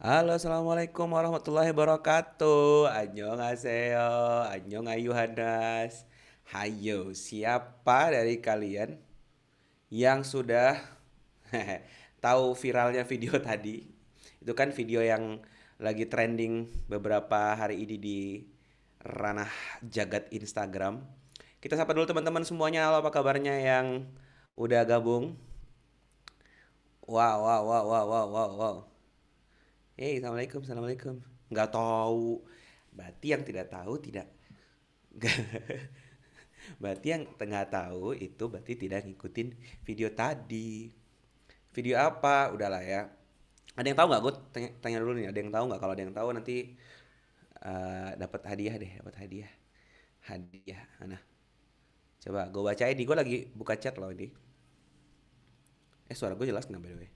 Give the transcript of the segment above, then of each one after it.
Halo, Assalamualaikum warahmatullahi wabarakatuh. Anjong ayu hadas Hayo, siapa dari kalian yang sudah tahu viralnya video tadi? Itu kan video yang lagi trending beberapa hari ini di ranah jagat Instagram. Kita sapa dulu teman-teman semuanya. Halo, apa kabarnya yang udah gabung? Wow, wow, wow, wow, wow, wow, wow eh hey, assalamualaikum assalamualaikum nggak tahu berarti yang tidak tahu tidak berarti yang tengah tahu itu berarti tidak ngikutin video tadi video apa udahlah ya ada yang tahu nggak gue tanya, tanya dulu nih ada yang tahu nggak kalau ada yang tahu nanti uh, dapat hadiah deh dapat hadiah hadiah mana coba gue bacain di gue lagi buka chat loh ini eh suara gue jelas nggak by the way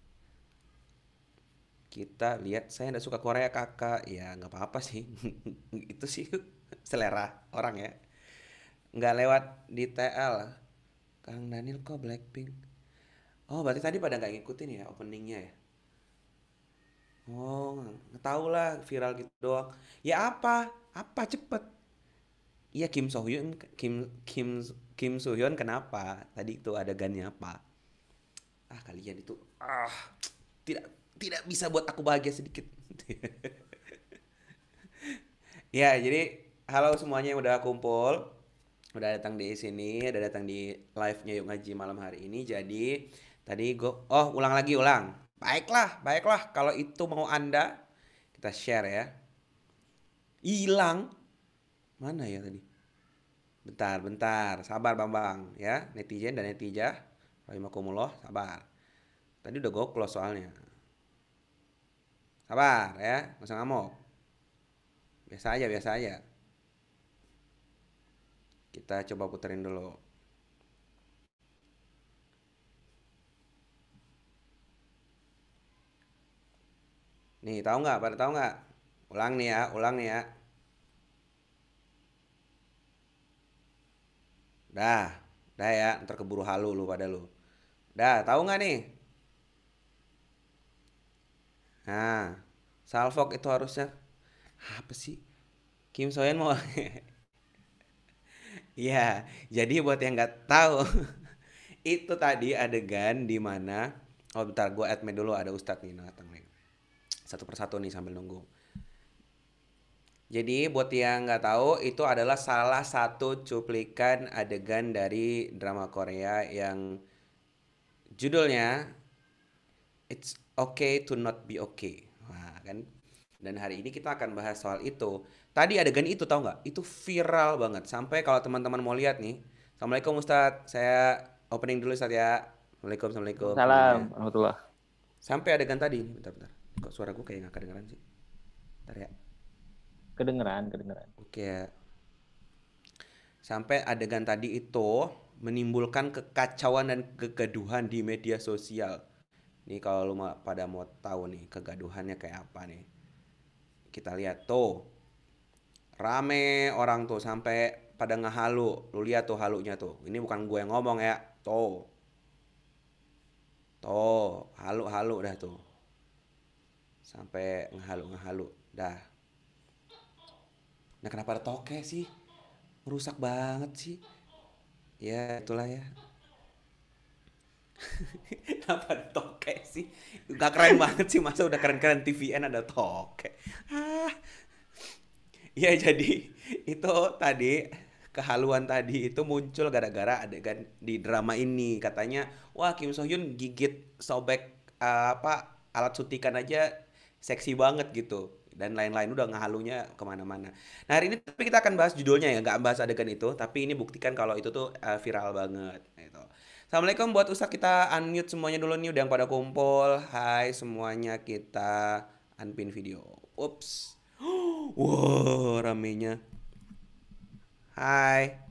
kita lihat saya tidak suka Korea kakak ya nggak apa-apa sih itu sih selera orang ya nggak lewat di TL Kang Daniel kok Blackpink oh berarti tadi pada nggak ngikutin ya openingnya ya oh nggak tahu lah viral gitu doang ya apa apa cepet Iya Kim So Hyun Kim Kim Kim So Hyun kenapa tadi itu ada adegannya apa ah kalian itu ah tidak tidak bisa buat aku bahagia sedikit. ya, jadi halo semuanya yang udah kumpul, udah datang di sini, udah datang di live-nya Yuk Ngaji malam hari ini. Jadi tadi gue, oh ulang lagi ulang. Baiklah, baiklah kalau itu mau Anda, kita share ya. Hilang. Mana ya tadi? Bentar, bentar. Sabar bang bang ya, netizen dan netija Rahimakumullah, sabar. Tadi udah gue close soalnya. Sabar ya, nggak usah ngamuk. Biasa aja, biasa aja. Kita coba puterin dulu. Nih, tahu nggak? Pada tahu nggak? Ulang nih ya, ulang nih ya. Dah, dah ya, ntar keburu halu lu pada lu. Dah, tahu nggak nih? Nah, Salfok itu harusnya apa sih? Kim Soyeon mau ya jadi buat yang nggak tahu itu tadi adegan di mana oh bentar gue admin dulu ada Ustadz nih datang nih satu persatu nih sambil nunggu. Jadi buat yang nggak tahu itu adalah salah satu cuplikan adegan dari drama Korea yang judulnya it's okay to not be okay. Nah, kan? Dan hari ini kita akan bahas soal itu. Tadi adegan itu tahu nggak? Itu viral banget. Sampai kalau teman-teman mau lihat nih. Assalamualaikum Ustadz. Saya opening dulu Ustadz ya. Assalamualaikum, Assalamualaikum. Salam, iya. Alhamdulillah. Sampai adegan tadi. Bentar, bentar. Kok suara gue kayak nggak kedengeran sih? Bentar ya. Kedengeran, kedengeran. Oke. Okay. Ya. Sampai adegan tadi itu menimbulkan kekacauan dan kegaduhan di media sosial Nih kalau lu pada mau tahu nih kegaduhannya kayak apa nih. Kita lihat tuh. Rame orang tuh sampai pada ngehalu. Lu lihat tuh halunya tuh. Ini bukan gue yang ngomong ya. Tuh. Tuh, halu-halu dah tuh. Sampai ngehalu-ngehalu dah. Nah kenapa ada toke sih? merusak banget sih. Ya itulah ya. Kenapa ada toke sih? Gak keren banget sih masa udah keren-keren TVN ada toke. Ah. Ya jadi itu tadi kehaluan tadi itu muncul gara-gara adegan di drama ini katanya wah Kim So Hyun gigit sobek uh, apa alat suntikan aja seksi banget gitu dan lain-lain udah ngehalunya kemana-mana. Nah hari ini tapi kita akan bahas judulnya ya, nggak bahas adegan itu, tapi ini buktikan kalau itu tuh uh, viral banget. Gitu. Assalamualaikum buat usah kita unmute semuanya dulu nih udah yang pada kumpul. Hai semuanya kita unpin video. Ups. Wow, ramenya. Hai.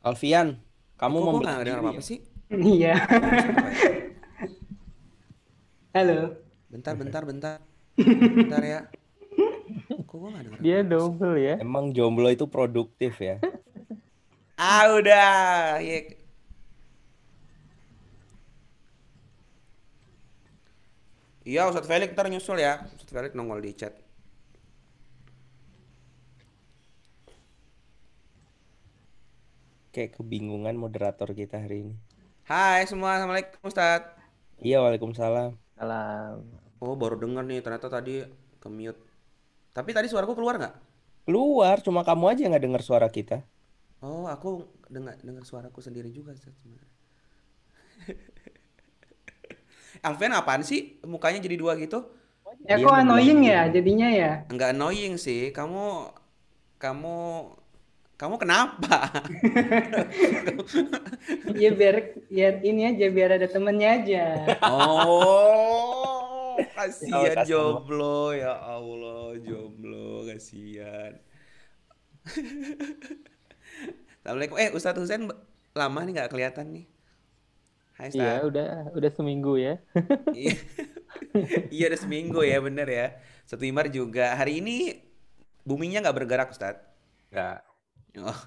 Alfian, kamu mau nggak ada apa, apa sih? Iya. Halo. Bentar, bentar, bentar. Bentar ya. Kok gue gak Dia double ya. Emang jomblo itu produktif ya. ah udah. Ya, Iya Ustadz Felix ntar nyusul ya Ustadz Felix nongol di chat Kayak kebingungan moderator kita hari ini Hai semua Assalamualaikum Ustadz Iya Waalaikumsalam Salam Oh baru denger nih ternyata tadi ke mute Tapi tadi suaraku keluar nggak? Keluar, cuma kamu aja yang nggak dengar suara kita. Oh, aku dengar dengar suaraku sendiri juga Ustadz Alven apaan sih mukanya jadi dua gitu? Ya kok annoying ya jadinya ya? Enggak annoying sih. Kamu kamu kamu kenapa? ya biar ya ini aja biar ada temennya aja. Oh, kasihan jomblo ya Allah, jomblo kasihan. Assalamualaikum. Eh Ustadz Husain lama nih nggak kelihatan nih. Hai Star. Iya, udah udah seminggu ya. Iya. iya, udah seminggu ya, bener ya. Satu imar juga. Hari ini buminya nggak bergerak, Ustaz? Nggak. Oh.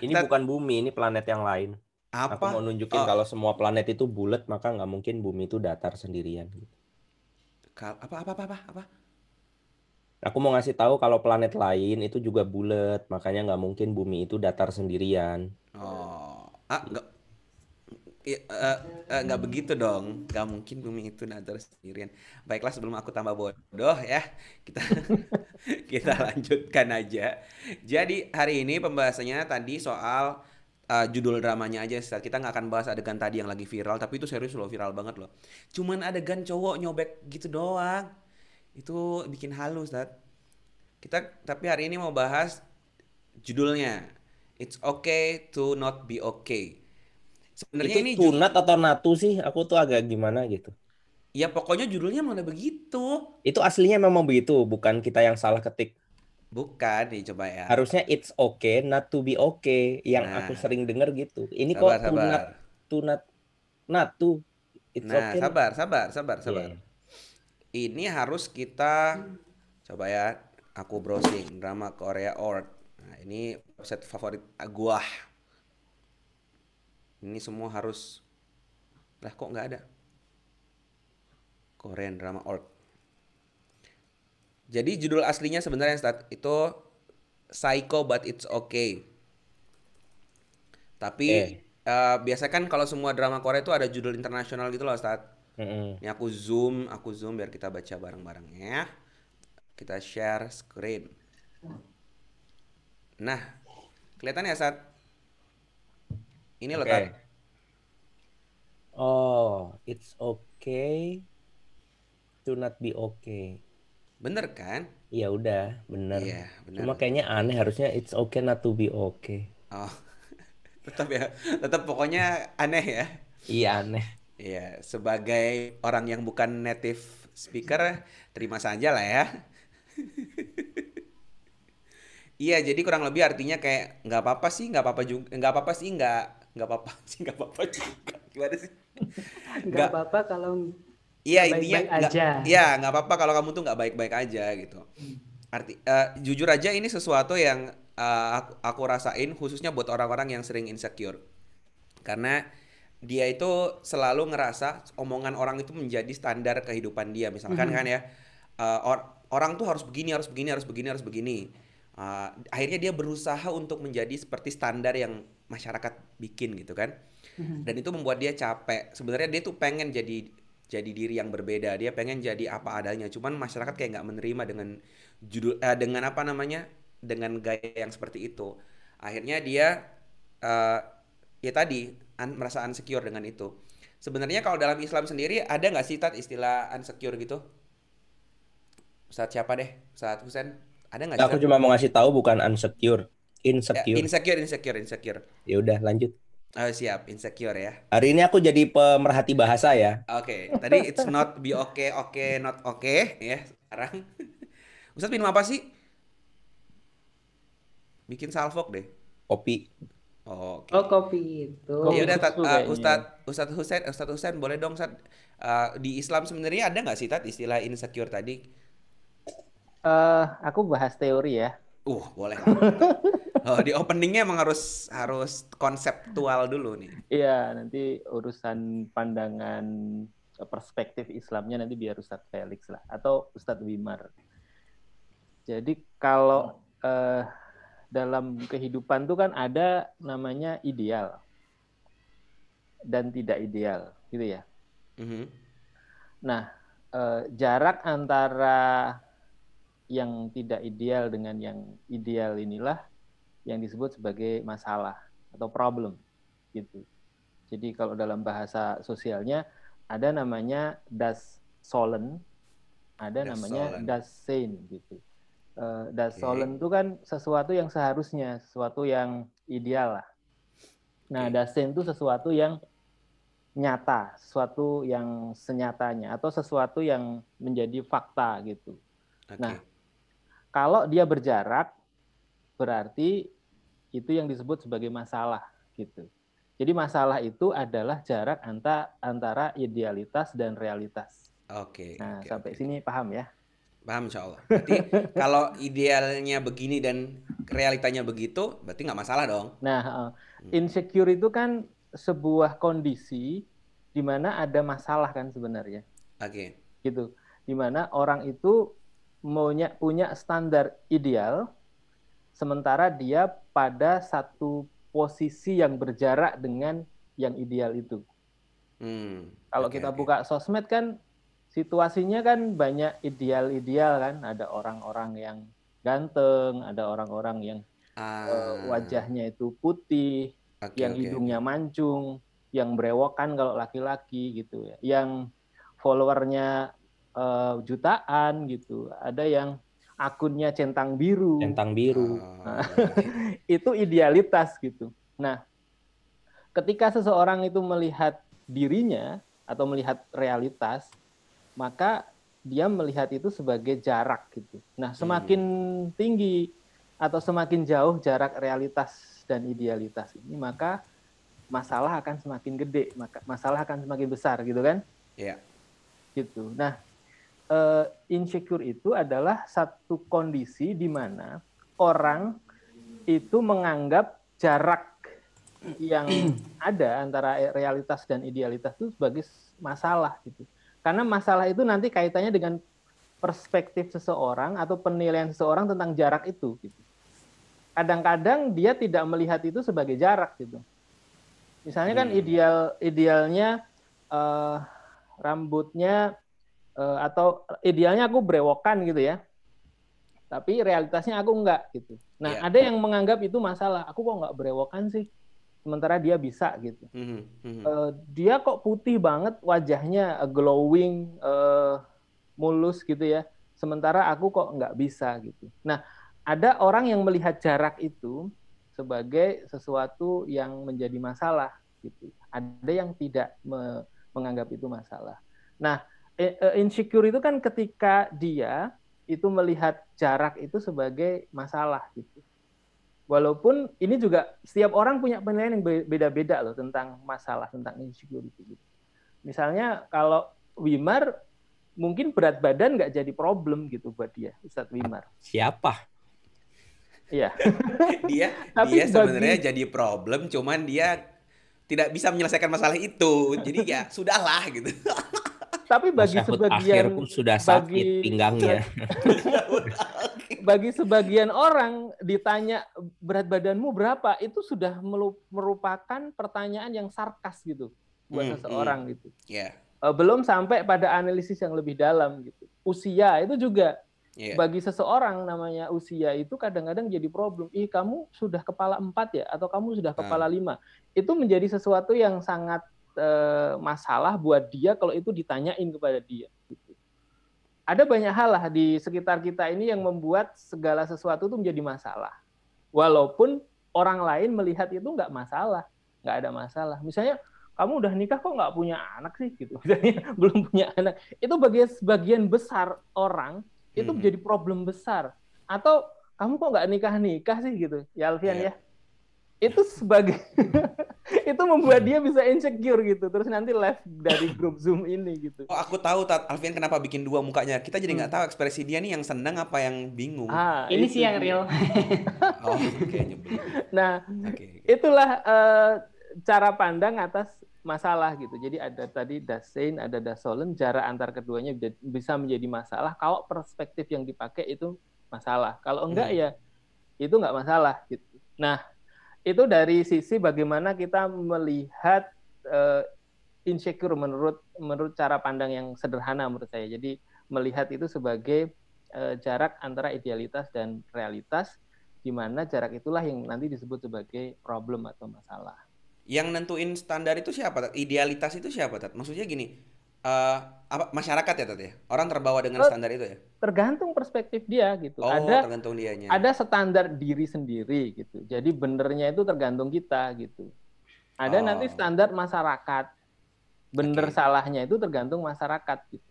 Ini Ustaz. bukan bumi, ini planet yang lain. Apa? Aku mau nunjukin oh. kalau semua planet itu bulat, maka nggak mungkin bumi itu datar sendirian. apa, apa, apa, apa, apa? Aku mau ngasih tahu kalau planet lain itu juga bulat, makanya nggak mungkin bumi itu datar sendirian. Oh, ah, nggak Iya, eh, eh, nggak uh, uh, begitu dong nggak mungkin bumi itu datar sendirian baiklah sebelum aku tambah bodoh ya kita kita lanjutkan aja jadi hari ini pembahasannya tadi soal uh, judul dramanya aja kita nggak akan bahas adegan tadi yang lagi viral tapi itu serius loh viral banget loh cuman adegan cowok nyobek gitu doang itu bikin halus. Ustaz. kita tapi hari ini mau bahas judulnya It's okay to not be okay Sebenarnya ini tunat judul... atau natu sih? Aku tuh agak gimana gitu. Ya pokoknya judulnya mana begitu. Itu aslinya memang begitu, bukan kita yang salah ketik. Bukan, nih coba ya. Harusnya it's okay, not to be okay. Yang nah. aku sering dengar gitu. Ini sabar, kok sabar. tunat, tunat, natu. It's nah, okay. sabar, sabar, sabar, iya. sabar. Yeah. Ini harus kita coba ya. Aku browsing drama Korea Ort. Nah, ini website favorit gua ini semua harus lah kok nggak ada Korean Drama old. jadi judul aslinya sebenarnya saat itu Psycho But It's Okay tapi eh. uh, eh, biasanya kan kalau semua drama Korea itu ada judul internasional gitu loh saat. mm-hmm. ini aku zoom aku zoom biar kita baca bareng-bareng ya kita share screen nah kelihatan ya saat ini okay. loh kan? Oh, it's okay to not be okay. Bener kan? Iya udah, bener. Iya, bener. Cuma kayaknya aneh harusnya it's okay not to be okay. Oh. tetap ya, tetap pokoknya aneh ya. Iya aneh. Iya, sebagai orang yang bukan native speaker, terima saja lah ya. Iya, jadi kurang lebih artinya kayak nggak apa-apa sih, nggak apa-apa juga, nggak apa-apa sih, nggak nggak apa-apa sih nggak apa-apa juga gimana sih nggak apa-apa kalau iya ini aja iya nggak apa-apa kalau kamu tuh nggak baik-baik aja gitu hmm. arti uh, jujur aja ini sesuatu yang uh, aku, aku rasain khususnya buat orang-orang yang sering insecure karena dia itu selalu ngerasa omongan orang itu menjadi standar kehidupan dia misalkan mm -hmm. kan ya uh, or orang tuh harus begini harus begini harus begini harus begini uh, akhirnya dia berusaha untuk menjadi seperti standar yang masyarakat bikin gitu kan mm-hmm. dan itu membuat dia capek sebenarnya dia tuh pengen jadi jadi diri yang berbeda dia pengen jadi apa adanya cuman masyarakat kayak nggak menerima dengan judul eh, dengan apa namanya dengan gaya yang seperti itu akhirnya dia uh, ya tadi un merasa insecure dengan itu sebenarnya kalau dalam Islam sendiri ada nggak sih tat istilah insecure gitu saat siapa deh saat Husen ada nggak aku cuma mau ngasih tahu bukan insecure Insecure. Insecure, insecure, insecure. Ya udah lanjut. Oh siap, insecure ya. Hari ini aku jadi pemerhati bahasa ya. Oke, okay. tadi it's not be okay, okay, not okay ya. Sekarang Ustadz minum apa sih? Bikin salfok deh. Kopi. Oh, oke okay. oh kopi itu. Ya udah Ustaz uh, Ustadz Ustadz Husain Ustadz Husain boleh dong Ustadz uh, di Islam sebenarnya ada nggak sih tadi istilah insecure tadi? uh, aku bahas teori ya. Uh boleh. oh, di openingnya emang harus harus konseptual dulu nih. Iya, nanti urusan pandangan eh, perspektif Islamnya nanti biar Ustaz Felix lah atau Ustadz Wimar. Jadi kalau eh, dalam kehidupan tuh kan ada namanya ideal dan tidak ideal, gitu ya. Mm-hmm. Nah, eh, jarak antara yang tidak ideal dengan yang ideal inilah yang disebut sebagai masalah atau problem gitu. Jadi kalau dalam bahasa sosialnya ada namanya das solen, ada das namanya solen. das sein gitu. Uh, das okay. solen itu kan sesuatu yang seharusnya, sesuatu yang ideal lah. Nah, okay. das sein itu sesuatu yang nyata, sesuatu yang senyatanya atau sesuatu yang menjadi fakta gitu. Okay. Nah, kalau dia berjarak berarti itu yang disebut sebagai masalah gitu. Jadi masalah itu adalah jarak antara antara idealitas dan realitas. Oke. Okay, nah, okay, sampai okay. sini paham ya? Paham insya Allah. Berarti kalau idealnya begini dan realitanya begitu, berarti nggak masalah dong? Nah, eh, hmm. insecure itu kan sebuah kondisi di mana ada masalah kan sebenarnya. Oke. Okay. Gitu. Di mana orang itu maunya punya standar ideal sementara dia pada satu posisi yang berjarak dengan yang ideal itu. Hmm. Kalau okay, kita okay. buka sosmed kan situasinya kan banyak ideal-ideal kan, ada orang-orang yang ganteng, ada orang-orang yang eh, ah. uh, wajahnya itu putih, okay, yang okay, hidungnya mancung, yang berewokan kalau laki-laki gitu ya, yang followernya uh, jutaan gitu, ada yang akunnya centang biru. Centang biru. Nah, itu idealitas gitu. Nah, ketika seseorang itu melihat dirinya atau melihat realitas, maka dia melihat itu sebagai jarak gitu. Nah, hmm. semakin hmm. tinggi atau semakin jauh jarak realitas dan idealitas ini, maka masalah akan semakin gede, maka masalah akan semakin besar gitu kan? Iya. Yeah. Gitu. Nah, uh, insecure itu adalah satu kondisi di mana orang itu menganggap jarak yang ada antara realitas dan idealitas itu sebagai masalah gitu. Karena masalah itu nanti kaitannya dengan perspektif seseorang atau penilaian seseorang tentang jarak itu gitu. Kadang-kadang dia tidak melihat itu sebagai jarak gitu. Misalnya kan iya, iya. ideal idealnya uh, rambutnya uh, atau idealnya aku brewokan gitu ya tapi realitasnya aku enggak gitu nah yeah. ada yang menganggap itu masalah aku kok enggak brewokan sih sementara dia bisa gitu mm -hmm. Uh, dia kok putih banget wajahnya eh, glowing uh, mulus gitu ya sementara aku kok enggak bisa gitu nah ada orang yang melihat jarak itu sebagai sesuatu yang menjadi masalah gitu. Ada yang tidak me menganggap itu masalah. Nah, Eh, eh, insecure itu kan ketika dia itu melihat jarak itu sebagai masalah gitu. Walaupun ini juga setiap orang punya penilaian yang beda-beda loh tentang masalah tentang insecurity. Gitu. Misalnya kalau Wimar mungkin berat badan nggak jadi problem gitu buat dia, Ustadz Wimar. Siapa? Iya. dia Tapi dia sebenarnya jadi problem, cuman dia tidak bisa menyelesaikan masalah itu. Jadi ya sudahlah gitu. Tapi bagi sebagian sudah sakit bagi, pinggangnya. bagi sebagian orang ditanya berat badanmu berapa itu sudah merupakan pertanyaan yang sarkas gitu buat hmm, seseorang hmm. gitu. Yeah. Iya. Belum sampai pada analisis yang lebih dalam gitu. Usia itu juga Yeah. Bagi seseorang namanya usia itu kadang-kadang jadi problem. Ih, kamu sudah kepala empat ya atau kamu sudah kepala hmm. lima. Itu menjadi sesuatu yang sangat uh, masalah buat dia kalau itu ditanyain kepada dia. Gitu. Ada banyak hal lah di sekitar kita ini yang membuat segala sesuatu itu menjadi masalah. Walaupun orang lain melihat itu nggak masalah, nggak ada masalah. Misalnya kamu udah nikah kok nggak punya anak sih gitu, misalnya belum punya anak. Itu bagi sebagian besar orang itu hmm. menjadi problem besar. Atau kamu kok nggak nikah nikah sih gitu, ya Alfian yeah. ya itu sebagai itu membuat dia bisa insecure gitu terus nanti live dari grup zoom ini gitu oh aku tahu tat Alfian kenapa bikin dua mukanya kita jadi nggak hmm. tahu ekspresi dia nih yang seneng apa yang bingung ah, ini sih yang real oh okay, nah okay, itulah uh, cara pandang atas masalah gitu jadi ada tadi dasein ada dasolen jarak antar keduanya bisa menjadi masalah kalau perspektif yang dipakai itu masalah kalau enggak hmm. ya itu nggak masalah gitu nah itu dari sisi bagaimana kita melihat uh, insecure menurut menurut cara pandang yang sederhana menurut saya. Jadi melihat itu sebagai uh, jarak antara idealitas dan realitas di mana jarak itulah yang nanti disebut sebagai problem atau masalah. Yang nentuin standar itu siapa? Idealitas itu siapa? Maksudnya gini, uh, apa masyarakat ya tadi ya? Orang terbawa dengan standar itu ya? Tergantung perspektif dia gitu. Oh, ada tergantung dianya. Ada standar diri sendiri gitu. Jadi benernya itu tergantung kita gitu. Ada oh. nanti standar masyarakat. Bener okay. salahnya itu tergantung masyarakat gitu.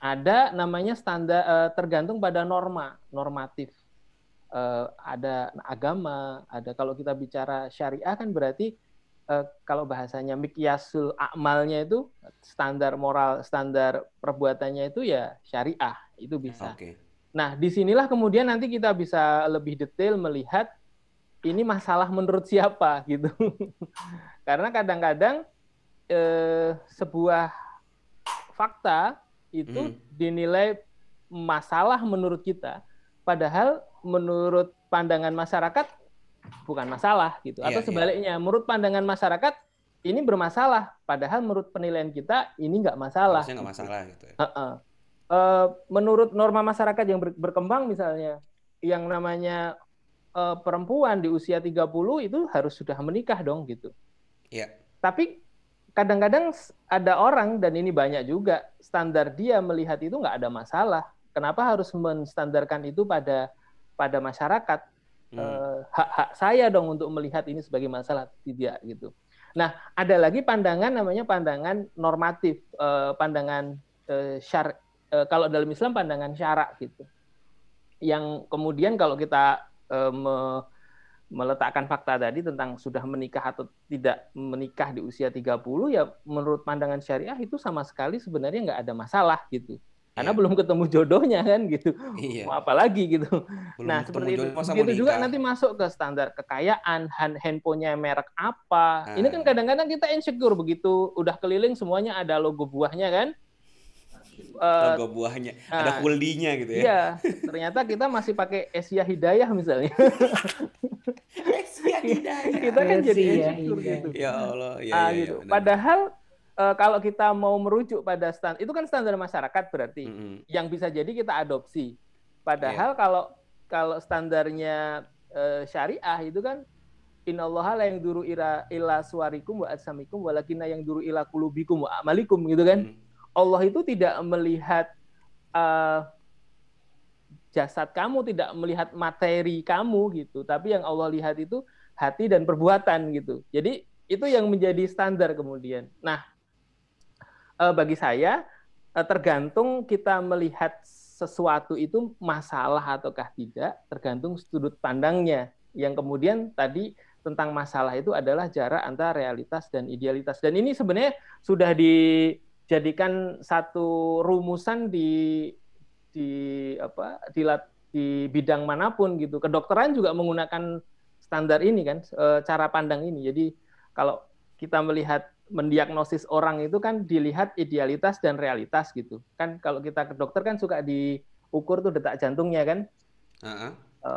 Ada namanya standar uh, tergantung pada norma, normatif. Uh, ada agama, ada kalau kita bicara syariah kan berarti Eh, kalau bahasanya mikyasul akmalnya itu standar moral standar perbuatannya itu ya syariah itu bisa. Okay. Nah disinilah kemudian nanti kita bisa lebih detail melihat ini masalah menurut siapa gitu. Karena kadang-kadang eh, sebuah fakta itu hmm. dinilai masalah menurut kita, padahal menurut pandangan masyarakat bukan masalah gitu. Atau yeah, iya. sebaliknya, yeah. menurut pandangan masyarakat ini bermasalah, padahal menurut penilaian kita ini nggak masalah. gitu. masalah gitu. Ya. Uh -uh. Uh, menurut norma masyarakat yang berkembang misalnya, yang namanya uh, perempuan di usia 30 itu harus sudah menikah dong gitu. Iya. Tapi kadang-kadang ada orang dan ini banyak juga standar dia melihat itu nggak ada masalah. Kenapa harus menstandarkan itu pada pada masyarakat? hak-hak hmm. Eh, saya dong untuk melihat ini sebagai masalah tidak gitu. Nah, ada lagi pandangan namanya pandangan normatif, eh, pandangan eh, syar kalau dalam Islam pandangan syarak gitu. Yang kemudian kalau kita me meletakkan fakta tadi tentang sudah menikah atau tidak menikah di usia 30 ya menurut pandangan syariah itu sama sekali sebenarnya nggak ada masalah gitu karena yeah. belum ketemu jodohnya kan gitu yeah. mau apa lagi gitu belum nah seperti itu gitu juga nanti masuk ke standar kekayaan hand handphonenya merek apa nah. ini kan kadang-kadang kita insecure begitu udah keliling semuanya ada logo buahnya kan uh, logo buahnya nah, ada kuldinya gitu ya iya ternyata kita masih pakai Asia Hidayah misalnya Asia Hidayah kita kan Asia jadi insecure Hidayah. gitu ya Allah ya, ah, ya, gitu. ya, padahal uh, kalau kita mau merujuk pada stand itu kan standar masyarakat berarti mm -hmm. yang bisa jadi kita adopsi. Padahal yeah. kalau kalau standarnya uh, syariah itu kan innallaha la yang duru ira ila suarikum wa atsamikum walakinna yang duru ila kulubikum wa amalikum gitu kan. -hmm. Allah itu tidak melihat uh, jasad kamu, tidak melihat materi kamu gitu, tapi yang Allah lihat itu hati dan perbuatan gitu. Jadi itu yang menjadi standar kemudian. Nah, uh, bagi saya uh, tergantung kita melihat sesuatu itu masalah ataukah tidak, tergantung sudut pandangnya. Yang kemudian tadi tentang masalah itu adalah jarak antara realitas dan idealitas. Dan ini sebenarnya sudah dijadikan satu rumusan di di apa di, di bidang manapun gitu. Kedokteran juga menggunakan standar ini kan, eh, cara pandang ini. Jadi kalau kita melihat mendiagnosis orang itu kan dilihat idealitas dan realitas gitu kan kalau kita ke dokter kan suka diukur tuh detak jantungnya kan uh-huh. e,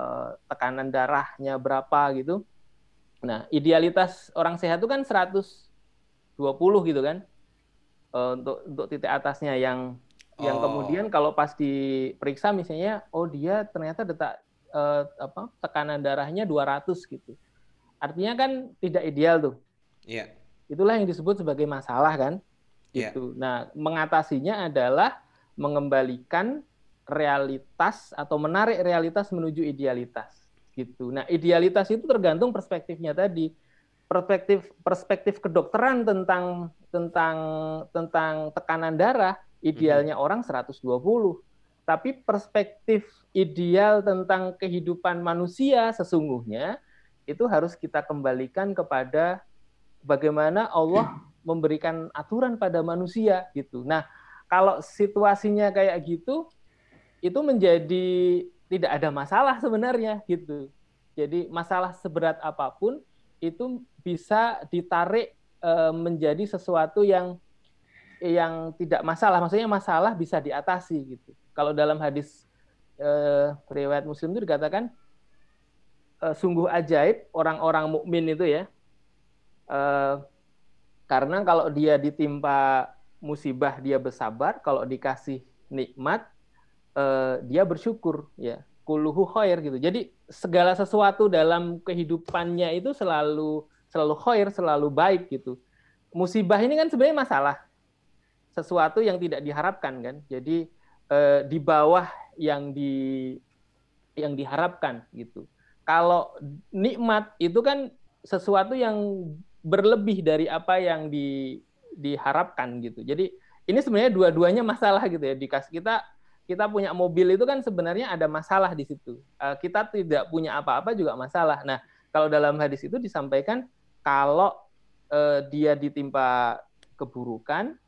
tekanan darahnya berapa gitu nah idealitas orang sehat itu kan 120 gitu kan e, untuk untuk titik atasnya yang oh. yang kemudian kalau pas diperiksa misalnya oh dia ternyata detak e, apa tekanan darahnya 200 gitu artinya kan tidak ideal tuh yeah Itulah yang disebut sebagai masalah kan. Yeah. Gitu. Nah, mengatasinya adalah mengembalikan realitas atau menarik realitas menuju idealitas gitu. Nah, idealitas itu tergantung perspektifnya tadi. Perspektif perspektif kedokteran tentang tentang tentang tekanan darah idealnya mm-hmm. orang 120. Tapi perspektif ideal tentang kehidupan manusia sesungguhnya itu harus kita kembalikan kepada bagaimana Allah memberikan aturan pada manusia gitu. Nah, kalau situasinya kayak gitu itu menjadi tidak ada masalah sebenarnya gitu. Jadi masalah seberat apapun itu bisa ditarik e, menjadi sesuatu yang yang tidak masalah. Maksudnya masalah bisa diatasi gitu. Kalau dalam hadis e, riwayat Muslim itu dikatakan e, sungguh ajaib orang-orang mukmin itu ya Eh, karena kalau dia ditimpa musibah dia bersabar, kalau dikasih nikmat uh, dia bersyukur ya. Kuluhu khair gitu. Jadi segala sesuatu dalam kehidupannya itu selalu selalu khair, selalu baik gitu. Musibah ini kan sebenarnya masalah. Sesuatu yang tidak diharapkan kan. Jadi uh, di bawah yang di yang diharapkan gitu. Kalau nikmat itu kan sesuatu yang berlebih dari apa yang di, diharapkan gitu. Jadi ini sebenarnya dua-duanya masalah gitu ya. Dikas kita kita punya mobil itu kan sebenarnya ada masalah di situ. Eh, kita tidak punya apa-apa juga masalah. Nah, kalau dalam hadis itu disampaikan kalau eh, dia ditimpa keburukan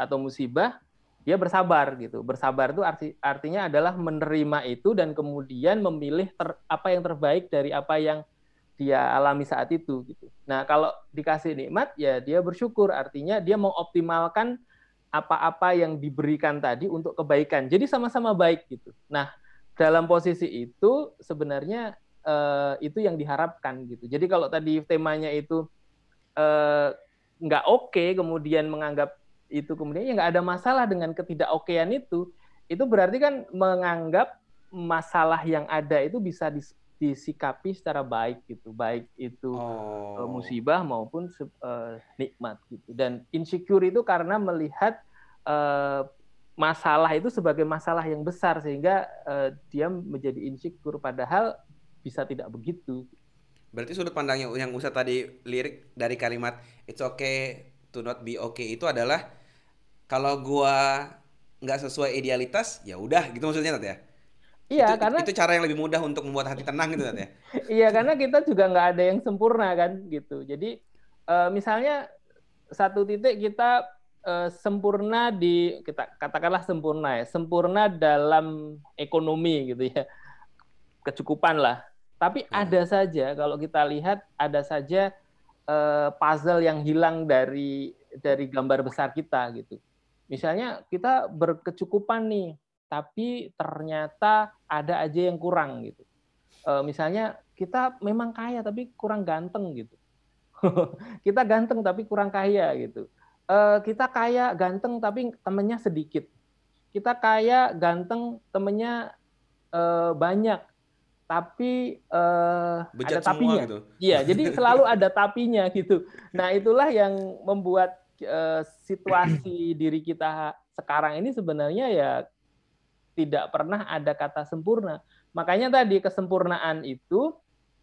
atau musibah, dia bersabar gitu. Bersabar itu arti, artinya adalah menerima itu dan kemudian memilih ter, apa yang terbaik dari apa yang dia alami saat itu gitu. Nah, kalau dikasih nikmat ya dia bersyukur, artinya dia mengoptimalkan apa-apa yang diberikan tadi untuk kebaikan. Jadi sama-sama baik gitu. Nah, dalam posisi itu sebenarnya eh, itu yang diharapkan gitu. Jadi kalau tadi temanya itu eh, nggak oke, okay, kemudian menganggap itu kemudian ya nggak ada masalah dengan ketidakokean itu, itu berarti kan menganggap masalah yang ada itu bisa dis disikapi secara baik gitu baik itu oh. Eh, musibah maupun uh, nikmat gitu dan insecure itu karena melihat uh, masalah itu sebagai masalah yang besar sehingga uh, dia menjadi insecure padahal bisa tidak begitu berarti sudut pandangnya yang usah tadi lirik dari kalimat it's okay to not be okay itu adalah kalau gua nggak sesuai idealitas ya udah gitu maksudnya tuh ya Iya, itu, karena itu cara yang lebih mudah untuk membuat hati tenang gitu ya. iya, karena kita juga nggak ada yang sempurna kan gitu. Jadi uh, misalnya satu titik kita uh, sempurna di kita katakanlah sempurna ya, sempurna dalam ekonomi gitu ya. Kecukupan lah. Tapi hmm. ada saja kalau kita lihat ada saja uh, puzzle yang hilang dari dari gambar besar kita gitu. Misalnya kita berkecukupan nih tapi ternyata ada aja yang kurang gitu. E, misalnya kita memang kaya tapi kurang ganteng gitu. kita ganteng tapi kurang kaya gitu. E, kita kaya ganteng tapi temennya sedikit. Kita kaya ganteng temennya e, banyak tapi uh, ada tapinya. Gitu. Iya, jadi selalu ada tapinya gitu. Nah, itulah yang membuat uh, situasi diri kita sekarang ini sebenarnya ya tidak pernah ada kata sempurna. Makanya tadi kesempurnaan itu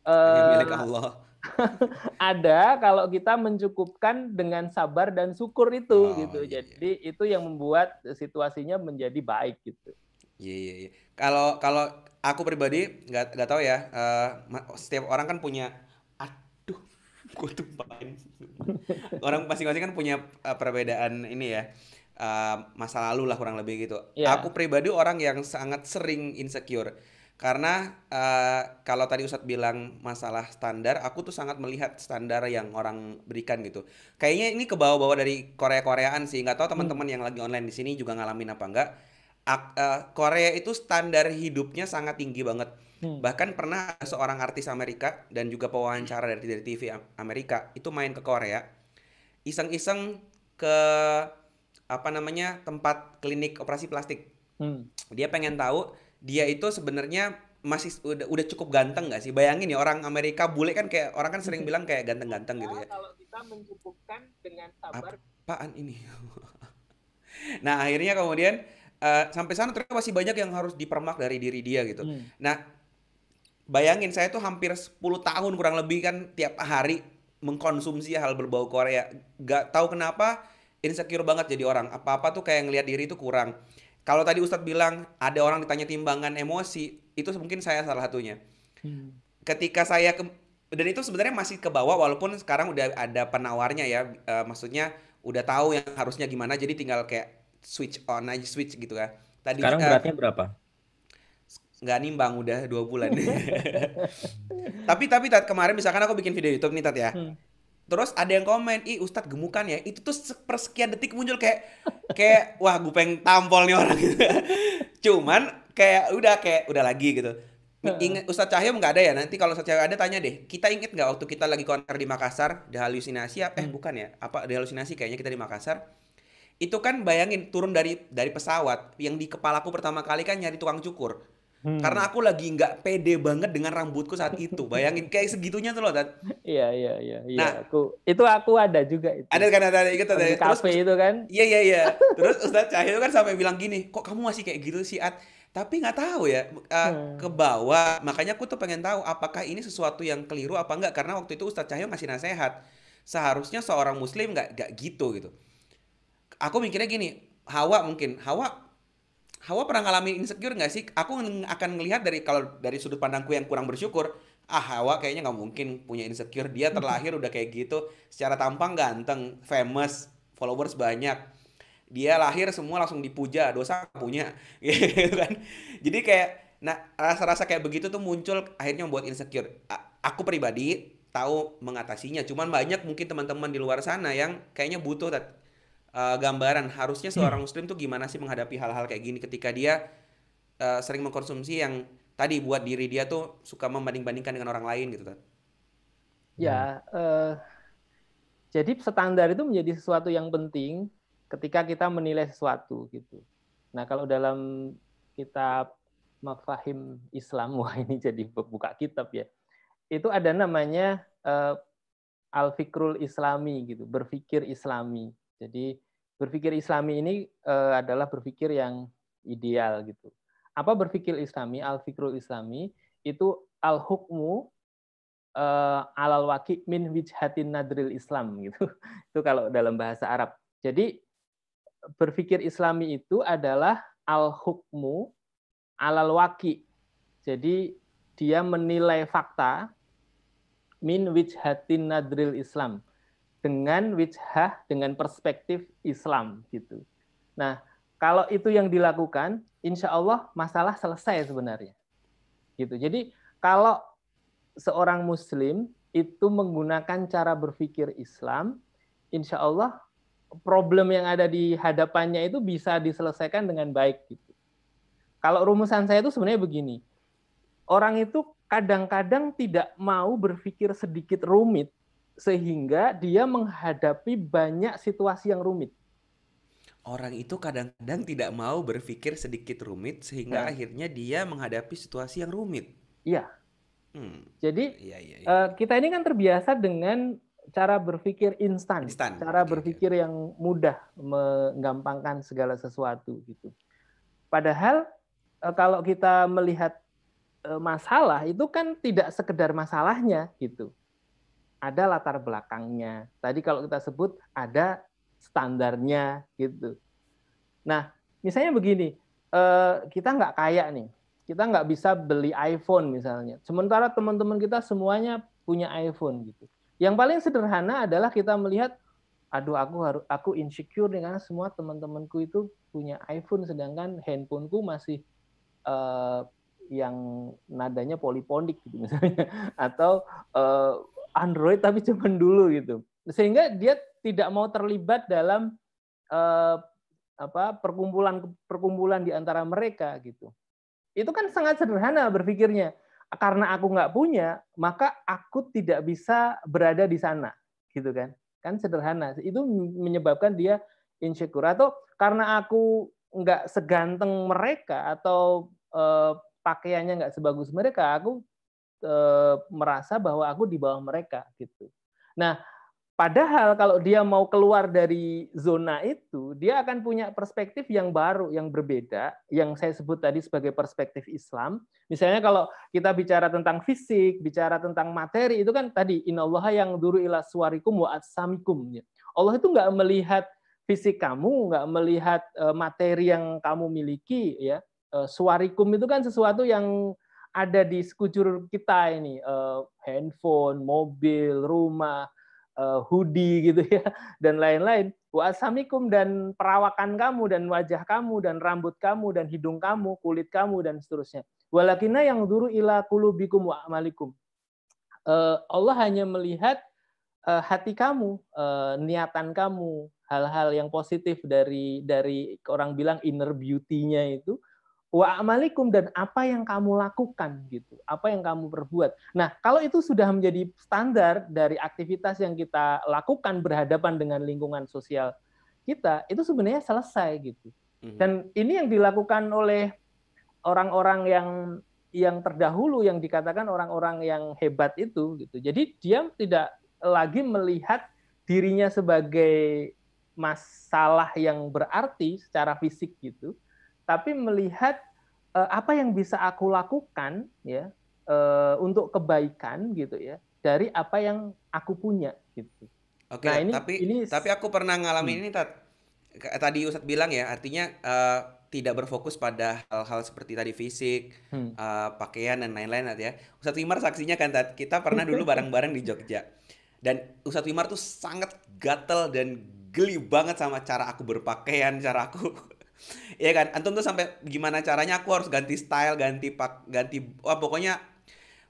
eh, milik Allah. ada kalau kita mencukupkan dengan sabar dan syukur itu oh, gitu. Iya, Jadi iya. itu yang membuat situasinya menjadi baik gitu. Iya iya. iya. Kalau kalau aku pribadi nggak nggak tahu ya. Uh, setiap orang kan punya aduh gue tumpahin. orang masing-masing kan punya eh, perbedaan ini ya uh, masa lalu lah kurang lebih gitu. Yeah. Aku pribadi orang yang sangat sering insecure karena uh, kalau tadi Ustadz bilang masalah standar, aku tuh sangat melihat standar yang orang berikan gitu. Kayaknya ini ke bawah-bawah dari Korea-Koreaan sih. Nggak tahu teman-teman hmm. yang lagi online di sini juga ngalamin apa enggak. Ak, uh, Korea itu standar hidupnya sangat tinggi banget. Hmm. Bahkan pernah seorang artis Amerika dan juga pewawancara dari dari TV Amerika itu main ke Korea. Iseng-iseng ke apa namanya tempat klinik operasi plastik. Hmm. Dia pengen tahu dia itu sebenarnya masih udah, udah cukup ganteng nggak sih? Bayangin ya orang Amerika bule kan kayak orang kan sering hmm. bilang kayak ganteng-ganteng gitu ya. Kalau kita mencukupkan dengan sabar. Apaan ini? nah akhirnya kemudian uh, sampai sana ternyata masih banyak yang harus dipermak dari diri dia gitu. Hmm. Nah bayangin saya tuh hampir 10 tahun kurang lebih kan tiap hari mengkonsumsi hal berbau Korea. Gak tahu kenapa insecure banget jadi orang apa-apa tuh kayak ngelihat diri itu kurang kalau tadi Ustadz bilang ada orang ditanya timbangan emosi itu mungkin saya salah satunya hmm. ketika saya ke, dan itu sebenarnya masih ke bawah walaupun sekarang udah ada penawarnya ya e, maksudnya udah tahu yang harusnya gimana jadi tinggal kayak switch on aja switch gitu ya tadi sekarang beratnya berapa nggak nimbang udah dua bulan. tapi tapi tat kemarin misalkan aku bikin video YouTube nih tat ya. Hmm. Terus ada yang komen, ih Ustadz gemukan ya. Itu tuh persekian detik muncul kayak kayak wah gue pengen tampol nih orang gitu. Cuman kayak udah kayak udah lagi gitu. Ingat Ustadz Cahyo nggak ada ya? Nanti kalau Ustadz Cahyo ada tanya deh. Kita inget nggak waktu kita lagi konter di Makassar, halusinasi apa? Eh hmm. bukan ya? Apa halusinasi kayaknya kita di Makassar. Itu kan bayangin turun dari dari pesawat yang di kepalaku pertama kali kan nyari tukang cukur Hmm. Karena aku lagi nggak pede banget dengan rambutku saat itu. Bayangin kayak segitunya tuh loh, Tat. Iya, iya, iya, iya. Nah, aku itu aku ada juga itu. Ada kan ada, ada ingat ada. Terus, kafe itu kan. Iya, iya, iya. Terus Ustaz Cahyo kan sampai bilang gini, "Kok kamu masih kayak gitu sih, At?" Tapi nggak tahu ya, uh, hmm. ke bawah. Makanya aku tuh pengen tahu apakah ini sesuatu yang keliru apa enggak karena waktu itu Ustaz Cahyo ngasih nasihat. Seharusnya seorang muslim nggak gitu gitu. Aku mikirnya gini, Hawa mungkin Hawa Hawa pernah ngalamin insecure nggak sih? Aku akan ngelihat dari kalau dari sudut pandangku yang kurang bersyukur, ah Hawa kayaknya nggak mungkin punya insecure. Dia terlahir udah kayak gitu, secara tampang ganteng, famous, followers banyak. Dia lahir semua langsung dipuja, dosa punya, gitu kan? Jadi kayak, nah rasa-rasa kayak begitu tuh muncul akhirnya membuat insecure. A aku pribadi tahu mengatasinya, cuman banyak mungkin teman-teman di luar sana yang kayaknya butuh uh, gambaran harusnya hmm. seorang muslim tuh gimana sih menghadapi hal-hal kayak gini ketika dia uh, sering mengkonsumsi yang tadi buat diri dia tuh suka membanding-bandingkan dengan orang lain gitu kan? Ya, uh, jadi standar itu menjadi sesuatu yang penting ketika kita menilai sesuatu gitu. Nah kalau dalam kitab mafahim Islam wah ini jadi buka kitab ya itu ada namanya uh, al fikrul islami gitu berfikir islami jadi berpikir Islami ini eh, adalah berpikir yang ideal gitu. Apa berpikir Islami, al-fikrul Islami itu al-hukmu uh, alal waki min wijhatin nadril Islam gitu. itu kalau dalam bahasa Arab. Jadi berpikir Islami itu adalah al-hukmu alal waki. Jadi dia menilai fakta min wijhatin nadril Islam dengan wijhah dengan perspektif Islam gitu. Nah, kalau itu yang dilakukan, insya Allah masalah selesai sebenarnya. Gitu. Jadi kalau seorang Muslim itu menggunakan cara berpikir Islam, insya Allah problem yang ada di hadapannya itu bisa diselesaikan dengan baik. Gitu. Kalau rumusan saya itu sebenarnya begini, orang itu kadang-kadang tidak mau berpikir sedikit rumit sehingga dia menghadapi banyak situasi yang rumit. Orang itu kadang-kadang tidak mau berpikir sedikit rumit sehingga nah. akhirnya dia menghadapi situasi yang rumit. Iya. Hmm. Jadi ya, ya, ya. kita ini kan terbiasa dengan cara berpikir instan, instan. cara okay, berpikir yang mudah menggampangkan segala sesuatu gitu. Padahal eh, kalau kita melihat eh, masalah itu kan tidak sekedar masalahnya gitu ada latar belakangnya. Tadi kalau kita sebut ada standarnya gitu. Nah, misalnya begini, eh, kita nggak kaya nih, kita nggak bisa beli iPhone misalnya. Sementara teman-teman kita semuanya punya iPhone gitu. Yang paling sederhana adalah kita melihat, aduh aku harus aku insecure dengan semua teman-temanku itu punya iPhone sedangkan handphoneku masih uh, yang nadanya polipondik gitu misalnya atau uh, Android tapi cuman dulu gitu. Sehingga dia tidak mau terlibat dalam eh, apa perkumpulan perkumpulan di antara mereka gitu. Itu kan sangat sederhana berpikirnya. Karena aku nggak punya, maka aku tidak bisa berada di sana, gitu kan? Kan sederhana. Itu menyebabkan dia insecure atau karena aku nggak seganteng mereka atau eh, pakaiannya nggak sebagus mereka, aku Eh, merasa bahwa aku di bawah mereka gitu. Nah, padahal kalau dia mau keluar dari zona itu, dia akan punya perspektif yang baru, yang berbeda, yang saya sebut tadi sebagai perspektif Islam. Misalnya kalau kita bicara tentang fisik, bicara tentang materi, itu kan tadi inallah yang duru ila suarikum wa asamikum. Allah itu nggak melihat fisik kamu, nggak melihat eh, materi yang kamu miliki, ya. Eh, suarikum itu kan sesuatu yang ada di sekujur kita ini uh, handphone, mobil, rumah, uh, hoodie gitu ya dan lain-lain. Wassalamualaikum dan perawakan kamu dan wajah kamu dan rambut kamu dan hidung kamu, kulit kamu dan seterusnya. Walakina yang dulu ilah kulubikum wa amalikum. Eh, Allah hanya melihat hati kamu, niatan kamu, hal-hal yang positif dari dari orang bilang inner beauty-nya itu wa amalikum dan apa yang kamu lakukan gitu, apa yang kamu perbuat. Nah, kalau itu sudah menjadi standar dari aktivitas yang kita lakukan berhadapan dengan lingkungan sosial kita, itu sebenarnya selesai gitu. Mhm. Dan ini yang dilakukan oleh orang-orang yang yang terdahulu yang dikatakan orang-orang yang hebat itu gitu. Jadi dia tidak lagi melihat dirinya sebagai masalah yang berarti secara fisik gitu, tapi melihat Eh, apa yang bisa aku lakukan ya eh, untuk kebaikan gitu ya dari apa yang aku punya gitu. Oke, nah, tapi ini... tapi aku pernah ngalamin hmm. ini tat. Eh, tadi Ustadz bilang ya, artinya uh, tidak berfokus pada hal-hal seperti tadi fisik, hmm. uh, pakaian dan lain-lain ya. Ustadz Wimar saksinya kan tat, kita pernah dulu bareng-bareng di Jogja. Dan Ustadz Wimar tuh sangat gatel dan geli banget sama cara aku berpakaian, cara aku Iya kan? Antum tuh sampai gimana caranya aku harus ganti style, ganti pak, ganti wah pokoknya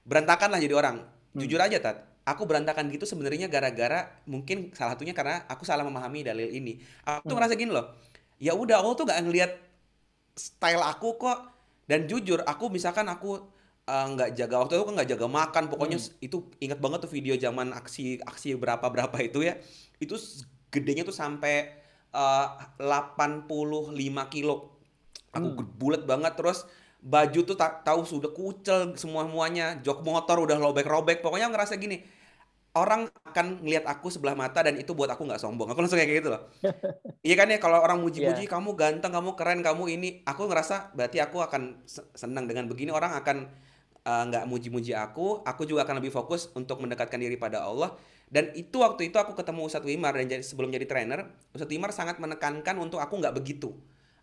berantakan lah jadi orang. Hmm. Jujur aja Tat, aku berantakan gitu sebenarnya gara-gara mungkin salah satunya karena aku salah memahami dalil ini. Aku hmm. tuh ngerasa gini loh. Ya udah aku tuh gak ngelihat style aku kok dan jujur aku misalkan aku eh, nggak uh, jaga waktu itu kan nggak jaga makan pokoknya hmm. itu ingat banget tuh video zaman aksi aksi berapa berapa itu ya itu gedenya tuh sampai 85 eh, kilo aku hmm. bulat banget terus baju tuh tak tahu sudah kucel semua muanya jok motor udah robek-robek pokoknya aku ngerasa gini orang akan ngelihat aku sebelah mata dan itu buat aku nggak sombong aku langsung kayak gitu loh iya kan ya kalau orang muji-muji yeah. kamu ganteng kamu keren kamu ini aku ngerasa berarti aku akan senang dengan begini orang akan eh, nggak uh, muji-muji aku aku juga akan lebih fokus untuk mendekatkan diri pada Allah dan itu waktu itu aku ketemu Ustadz Wimar dan jadi, sebelum jadi trainer, Ustadz Wimar sangat menekankan untuk aku nggak begitu.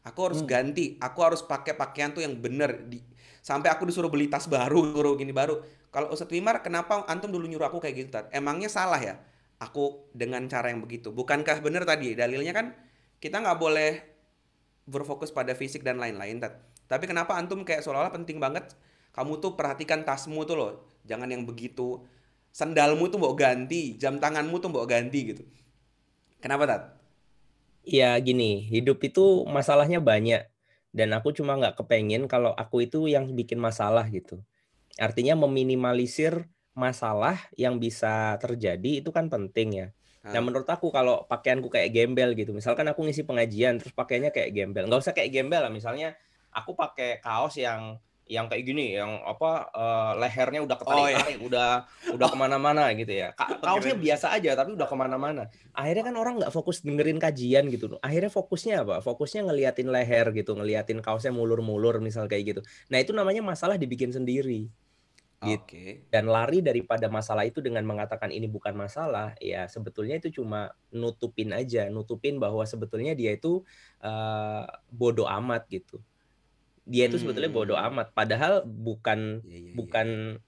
Aku harus hmm. ganti, aku harus pakai pakaian tuh yang bener. Di, sampai aku disuruh beli tas baru, guru gini baru. Kalau Ustadz Wimar, kenapa antum dulu nyuruh aku kayak gitu? Emangnya salah ya? Aku dengan cara yang begitu. Bukankah bener tadi? Dalilnya kan kita nggak boleh berfokus pada fisik dan lain-lain. Tapi kenapa antum kayak seolah-olah penting banget? Kamu tuh perhatikan tasmu tuh loh, jangan yang begitu sendalmu tuh mau ganti, jam tanganmu tuh mau ganti gitu. Kenapa Tat? Iya gini, hidup itu masalahnya banyak dan aku cuma nggak kepengen kalau aku itu yang bikin masalah gitu. Artinya meminimalisir masalah yang bisa terjadi itu kan penting ya. Nah menurut aku kalau pakaianku kayak gembel gitu, misalkan aku ngisi pengajian terus pakainya kayak gembel, nggak usah kayak gembel lah misalnya aku pakai kaos yang yang kayak gini yang apa uh, lehernya udah ketarik-tarik oh, iya. udah udah oh. kemana-mana gitu ya Ka kaosnya biasa aja tapi udah kemana-mana akhirnya kan orang nggak fokus dengerin kajian gitu akhirnya fokusnya apa fokusnya ngeliatin leher gitu ngeliatin kaosnya mulur-mulur misal kayak gitu nah itu namanya masalah dibikin sendiri gitu okay. dan lari daripada masalah itu dengan mengatakan ini bukan masalah ya sebetulnya itu cuma nutupin aja nutupin bahwa sebetulnya dia itu uh, bodoh amat gitu dia itu hmm. sebetulnya bodoh amat padahal bukan yeah, yeah, iya. bukan yeah.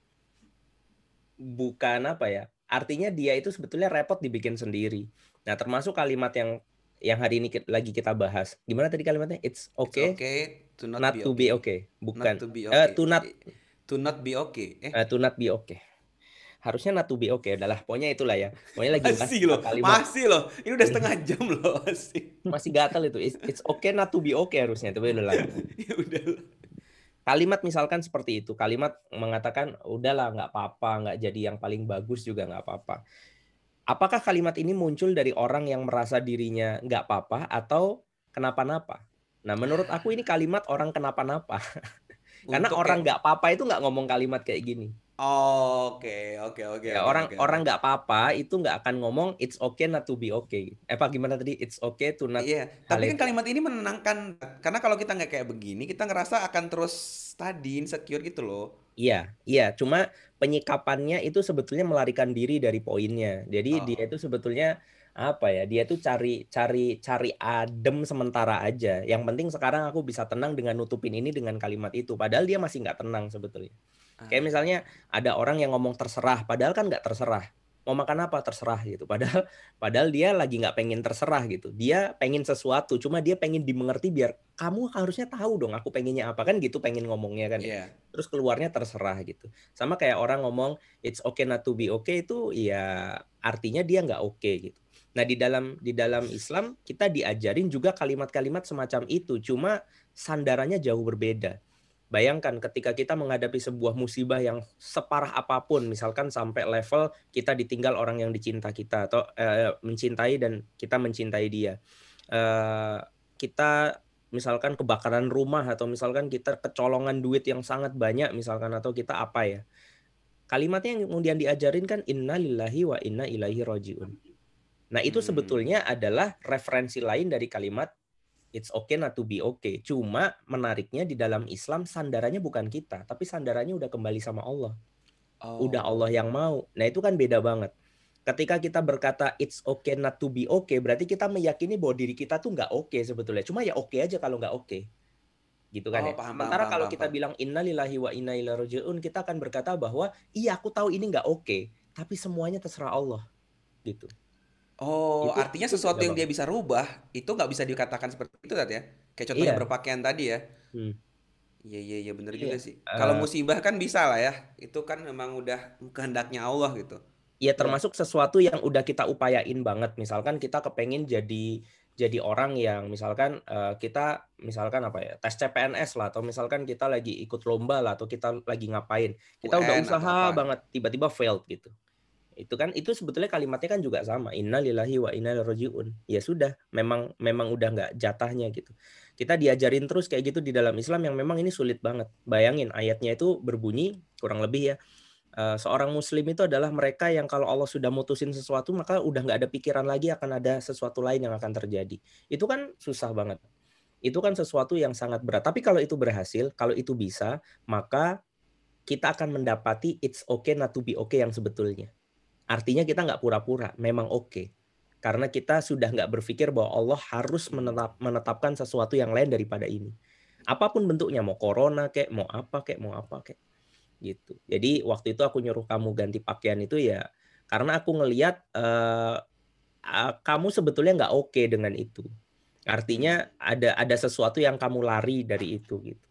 bukan apa ya artinya dia itu sebetulnya repot dibikin sendiri nah termasuk kalimat yang yang hari ini kita, lagi kita bahas gimana tadi kalimatnya it's okay, it's okay to not, not be to okay. be okay bukan not to be eh, okay. Uh, to not eh, to not be okay eh uh, to not be okay harusnya natubi oke okay, udahlah pokoknya itulah ya pokoknya lagi masih loh masih loh ini udah iya. setengah jam loh masih masih gatal itu it's, it's okay natubi oke okay harusnya tapi udahlah ya kalimat misalkan seperti itu kalimat mengatakan udahlah nggak apa-apa nggak jadi yang paling bagus juga nggak apa-apa apakah kalimat ini muncul dari orang yang merasa dirinya nggak apa-apa atau kenapa-napa nah menurut aku ini kalimat orang kenapa-napa Karena Untuk orang nggak papa apa itu nggak ngomong kalimat kayak gini. Oke, oke, oke. Ya, orang okay. orang nggak papa itu nggak akan ngomong it's okay not to be okay. Eh, apa gimana tadi? It's okay to not. Iya. Yeah. Tapi kan kalimat ini menenangkan karena kalau kita nggak kayak begini kita ngerasa akan terus tadi insecure gitu loh. Iya, iya. Cuma penyikapannya itu sebetulnya melarikan diri dari poinnya. Jadi oh. dia itu sebetulnya apa ya dia tuh cari cari cari adem sementara aja yang penting sekarang aku bisa tenang dengan nutupin ini dengan kalimat itu padahal dia masih nggak tenang sebetulnya ah. kayak misalnya ada orang yang ngomong terserah padahal kan nggak terserah mau makan apa terserah gitu padahal padahal dia lagi nggak pengen terserah gitu dia pengen sesuatu cuma dia pengen dimengerti biar kamu harusnya tahu dong aku pengennya apa kan gitu pengen ngomongnya kan yeah. Iya. terus keluarnya terserah gitu sama kayak orang ngomong it's okay not to be okay itu ya artinya dia nggak oke okay, gitu Nah, di dalam di dalam Islam kita diajarin juga kalimat-kalimat semacam itu, cuma sandarannya jauh berbeda. Bayangkan ketika kita menghadapi sebuah musibah yang separah apapun, misalkan sampai level kita ditinggal orang yang dicinta kita atau eh, mencintai dan kita mencintai dia. Eh, kita misalkan kebakaran rumah atau misalkan kita kecolongan duit yang sangat banyak misalkan atau kita apa ya. Kalimatnya yang kemudian diajarin kan inna lillahi wa inna ilaihi rojiun Nah, itu hmm. sebetulnya adalah referensi lain dari kalimat it's okay not to be okay. Cuma menariknya di dalam Islam sandarannya bukan kita, tapi sandarannya udah kembali sama Allah. Oh. Udah Allah yang mau. Nah, itu kan beda banget. Ketika kita berkata it's okay not to be okay, berarti kita meyakini bahwa diri kita tuh nggak oke okay sebetulnya. Cuma ya oke okay aja kalau nggak oke. Okay. Gitu kan oh, ya. Paham, Sementara paham, kalau kita paham. bilang innalillahi wa inna ilaihi rajiun, kita akan berkata bahwa iya aku tahu ini nggak oke, okay, tapi semuanya terserah Allah. Gitu. Oh, itu, artinya sesuatu yang dia bisa rubah itu nggak bisa dikatakan seperti itu tadi ya? Kayak contohnya iya. berpakaian tadi ya. Hmm. Iya iya iya benar juga iya, sih. Uh, Kalau musibah kan bisa lah ya. Itu kan memang udah kehendaknya Allah gitu. Iya, iya termasuk sesuatu yang udah kita upayain banget. Misalkan kita kepengen jadi jadi orang yang misalkan uh, kita misalkan apa ya tes CPNS lah atau misalkan kita lagi ikut lomba lah atau kita lagi ngapain kita UN udah usaha banget tiba-tiba failed gitu itu kan itu sebetulnya kalimatnya kan juga sama inna lillahi wa inna rojiun ya sudah memang memang udah nggak jatahnya gitu kita diajarin terus kayak gitu di dalam Islam yang memang ini sulit banget bayangin ayatnya itu berbunyi kurang lebih ya eh, seorang muslim itu adalah mereka yang kalau Allah sudah mutusin sesuatu maka udah nggak ada pikiran lagi akan ada sesuatu lain yang akan terjadi itu kan susah banget itu kan sesuatu yang sangat berat tapi kalau itu berhasil kalau itu bisa maka kita akan mendapati it's okay not to be okay yang sebetulnya Artinya kita nggak pura-pura, memang oke. Okay. Karena kita sudah nggak berpikir bahwa Allah harus menetap, menetapkan sesuatu yang lain daripada ini. Apapun bentuknya, mau corona kayak, mau apa kayak, mau apa kayak, Gitu. Jadi waktu itu aku nyuruh kamu ganti pakaian itu ya karena aku ngeliat uh, uh, kamu sebetulnya nggak oke okay dengan itu. Artinya ada ada sesuatu yang kamu lari dari itu gitu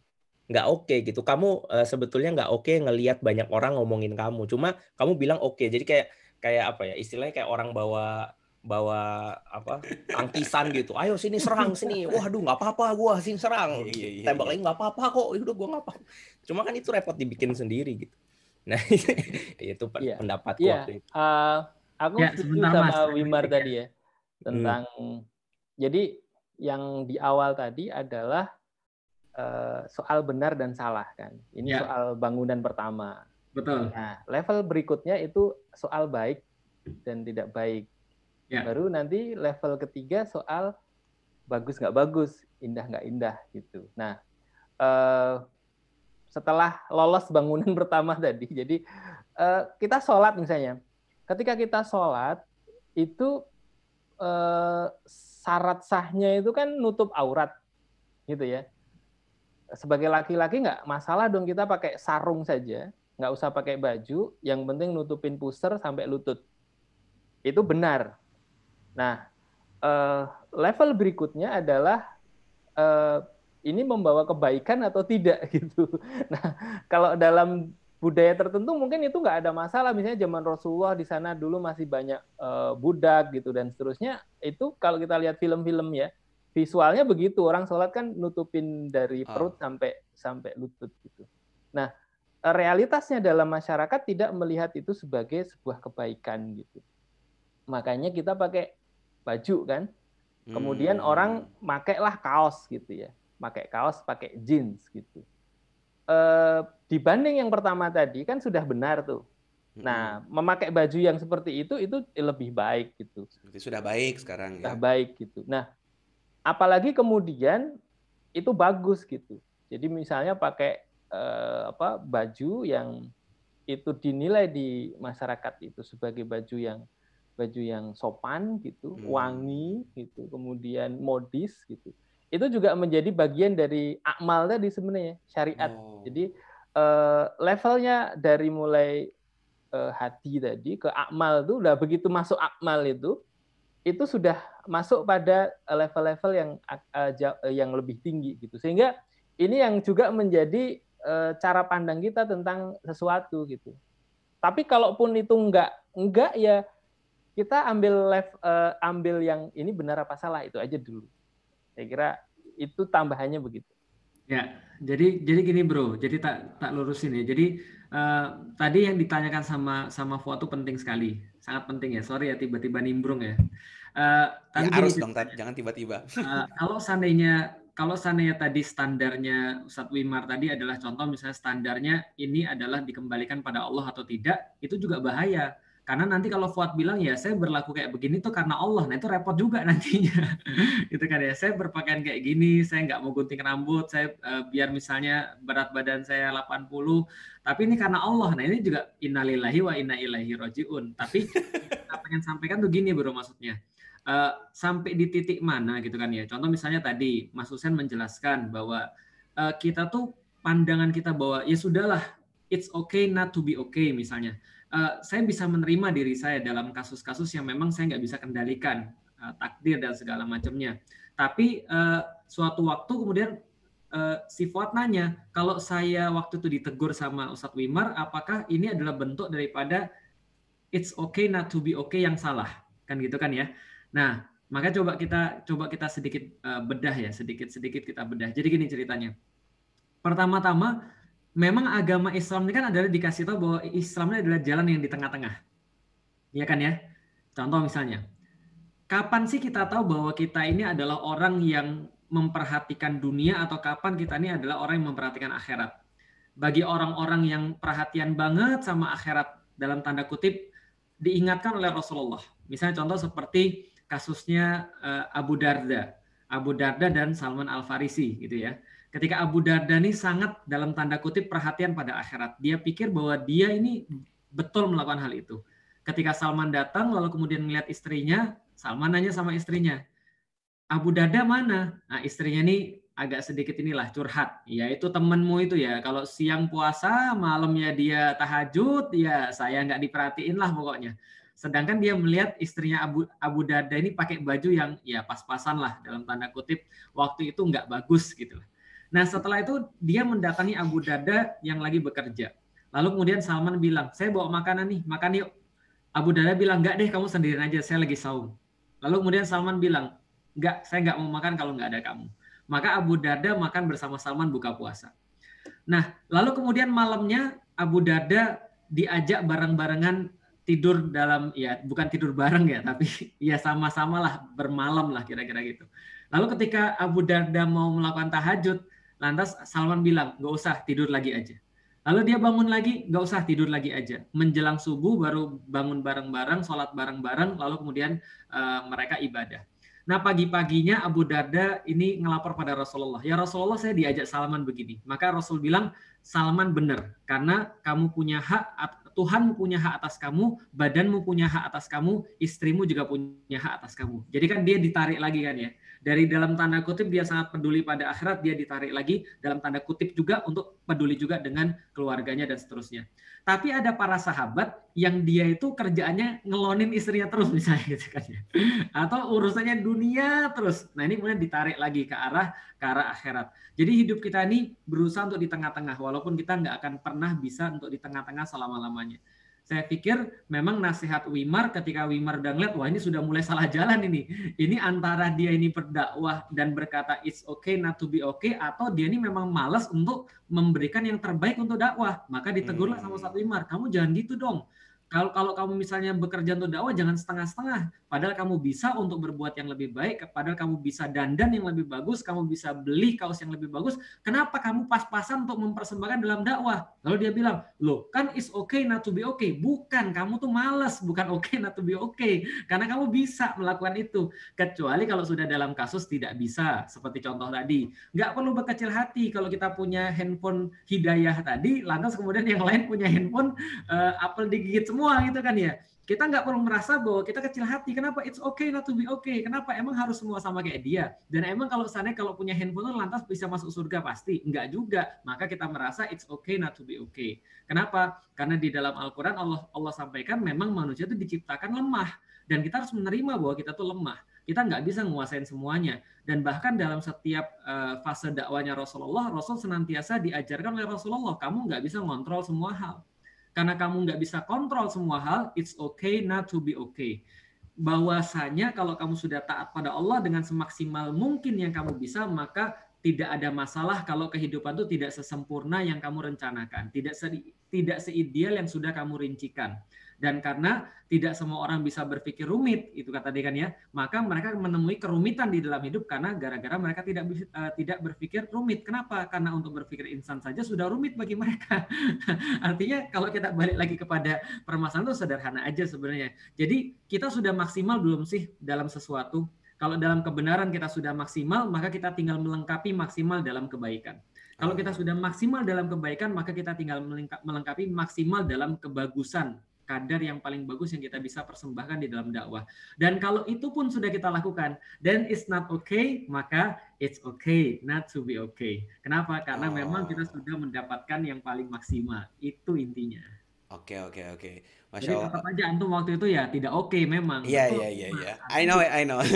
nggak oke okay, gitu. Kamu uh, sebetulnya nggak oke okay ngelihat banyak orang ngomongin kamu. Cuma kamu bilang oke. Okay. Jadi kayak kayak apa ya istilahnya kayak orang bawa bawa apa angkisan gitu ayo sini serang sini waduh nggak apa-apa gua sini serang iya, iya, iya tembak iya. lagi nggak apa-apa kok udah gua nggak apa cuma kan itu repot dibikin sendiri gitu nah itu yeah. pendapat yeah. waktu itu uh, aku ya, setuju sama mas. Wimar ya. tadi ya tentang hmm. jadi yang di awal tadi adalah uh, soal benar dan salah kan ini ya. soal bangunan pertama Betul. Nah, level berikutnya itu soal baik dan tidak baik. Ya. Baru nanti level ketiga soal bagus nggak bagus, indah nggak indah gitu. Nah, uh, setelah lolos bangunan pertama tadi, jadi uh, kita sholat misalnya. Ketika kita sholat itu uh, syarat sahnya itu kan nutup aurat gitu ya. Sebagai laki-laki nggak masalah dong kita pakai sarung saja nggak usah pakai baju, yang penting nutupin pusar sampai lutut. Itu benar. Nah, uh, level berikutnya adalah uh, ini membawa kebaikan atau tidak gitu. Nah, kalau dalam budaya tertentu mungkin itu nggak ada masalah. Misalnya zaman Rasulullah di sana dulu masih banyak uh, budak gitu dan seterusnya. Itu kalau kita lihat film-film ya, visualnya begitu. Orang sholat kan nutupin dari ah. perut sampai sampai lutut gitu. Nah, Eh, realitasnya dalam masyarakat tidak melihat itu sebagai sebuah kebaikan gitu. Makanya kita pakai baju kan. Kemudian hmm. orang makailah kaos gitu ya. Pakai kaos, pakai jeans gitu. E, dibanding yang pertama tadi kan sudah benar tuh. Hmm. Nah, memakai baju yang seperti itu itu lebih baik gitu. Seperti sudah baik sekarang sudah ya. Sudah baik gitu. Nah, apalagi kemudian itu bagus gitu. Jadi misalnya pakai eh, apa baju yang itu dinilai di masyarakat itu sebagai baju yang baju yang sopan gitu, hmm. wangi gitu, kemudian modis gitu. Itu juga menjadi bagian dari akmal tadi sebenarnya syariat. Oh. Jadi eh, levelnya dari mulai eh, hati tadi ke akmal itu udah begitu masuk akmal itu itu sudah masuk pada level-level yang eh, eh, yang lebih tinggi gitu. Sehingga ini yang juga menjadi Eh, cara pandang kita tentang sesuatu gitu. Tapi kalaupun itu enggak enggak ya kita ambil left uh, eh, ambil yang ini benar apa salah itu aja dulu. Saya kira itu tambahannya begitu. Ya, jadi jadi gini bro, jadi tak tak lurusin ya. Jadi uh, tadi yang ditanyakan sama sama Fuad itu penting sekali, sangat penting ya. Sorry ya tiba-tiba nimbrung ya. Uh, ya harus dong, jangan tiba-tiba. Uh, kalau seandainya kalau seandainya tadi standarnya Ustadz Wimar tadi adalah contoh misalnya standarnya ini adalah dikembalikan pada Allah atau tidak, itu juga bahaya. Karena nanti kalau Fuad bilang ya saya berlaku kayak begini tuh karena Allah, nah itu repot juga nantinya. gitu kan ya, saya berpakaian kayak gini, saya nggak mau gunting rambut, saya e, biar misalnya berat badan saya 80, tapi ini karena Allah. Nah ini juga innalillahi wa inna ilaihi rojiun. Tapi yang pengen sampaikan tuh gini bro maksudnya uh, sampai di titik mana gitu kan ya. Contoh misalnya tadi Mas Husen menjelaskan bahwa uh, kita tuh pandangan kita bahwa ya sudahlah it's okay not to be okay misalnya. Uh, saya bisa menerima diri saya dalam kasus-kasus yang memang saya nggak bisa kendalikan uh, takdir dan segala macamnya. Tapi uh, suatu waktu kemudian uh, si Fuad nanya kalau saya waktu itu ditegur sama Ustadz Wimar, apakah ini adalah bentuk daripada it's okay not to be okay yang salah kan gitu kan ya? Nah, maka coba kita coba kita sedikit uh, bedah ya, sedikit-sedikit kita bedah. Jadi gini ceritanya. Pertama-tama memang agama Islam ini kan adalah dikasih tahu bahwa Islam ini adalah jalan yang di tengah-tengah. Iya kan ya? Contoh misalnya, kapan sih kita tahu bahwa kita ini adalah orang yang memperhatikan dunia atau kapan kita ini adalah orang yang memperhatikan akhirat? Bagi orang-orang yang perhatian banget sama akhirat dalam tanda kutip diingatkan oleh Rasulullah. Misalnya contoh seperti kasusnya uh, Abu Darda, Abu Darda dan Salman Al Farisi gitu ya. Ketika Abu Darda ini sangat dalam tanda kutip perhatian pada akhirat, dia pikir bahwa dia ini betul melakukan hal itu. Ketika Salman datang lalu kemudian melihat istrinya, Salman nanya sama istrinya, Abu Darda mana? Nah istrinya ini agak sedikit inilah curhat, yaitu temenmu itu ya. Kalau siang puasa, malamnya dia tahajud, ya saya nggak diperhatiin lah pokoknya. Sedangkan dia melihat istrinya Abu, Abu Darda ini pakai baju yang ya pas-pasan lah dalam tanda kutip waktu itu nggak bagus gitu Nah setelah itu dia mendatangi Abu Darda yang lagi bekerja. Lalu kemudian Salman bilang, saya bawa makanan nih, makan yuk. Abu Darda bilang, nggak deh kamu sendirian aja, saya lagi saum. Lalu kemudian Salman bilang, nggak, saya nggak mau makan kalau nggak ada kamu. Maka Abu Darda makan bersama Salman buka puasa. Nah, lalu kemudian malamnya Abu Darda diajak bareng-barengan tidur dalam ya bukan tidur bareng ya tapi ya sama-sama lah bermalam lah kira-kira gitu. Lalu ketika Abu Darda mau melakukan tahajud, lantas Salman bilang nggak usah tidur lagi aja. Lalu dia bangun lagi nggak usah tidur lagi aja. Menjelang subuh baru bangun bareng-bareng, sholat bareng-bareng, lalu kemudian uh, mereka ibadah. Nah pagi-paginya Abu Darda ini ngelapor pada Rasulullah. Ya Rasulullah saya diajak Salman begini. Maka Rasul bilang Salman benar karena kamu punya hak Tuhan punya hak atas kamu, badanmu punya hak atas kamu, istrimu juga punya hak atas kamu. Jadi kan dia ditarik lagi kan ya. Dari dalam tanda kutip dia sangat peduli pada akhirat, dia ditarik lagi dalam tanda kutip juga untuk peduli juga dengan keluarganya dan seterusnya. Tapi ada para sahabat yang dia itu kerjaannya ngelonin istrinya terus misalnya gitu kan ya. Atau urusannya dunia terus. Nah, ini kemudian ditarik lagi ke arah ke arah akhirat. Jadi hidup kita ini berusaha untuk di tengah-tengah walaupun kita nggak akan pernah bisa untuk di tengah-tengah selama-lamanya saya pikir memang nasihat Wimar ketika Wimar udah ngeliat, wah ini sudah mulai salah jalan ini. Ini antara dia ini berdakwah dan berkata it's okay not to be okay, atau dia ini memang malas untuk memberikan yang terbaik untuk dakwah. Maka ditegurlah sama hmm. Ustaz Wimar, kamu jangan gitu dong. Kalau kalau kamu misalnya bekerja untuk dakwah jangan setengah-setengah. Padahal kamu bisa untuk berbuat yang lebih baik, padahal kamu bisa dandan yang lebih bagus, kamu bisa beli kaos yang lebih bagus. Kenapa kamu pas-pasan untuk mempersembahkan dalam dakwah? Lalu dia bilang, "Loh, kan is okay not to be okay." Bukan, kamu tuh malas, bukan okay not to be okay. Karena kamu bisa melakukan itu. Kecuali kalau sudah dalam kasus tidak bisa, seperti contoh tadi. Nggak perlu berkecil hati kalau kita punya handphone hidayah tadi, lantas kemudian yang lain punya handphone uh, Apple digigit semua semua gitu kan ya kita nggak perlu merasa bahwa kita kecil hati. Kenapa? It's okay not to be okay. Kenapa? Emang harus semua sama kayak dia. Dan emang kalau sana kalau punya handphone lantas bisa masuk surga pasti? nggak juga. Maka kita merasa it's okay not to be okay. Kenapa? Karena di dalam Al-Quran Allah Allah sampaikan memang manusia itu diciptakan lemah dan kita harus menerima bahwa kita tuh lemah. Kita nggak bisa menguasai semuanya. Dan bahkan dalam setiap uh, fase dakwanya Rasulullah, Rasul senantiasa diajarkan oleh Rasulullah, kamu nggak bisa mengontrol semua hal karena kamu nggak bisa kontrol semua hal, it's okay not to be okay. Bahwasanya kalau kamu sudah taat pada Allah dengan semaksimal mungkin yang kamu bisa, maka tidak ada masalah kalau kehidupan itu tidak sesempurna yang kamu rencanakan, tidak se tidak seideal yang sudah kamu rincikan. Dan karena tidak semua orang bisa berpikir rumit, itu kata dia kan ya, maka mereka menemui kerumitan di dalam hidup karena gara-gara mereka tidak uh, tidak berpikir rumit. Kenapa? Karena untuk berpikir insan saja sudah rumit bagi mereka. Artinya kalau kita balik lagi kepada permasalahan itu sederhana aja sebenarnya. Jadi kita sudah maksimal belum sih dalam sesuatu? Kalau dalam kebenaran kita sudah maksimal, maka kita tinggal melengkapi maksimal dalam kebaikan. Kalau kita sudah maksimal dalam kebaikan, maka kita tinggal melengkapi maksimal dalam kebagusan kadar yang paling bagus yang kita bisa persembahkan di dalam dakwah. Dan kalau itu pun sudah kita lakukan, then it's not okay, maka it's okay not to be okay. Kenapa? Karena oh. memang kita oh. sudah mendapatkan yang paling maksimal. Itu intinya. Oke okay, oke okay, oke. Okay. Masya Jadi Allah. tetap aja antum waktu itu ya tidak oke okay, memang. Iya iya iya, iya. I know I know. oke,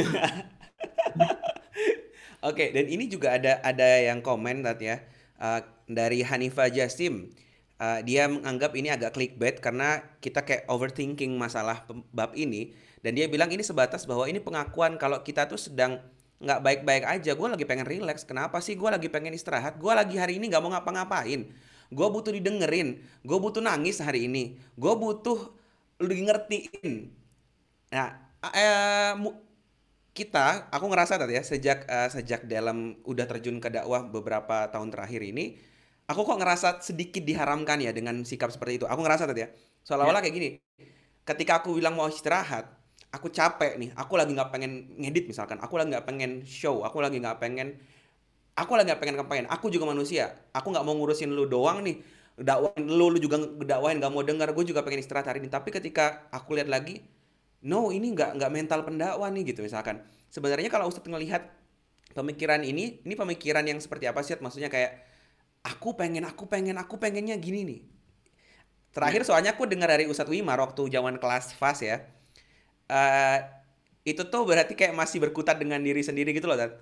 okay, dan ini juga ada ada yang komen tadi ya uh, dari Hanifah Jasim uh, dia menganggap ini agak clickbait karena kita kayak overthinking masalah bab ini dan dia bilang ini sebatas bahwa ini pengakuan kalau kita tuh sedang nggak baik-baik aja gue lagi pengen relax kenapa sih gue lagi pengen istirahat gue lagi hari ini nggak mau ngapa-ngapain gue butuh didengerin gue butuh nangis hari ini gue butuh lu ngertiin nah eh, kita aku ngerasa tadi ya sejak uh, sejak dalam udah terjun ke dakwah beberapa tahun terakhir ini aku kok ngerasa sedikit diharamkan ya dengan sikap seperti itu. Aku ngerasa tadi ya, seolah-olah yeah. kayak gini. Ketika aku bilang mau istirahat, aku capek nih, aku lagi nggak pengen ngedit misalkan, aku lagi nggak pengen show, aku lagi nggak pengen, aku lagi nggak pengen kepengen. Aku juga manusia, aku nggak mau ngurusin lu doang nih. Dakwain lu, lu juga dakwain nggak mau dengar. gue juga pengen istirahat hari ini. Tapi ketika aku lihat lagi, no ini nggak nggak mental pendakwa nih gitu misalkan. Sebenarnya kalau Ustadz ngelihat pemikiran ini, ini pemikiran yang seperti apa sih? Maksudnya kayak aku pengen aku pengen aku pengennya gini nih terakhir soalnya aku dengar dari Ustadz Wimar waktu zaman kelas fas ya uh, itu tuh berarti kayak masih berkutat dengan diri sendiri gitu loh dan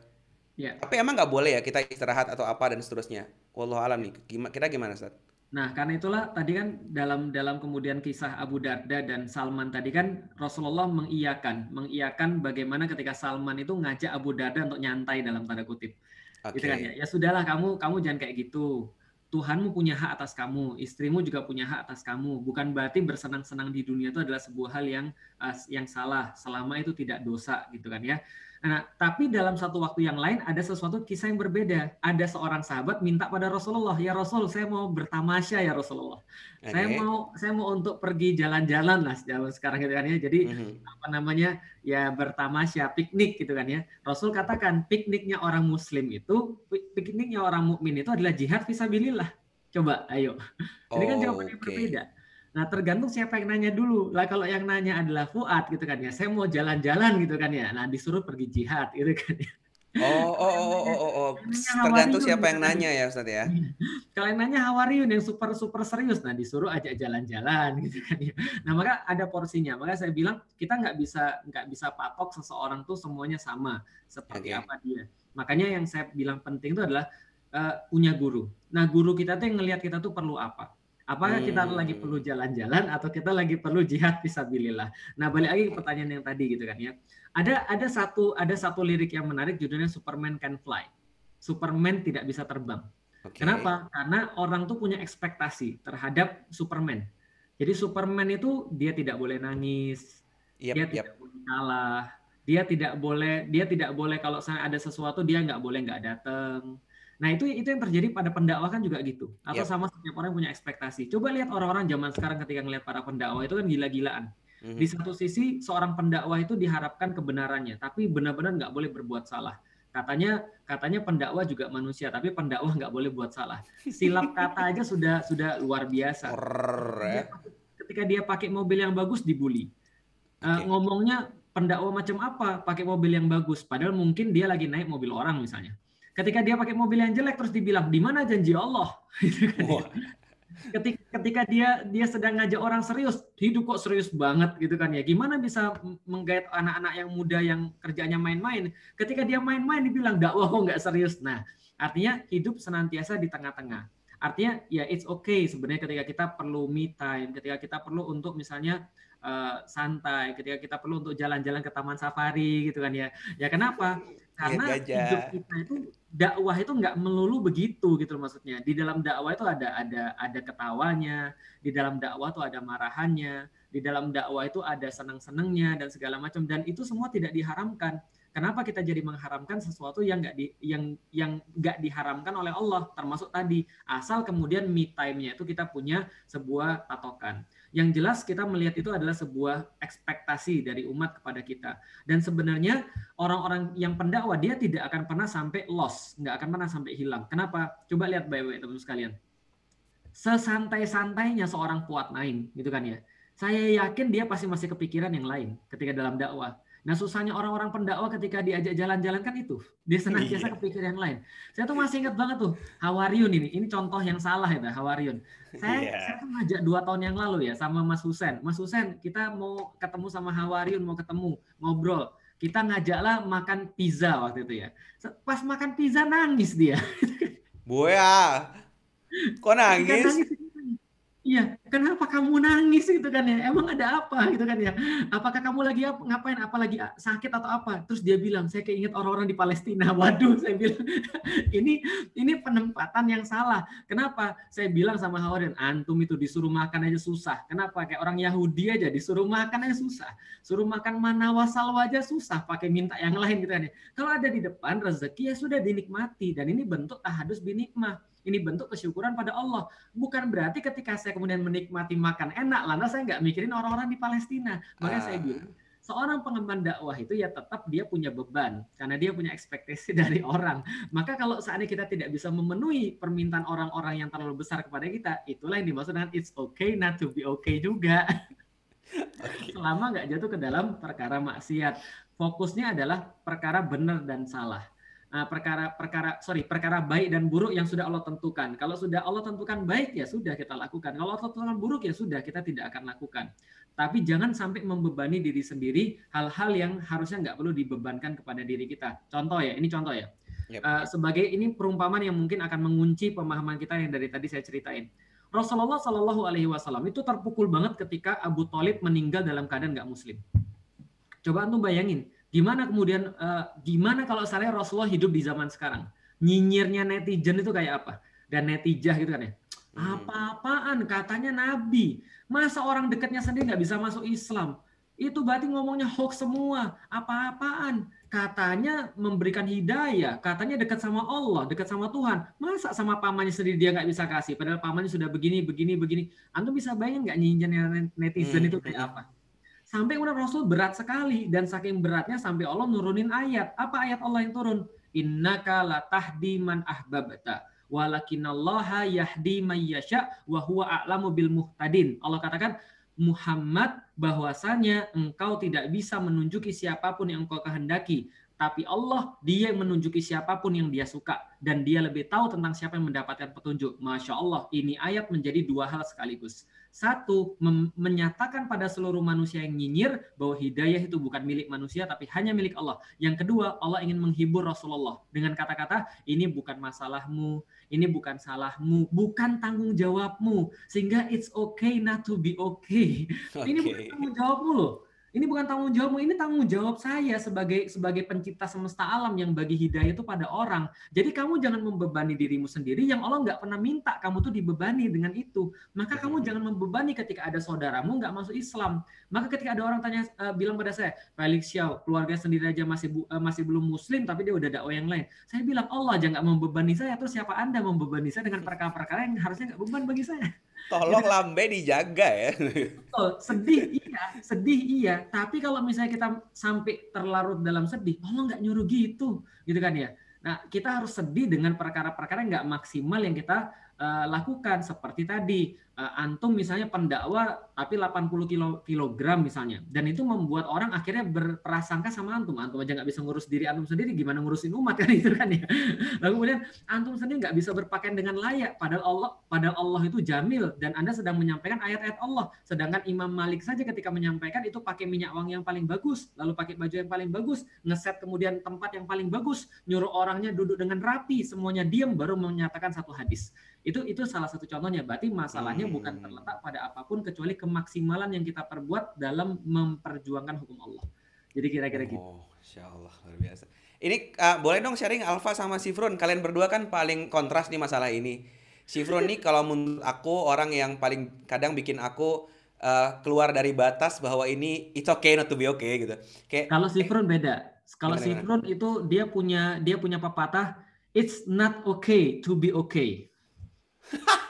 ya. tapi emang nggak boleh ya kita istirahat atau apa dan seterusnya Wallah alam nih Gima, kita gimana Ustadz? Nah karena itulah tadi kan dalam dalam kemudian kisah Abu Darda dan Salman tadi kan Rasulullah mengiyakan mengiyakan bagaimana ketika Salman itu ngajak Abu Darda untuk nyantai dalam tanda kutip Okay. Gitu kan ya. Ya sudahlah kamu kamu jangan kayak gitu. Tuhanmu punya hak atas kamu, istrimu juga punya hak atas kamu. Bukan berarti bersenang-senang di dunia itu adalah sebuah hal yang uh, yang salah selama itu tidak dosa gitu kan ya. Nah, tapi dalam satu waktu yang lain ada sesuatu kisah yang berbeda. Ada seorang sahabat minta pada Rasulullah, "Ya Rasul, saya mau bertamasya ya Rasulullah. Okay. Saya mau saya mau untuk pergi jalan-jalan lah jalan sekarang gitu kan ya. Jadi mm-hmm. apa namanya? ya bertamasya, piknik gitu kan ya. Rasul katakan, pikniknya orang muslim itu pikniknya orang mukmin itu adalah jihad visabilillah. Coba ayo. Oh, Ini kan jawabannya okay. berbeda. Nah, tergantung siapa yang nanya dulu. Lah kalau yang nanya adalah Fuad gitu kan ya. Saya mau jalan-jalan gitu kan ya. Nah, disuruh pergi jihad gitu kan ya. Oh, oh, oh, oh, oh, oh. oh. tergantung siapa yang gitu kan ya. nanya ya Ustaz ya. Kalau yang nanya Hawariun yang super super serius, nah disuruh ajak jalan-jalan gitu kan ya. Nah maka ada porsinya. Maka saya bilang kita nggak bisa nggak bisa patok seseorang tuh semuanya sama seperti okay. Iya. apa dia. Makanya yang saya bilang penting itu adalah uh, punya guru. Nah guru kita tuh yang ngelihat kita tuh perlu apa Apakah hmm. kita lagi perlu jalan-jalan atau kita lagi perlu jihad fisabilillah? Nah, balik lagi ke pertanyaan yang tadi gitu kan ya. Ada ada satu ada satu lirik yang menarik judulnya Superman Can Fly. Superman tidak bisa terbang. Okay. Kenapa? Karena orang tuh punya ekspektasi terhadap Superman. Jadi Superman itu dia tidak boleh nangis, yep, dia yep. tidak boleh kalah, dia tidak boleh dia tidak boleh kalau ada sesuatu dia nggak boleh nggak datang Nah, itu itu yang terjadi pada pendakwa kan juga gitu. Atau yep. Iya. sama setiap orang punya ekspektasi. Coba lihat orang-orang zaman sekarang ketika ngelihat para pendakwa itu kan gila-gilaan. Mm-hmm. Di satu sisi seorang pendakwa itu diharapkan kebenarannya, tapi benar-benar nggak boleh berbuat salah. Katanya katanya pendakwa juga manusia, tapi pendakwa nggak boleh buat salah. Silap kata aja sudah sudah luar biasa. Ya. Ketika dia, ketika dia pakai mobil yang bagus dibully. Eh, okay. Uh, ngomongnya pendakwa macam apa pakai mobil yang bagus padahal mungkin dia lagi naik mobil orang misalnya Ketika dia pakai mobil yang jelek terus dibilang di mana janji Allah. Gitu kan. ketika, ketika dia dia sedang ngajak orang serius, hidup kok serius banget gitu kan ya. Gimana bisa menggait anak-anak yang muda yang kerjanya main-main? Ketika dia main-main dibilang dakwah kok nggak serius. Nah, artinya hidup senantiasa di tengah-tengah. Artinya ya it's okay sebenarnya ketika kita perlu me time, ketika kita perlu untuk misalnya uh, santai, ketika kita perlu untuk jalan-jalan ke taman safari gitu kan ya. Ya kenapa? karena hidup kita itu dakwah itu nggak melulu begitu gitu maksudnya di dalam dakwah itu ada ada ada ketawanya di dalam dakwah itu ada marahannya di dalam dakwah itu ada senang senangnya dan segala macam dan itu semua tidak diharamkan Kenapa kita jadi mengharamkan sesuatu yang nggak di, yang yang nggak diharamkan oleh Allah, termasuk tadi asal kemudian me time-nya itu kita punya sebuah patokan. Yang jelas kita melihat itu adalah sebuah ekspektasi dari umat kepada kita. Dan sebenarnya orang-orang yang pendakwa dia tidak akan pernah sampai loss, nggak akan pernah sampai hilang. Kenapa? Coba lihat baik-baik teman-teman sekalian. Sesantai-santainya seorang kuat main gitu kan ya. Saya yakin dia pasti masih kepikiran yang lain ketika dalam dakwah Nah susahnya orang-orang pendakwa ketika diajak jalan-jalan kan itu. Dia senantiasa yeah. kepikir yang lain. Saya tuh masih ingat banget tuh Hawariun ini. Ini contoh yang salah ya Pak Hawariun. Saya, yeah. saya tuh kan ngajak dua tahun yang lalu ya sama Mas Husen. Mas Husen kita mau ketemu sama Hawariun, mau ketemu, ngobrol. Kita ngajaklah makan pizza waktu itu ya. Pas makan pizza nangis dia. Boya. Kok nangis? nangis Iya, kenapa kamu nangis gitu kan ya? Emang ada apa gitu kan ya? Apakah kamu lagi apa, ngapain? Apa lagi ah, sakit atau apa? Terus dia bilang, saya keinget orang-orang di Palestina. Waduh, saya bilang ini ini penempatan yang salah. Kenapa? Saya bilang sama Howard, antum itu disuruh makan aja susah. Kenapa? Kayak orang Yahudi aja disuruh makan aja susah. Suruh makan mana wasal aja susah. Pakai minta yang lain gitu kan ya. Kalau ada di depan rezeki ya sudah dinikmati dan ini bentuk tahadus binikmah ini bentuk kesyukuran pada Allah. Bukan berarti ketika saya kemudian menikmati makan enak, lantas saya nggak mikirin orang-orang di Palestina. Makanya uh. saya ah. bilang, seorang pengemban dakwah itu ya tetap dia punya beban karena dia punya ekspektasi dari orang. Maka kalau seandainya kita tidak bisa memenuhi permintaan orang-orang yang terlalu besar kepada kita, itulah yang dimaksud dengan it's okay not to be okay juga. Okay. Selama nggak jatuh ke dalam perkara maksiat. Fokusnya adalah perkara benar dan salah. Eh, perkara perkara sorry perkara baik dan buruk yang sudah Allah tentukan. Kalau sudah Allah tentukan baik ya sudah kita lakukan. Kalau Allah tentukan buruk ya sudah kita tidak akan lakukan. Tapi jangan sampai membebani diri sendiri hal-hal yang harusnya nggak perlu dibebankan kepada diri kita. Contoh ya, ini contoh ya. Yep. Uh, sebagai ini perumpamaan yang mungkin akan mengunci pemahaman kita yang dari tadi saya ceritain. Rasulullah Shallallahu Alaihi Wasallam itu terpukul banget ketika Abu Talib meninggal dalam keadaan nggak muslim. Coba antum bayangin, Gimana kemudian uh, gimana kalau misalnya Rasulullah hidup di zaman sekarang? Nyinyirnya netizen itu kayak apa? Dan netijah gitu kan ya. Hmm. Apa-apaan katanya nabi. Masa orang dekatnya sendiri nggak bisa masuk Islam? Itu berarti ngomongnya hoax semua. Apa-apaan? Katanya memberikan hidayah, katanya dekat sama Allah, dekat sama Tuhan. Masa sama pamannya sendiri dia nggak bisa kasih? Padahal pamannya sudah begini, begini, begini. Antum bisa bayangin nggak nyinyirnya netizen hmm. itu kayak apa? sampai Umat Rasul berat sekali dan saking beratnya sampai Allah nurunin ayat. Apa ayat Allah yang turun? Innaka tahdi man ahbabta walakinallaha yahdi man yasha wa huwa a'lamu bil muhtadin. Allah katakan Muhammad bahwasanya engkau tidak bisa menunjuki siapapun yang engkau kehendaki tapi Allah dia yang menunjuki siapapun yang dia suka dan dia lebih tahu tentang siapa yang mendapatkan petunjuk. Masya Allah, ini ayat menjadi dua hal sekaligus. Satu, menyatakan pada seluruh manusia yang nyinyir bahwa hidayah itu bukan milik manusia tapi hanya milik Allah. Yang kedua, Allah ingin menghibur Rasulullah dengan kata-kata, ini bukan masalahmu, ini bukan salahmu, bukan tanggung jawabmu. Sehingga it's okay not to be okay. okay. Ini bukan tanggung jawabmu loh ini bukan tanggung jawabmu, ini tanggung jawab saya sebagai sebagai pencipta semesta alam yang bagi hidayah itu pada orang. Jadi kamu jangan membebani dirimu sendiri yang Allah nggak pernah minta kamu tuh dibebani dengan itu. Maka kamu jangan membebani ketika ada saudaramu nggak masuk Islam. Maka ketika ada orang tanya uh, bilang pada saya, Felix Xiao, keluarga sendiri aja masih bu, uh, masih belum muslim tapi dia udah dakwah yang lain. Saya bilang Allah jangan membebani saya, terus siapa Anda membebani saya dengan perkara-perkara yang harusnya nggak beban bagi saya tolong lambe dijaga ya. Betul, sedih iya, sedih iya. Tapi kalau misalnya kita sampai terlarut dalam sedih, Allah nggak nyuruh gitu, gitu kan ya. Nah, kita harus sedih dengan perkara-perkara yang nggak maksimal yang kita uh, lakukan seperti tadi Eh, antum misalnya pendakwa tapi 80 kilo, kilogram misalnya dan itu membuat orang akhirnya berprasangka sama antum antum aja nggak bisa ngurus diri antum sendiri gimana ngurusin umat kan itu kan ya lalu kemudian antum sendiri nggak bisa berpakaian dengan layak padahal Allah padahal Allah itu jamil dan anda sedang menyampaikan ayat-ayat Allah sedangkan Imam Malik saja ketika menyampaikan itu pakai minyak wangi yang paling bagus lalu pakai baju yang paling bagus ngeset kemudian tempat yang paling bagus nyuruh orangnya duduk dengan rapi semuanya diam baru menyatakan satu hadis itu itu salah satu contohnya berarti masalahnya bukan hmm. terletak pada apapun kecuali kemaksimalan yang kita perbuat dalam memperjuangkan hukum Allah. Jadi kira-kira gitu. Oh, insya Allah luar biasa. Ini uh, boleh dong sharing Alfa sama Sifrun. Kalian berdua kan paling kontras nih masalah ini. Sifrun nih kalau menurut aku orang yang paling kadang bikin aku uh, keluar dari batas bahwa ini it's okay not to be okay gitu. Kayak Kalau Sifrun eh, beda. Kalau Sifrun itu dia punya dia punya pepatah it's not okay to be okay.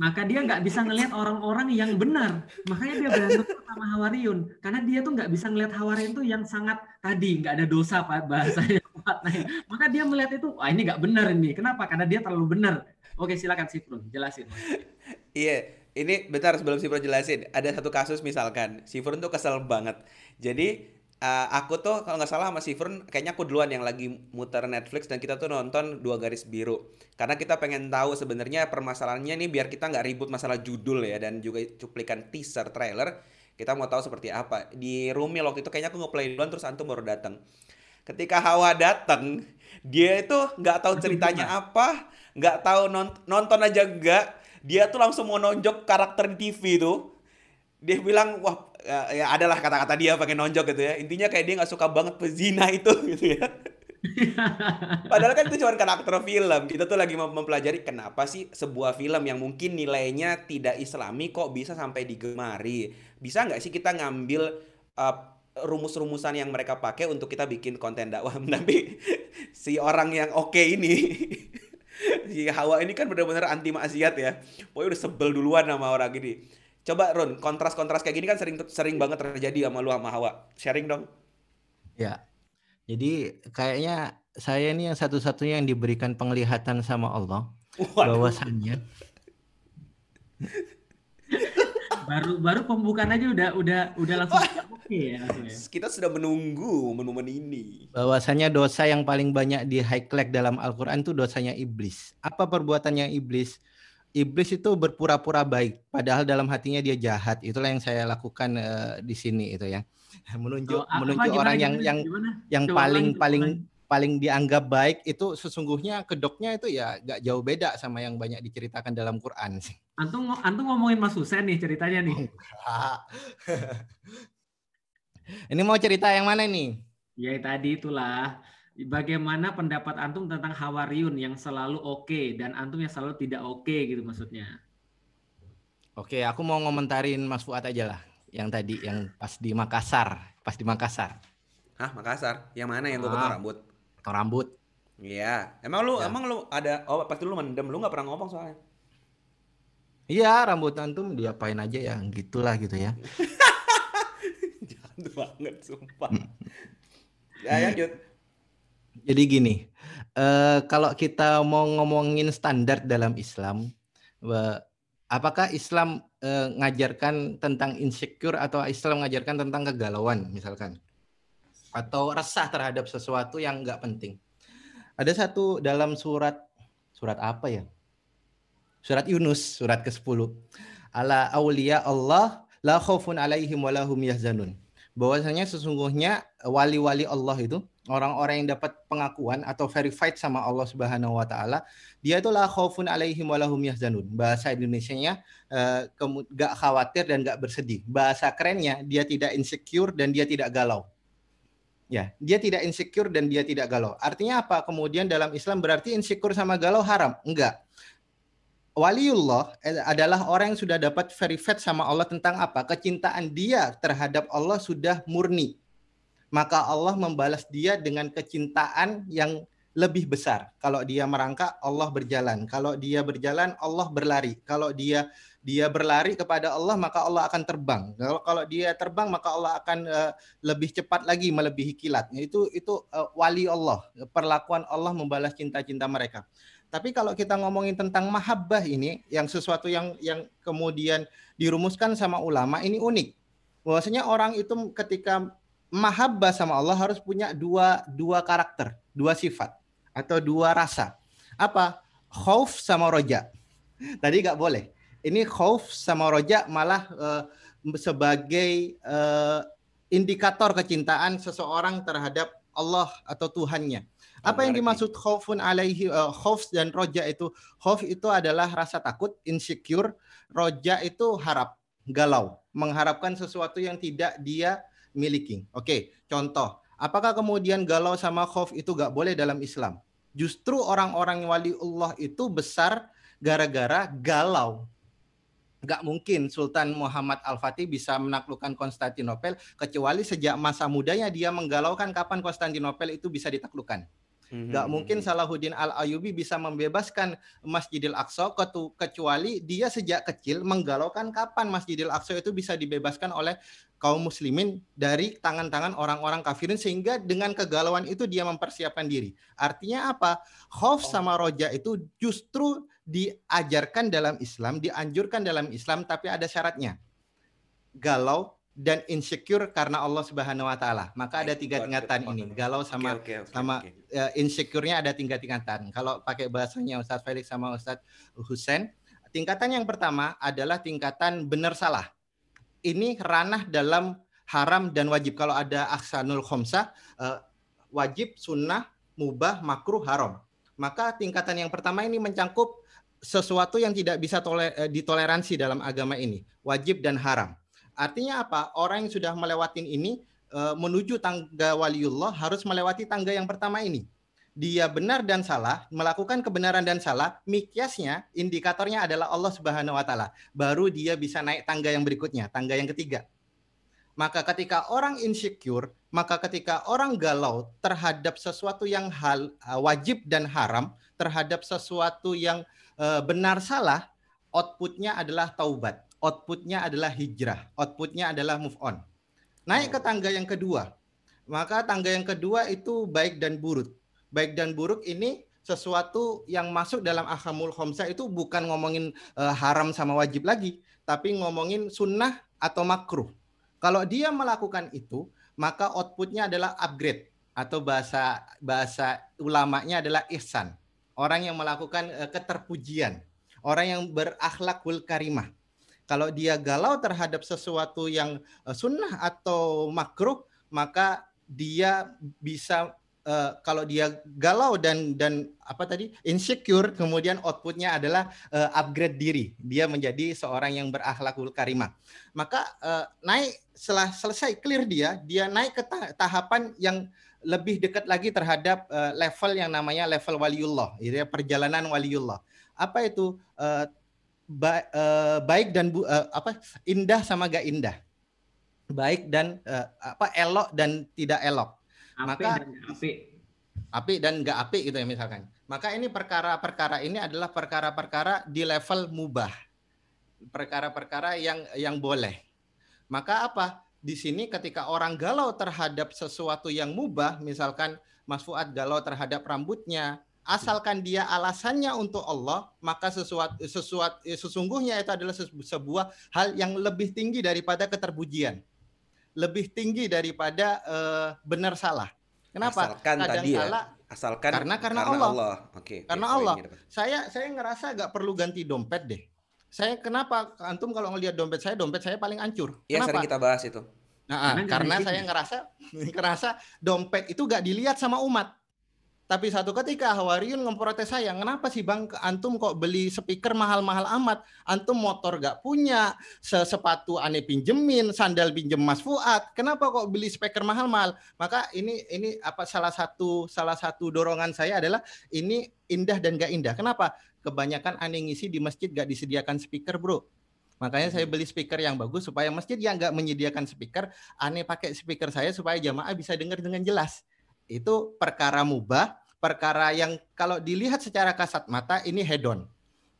maka dia nggak bisa ngelihat orang-orang yang benar. Makanya dia berantem sama Hawariun. Karena dia tuh nggak bisa ngelihat Hawariun tuh yang sangat tadi, nggak ada dosa Pak bahasanya. Nah, maka dia melihat itu, wah ini nggak benar ini. Kenapa? Karena dia terlalu benar. Oke silakan Sifrun, jelasin. Iya, ini bentar sebelum Sifrun jelasin. Ada satu kasus misalkan, Sifrun tuh kesel banget. Jadi uh, aku tuh kalau nggak salah sama Fern kayaknya aku duluan yang lagi muter Netflix dan kita tuh nonton dua garis biru karena kita pengen tahu sebenarnya permasalahannya nih biar kita nggak ribut masalah judul ya dan juga cuplikan teaser trailer kita mau tahu seperti apa di Rumi waktu itu kayaknya aku ngeplay duluan terus antum baru datang ketika Hawa datang dia itu nggak tahu ceritanya apa nggak tahu nonton aja enggak dia tuh langsung mau nonjok karakter di TV tuh dia bilang wah uh, ya adalah kata-kata dia pakai nonjok gitu ya intinya kayak dia nggak suka banget pezina itu gitu ya Padahal kan itu cuma karakter film. Kita tuh lagi mempelajari kenapa sih sebuah film yang mungkin nilainya tidak islami kok bisa sampai digemari. Bisa nggak sih kita ngambil uh, rumus-rumusan yang mereka pakai untuk kita bikin konten dakwah. Tapi si orang yang oke okay ini si Hawa ini kan benar-benar anti maksiat ya. Pokoknya udah sebel duluan sama orang ini. Coba Ron, kontras-kontras kayak gini kan sering sering banget terjadi sama lu sama Hawa. Sharing dong. Ya. Jadi kayaknya saya ini yang satu-satunya yang diberikan penglihatan sama Allah bahwasannya baru baru pembukaan aja udah udah udah langsung oke okay ya, ya. Kita sudah menunggu momen-momen ini. Bahwasanya dosa yang paling banyak di highlight dalam Al-Qur'an itu dosanya iblis. Apa perbuatannya iblis? iblis itu berpura-pura baik padahal dalam hatinya dia jahat itulah yang saya lakukan uh, di sini itu ya menunjuk so, oh, menunjuk gimana, orang gimana, yang gimana? yang yang paling gimana? paling paling dianggap baik itu sesungguhnya kedoknya itu ya gak jauh beda sama yang banyak diceritakan dalam Quran sih. Antum antum ngomongin Mas Husen nih ceritanya nih. Oh, Ini mau cerita yang mana nih? Ya tadi itulah bagaimana pendapat antum tentang Hawariun yang selalu oke okay, dan antum yang selalu tidak oke okay, gitu maksudnya. Oke, aku mau ngomentarin Mas Fuad aja lah yang tadi yang pas di Makassar, pas di Makassar. Hah, Makassar? Yang mana yang gue potong ah, rambut? Potong rambut. Iya. Emang lu ya. emang lu ada oh pasti lu mendem, lu nggak pernah ngomong soalnya. Iya, rambut antum diapain aja ya, gitulah gitu ya. Jangan banget sumpah. ya, lanjut. Jadi gini, uh, kalau kita mau ngomongin standar dalam Islam, apakah Islam uh, ngajarkan tentang insecure atau Islam ngajarkan tentang kegalauan misalkan? Atau resah terhadap sesuatu yang nggak penting? Ada satu dalam surat surat apa ya? Surat Yunus, surat ke-10. Ala awliya Allah la khaufun alaihim wa yahzanun. Bahwasanya sesungguhnya wali-wali Allah itu orang-orang yang dapat pengakuan atau verified sama Allah Subhanahu wa taala, dia itulah khaufun alaihim lahum yahzanun. Bahasa Indonesianya eh, gak khawatir dan gak bersedih. Bahasa kerennya dia tidak insecure dan dia tidak galau. Ya, dia tidak insecure dan dia tidak galau. Artinya apa? Kemudian dalam Islam berarti insecure sama galau haram? Enggak. Waliullah eh, adalah orang yang sudah dapat verified sama Allah tentang apa? Kecintaan dia terhadap Allah sudah murni maka Allah membalas dia dengan kecintaan yang lebih besar. Kalau dia merangkak, Allah berjalan. Kalau dia berjalan, Allah berlari. Kalau dia dia berlari kepada Allah, maka Allah akan terbang. Kalau kalau dia terbang, maka Allah akan uh, lebih cepat lagi melebihi kilat Itu itu uh, wali Allah, perlakuan Allah membalas cinta-cinta mereka. Tapi kalau kita ngomongin tentang mahabbah ini, yang sesuatu yang yang kemudian dirumuskan sama ulama ini unik. Bahwasanya orang itu ketika mahabbah sama Allah harus punya dua dua karakter, dua sifat atau dua rasa. Apa? Khauf sama roja. Tadi nggak boleh. Ini khauf sama roja malah uh, sebagai uh, indikator kecintaan seseorang terhadap Allah atau Tuhannya. Apa yang dimaksud khaufun alaihi uh, khauf dan roja itu? Khauf itu adalah rasa takut, insecure, roja itu harap, galau, mengharapkan sesuatu yang tidak dia miliki. Oke, contoh, apakah kemudian galau sama khauf itu gak boleh dalam Islam? Justru orang-orang wali Allah itu besar gara-gara galau. Gak mungkin Sultan Muhammad Al-Fatih bisa menaklukkan Konstantinopel kecuali sejak masa mudanya dia menggalaukan kapan Konstantinopel itu bisa ditaklukkan. Mm-hmm. Gak mungkin Salahuddin Al Ayyubi bisa membebaskan Masjidil Aqsa kecuali dia sejak kecil menggalaukan kapan Masjidil Aqsa itu bisa dibebaskan oleh kaum muslimin dari tangan-tangan orang-orang kafirin sehingga dengan kegalauan itu dia mempersiapkan diri. Artinya apa? Khauf oh. sama roja itu justru diajarkan dalam Islam, dianjurkan dalam Islam tapi ada syaratnya. Galau dan insecure karena Allah Subhanahu wa taala. Maka ada tiga tingkatan ini. Galau sama okay, okay, okay, sama okay. Ya, uh, insecure-nya ada tiga tingkatan. Kalau pakai bahasanya Ustadz Felix sama Ustadz Husain, tingkatan yang pertama adalah tingkatan benar salah. Ini ranah dalam haram dan wajib. Kalau ada aksanul khomsah, uh, wajib, sunnah, mubah, makruh, haram. Maka tingkatan yang pertama ini mencangkup sesuatu yang tidak bisa toler, eh, ditoleransi dalam agama ini, wajib dan haram. Artinya apa? Orang yang sudah melewatin ini eh, menuju tangga waliullah harus melewati tangga yang pertama ini. Dia benar dan salah, melakukan kebenaran dan salah, mikyasnya, indikatornya adalah Allah Subhanahu wa taala. Baru dia bisa naik tangga yang berikutnya, tangga yang ketiga. Maka ketika orang insecure, maka ketika orang galau terhadap sesuatu yang hal eh, wajib dan haram, terhadap sesuatu yang eh, benar salah, outputnya adalah taubat outputnya adalah hijrah, outputnya adalah move on. Naik ke oh. tangga yang kedua, maka tangga yang kedua itu baik dan buruk. Baik dan buruk ini sesuatu yang masuk dalam ahamul khomsa itu bukan ngomongin e, haram sama wajib lagi, tapi ngomongin sunnah atau makruh. Kalau dia melakukan itu, maka outputnya adalah upgrade atau bahasa bahasa ulamanya adalah ihsan. Orang yang melakukan eh, keterpujian, orang yang berakhlakul karimah. Kalau dia galau terhadap sesuatu yang eh, sunnah atau makruh, maka dia bisa uh, kalau dia galau dan dan apa tadi insecure kemudian outputnya adalah uh, upgrade diri dia menjadi seorang yang berakhlakul karimah maka uh, naik setelah selesai clear dia dia naik ke tahapan yang lebih dekat lagi terhadap uh, level yang namanya level waliullah, ya perjalanan waliullah. Apa itu uh, ba uh, baik dan bu uh, apa indah sama gak indah baik dan uh, apa elok dan tidak elok api maka dan api api dan gak api gitu ya misalkan maka ini perkara-perkara ini adalah perkara-perkara di level mubah perkara-perkara yang yang boleh maka apa di sini ketika orang galau terhadap sesuatu yang mubah misalkan Mas Fuad galau terhadap rambutnya asalkan dia alasannya untuk Allah, maka sesuatu, sesuat, eh, sesungguhnya itu adalah sebuah hal yang lebih tinggi daripada keterpujian. Lebih tinggi daripada uh, benar salah. Kenapa? Asalkan Kadang tadi ya. asalkan karena karena, karena Allah. Allah. Oke. Okay, karena Allah. Gitu, saya saya ngerasa nggak perlu ganti dompet deh. Saya kenapa antum kalau ngelihat dompet saya, dompet saya paling hancur. Iya, kenapa? sering kita bahas itu. Nah, ah, karena saya ngerasa ngerasa dompet itu gak dilihat sama umat tapi satu ketika Hawariun ngeprotes saya, kenapa sih Bang Antum kok beli speaker mahal-mahal amat? Antum motor gak punya, sepatu aneh pinjemin, sandal pinjem Mas Fuad. Kenapa kok beli speaker mahal-mahal? Maka ini ini apa salah satu salah satu dorongan saya adalah ini indah dan gak indah. Kenapa? Kebanyakan aneh ngisi di masjid gak disediakan speaker, Bro. Makanya saya hmm. beli speaker yang bagus supaya masjid yang gak menyediakan speaker, aneh pakai speaker saya supaya jamaah bisa dengar dengan jelas. Itu perkara mubah perkara yang kalau dilihat secara kasat mata ini hedon.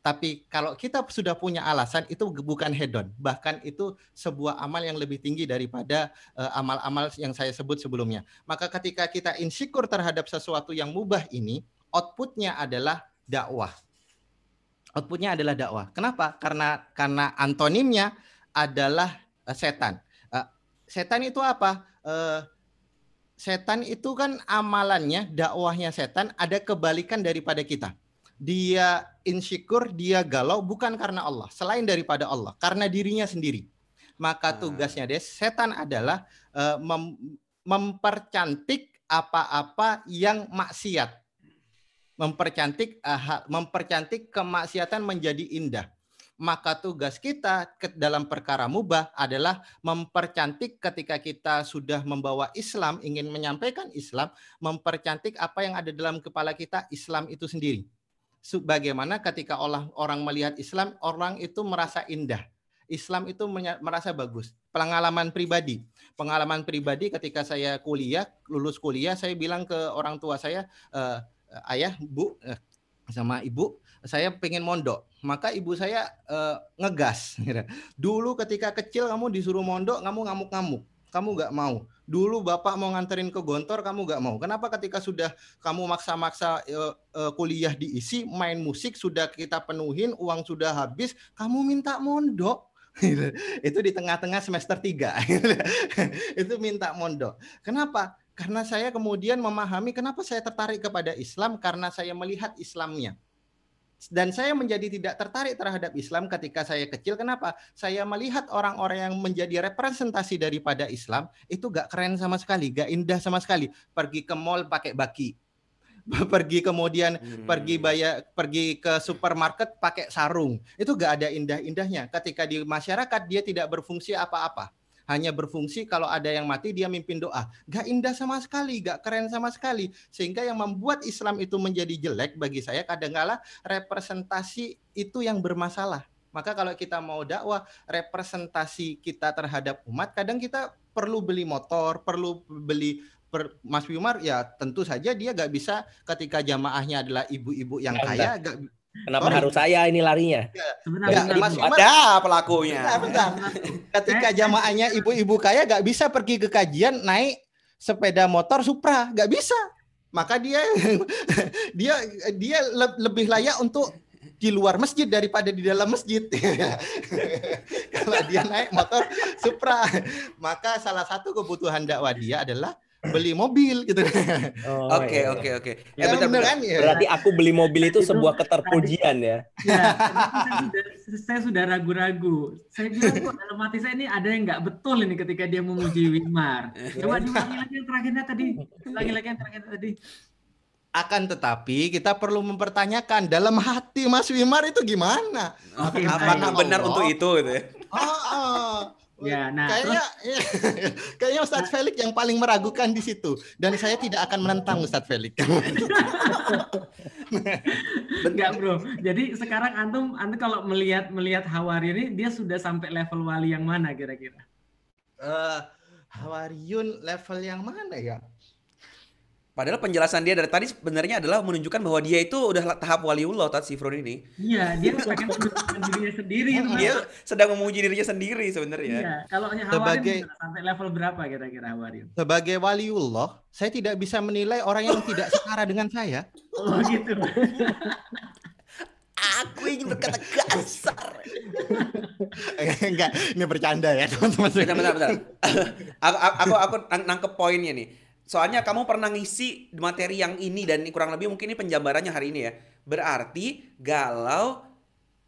Tapi kalau kita sudah punya alasan itu bukan hedon, bahkan itu sebuah amal yang lebih tinggi daripada eh, amal-amal uh, yang saya sebut sebelumnya. Maka ketika kita insyukur terhadap sesuatu yang mubah ini, outputnya adalah dakwah. Outputnya adalah dakwah. Kenapa? Karena karena antonimnya adalah uh, setan. Uh, setan itu apa? Uh, setan itu kan amalannya, dakwahnya setan ada kebalikan daripada kita. Dia insyukur, dia galau bukan karena Allah, selain daripada Allah, karena dirinya sendiri. Maka hmm. tugasnya dia setan adalah uh, mem mempercantik apa-apa yang maksiat. Mempercantik uh, mempercantik kemaksiatan menjadi indah maka tugas kita ke dalam perkara mubah adalah mempercantik ketika kita sudah membawa Islam, ingin menyampaikan Islam, mempercantik apa yang ada dalam kepala kita Islam itu sendiri. Bagaimana ketika orang melihat Islam, orang itu merasa indah. Islam itu merasa bagus. Pengalaman pribadi, pengalaman pribadi ketika saya kuliah, lulus kuliah, saya bilang ke orang tua saya, e, ayah, bu, eh, sama ibu, saya pengen mondok. Maka ibu saya eh, ngegas. Gitu. Dulu ketika kecil kamu disuruh mondok, kamu ngamuk-ngamuk. Kamu nggak mau. Dulu bapak mau nganterin ke gontor, kamu nggak mau. Kenapa ketika sudah kamu maksa-maksa eh, eh, kuliah diisi, main musik sudah kita penuhin, uang sudah habis, kamu minta mondok gitu. itu di tengah-tengah semester tiga itu minta mondok kenapa karena saya kemudian memahami kenapa saya tertarik kepada Islam karena saya melihat Islamnya dan saya menjadi tidak tertarik terhadap Islam ketika saya kecil. Kenapa? Saya melihat orang-orang yang menjadi representasi daripada Islam itu gak keren sama sekali, gak indah sama sekali. Pergi ke mall pakai baki, pergi kemudian hmm. pergi bayar pergi ke supermarket pakai sarung itu gak ada indah-indahnya ketika di masyarakat dia tidak berfungsi apa-apa hanya berfungsi kalau ada yang mati dia mimpin doa. Gak indah sama sekali, gak keren sama sekali. Sehingga yang membuat Islam itu menjadi jelek bagi saya kadangkala representasi itu yang bermasalah. Maka kalau kita mau dakwah, representasi kita terhadap umat, kadang kita perlu beli motor, perlu beli per, Mas Wimar ya tentu saja dia gak bisa ketika jamaahnya adalah ibu-ibu yang kaya, gak, Kenapa Sorry. harus saya ini larinya? Iya. Sebenarnya Mas Umar, ada pelakunya. Bentar, bentar. Ketika eh? jamaahnya ibu-ibu kaya gak bisa pergi ke kajian naik sepeda motor Supra, gak bisa. Maka dia dia dia lebih layak untuk di luar masjid daripada di dalam masjid. Kalau dia naik motor Supra, maka salah satu kebutuhan dakwah dia adalah beli mobil gitu. Oh, iya, iya. Oke oke oke. Eh, ya benar kan Ya. Berarti aku beli mobil itu, sebuah keterpujian ya. Ya, saya sudah ragu-ragu. Saya bilang kok dalam hati saya ini ada yang nggak betul ini ketika dia memuji Wimar. Coba diulangi lagi yang terakhirnya tadi. Lagi lagi yang terakhir tadi. Akan tetapi kita perlu mempertanyakan dalam hati Mas Wimar itu gimana? Oke, apakah benar untuk itu gitu ya? Oh, oh Ya, nah, kayaknya terus... Iya. kayaknya Ustadz nah, Felix yang paling meragukan di situ dan saya tidak akan menentang Ustadz Felix. Enggak, Bro. Jadi sekarang antum antum kalau melihat melihat Hawari ini dia sudah sampai level wali yang mana kira-kira? Uh, Hawariun level yang mana ya? Padahal penjelasan dia dari tadi sebenarnya adalah menunjukkan bahwa dia itu udah tahap waliullah tadi si Frodo ini. Iya, dia memuji dirinya sendiri. Teman. Dia sedang memuji dirinya sendiri sebenarnya. Iya, kalau hanya sebagai sampai level berapa kira-kira Hawarim? Sebagai waliullah, saya tidak bisa menilai orang yang tidak setara dengan saya. Oh gitu. Aku ingin berkata kasar. Enggak, ini bercanda ya teman-teman. Bentar, bentar, bentar. aku, aku, aku nangkep poinnya nih Soalnya kamu pernah ngisi materi yang ini dan kurang lebih mungkin ini penjabarannya hari ini ya. Berarti galau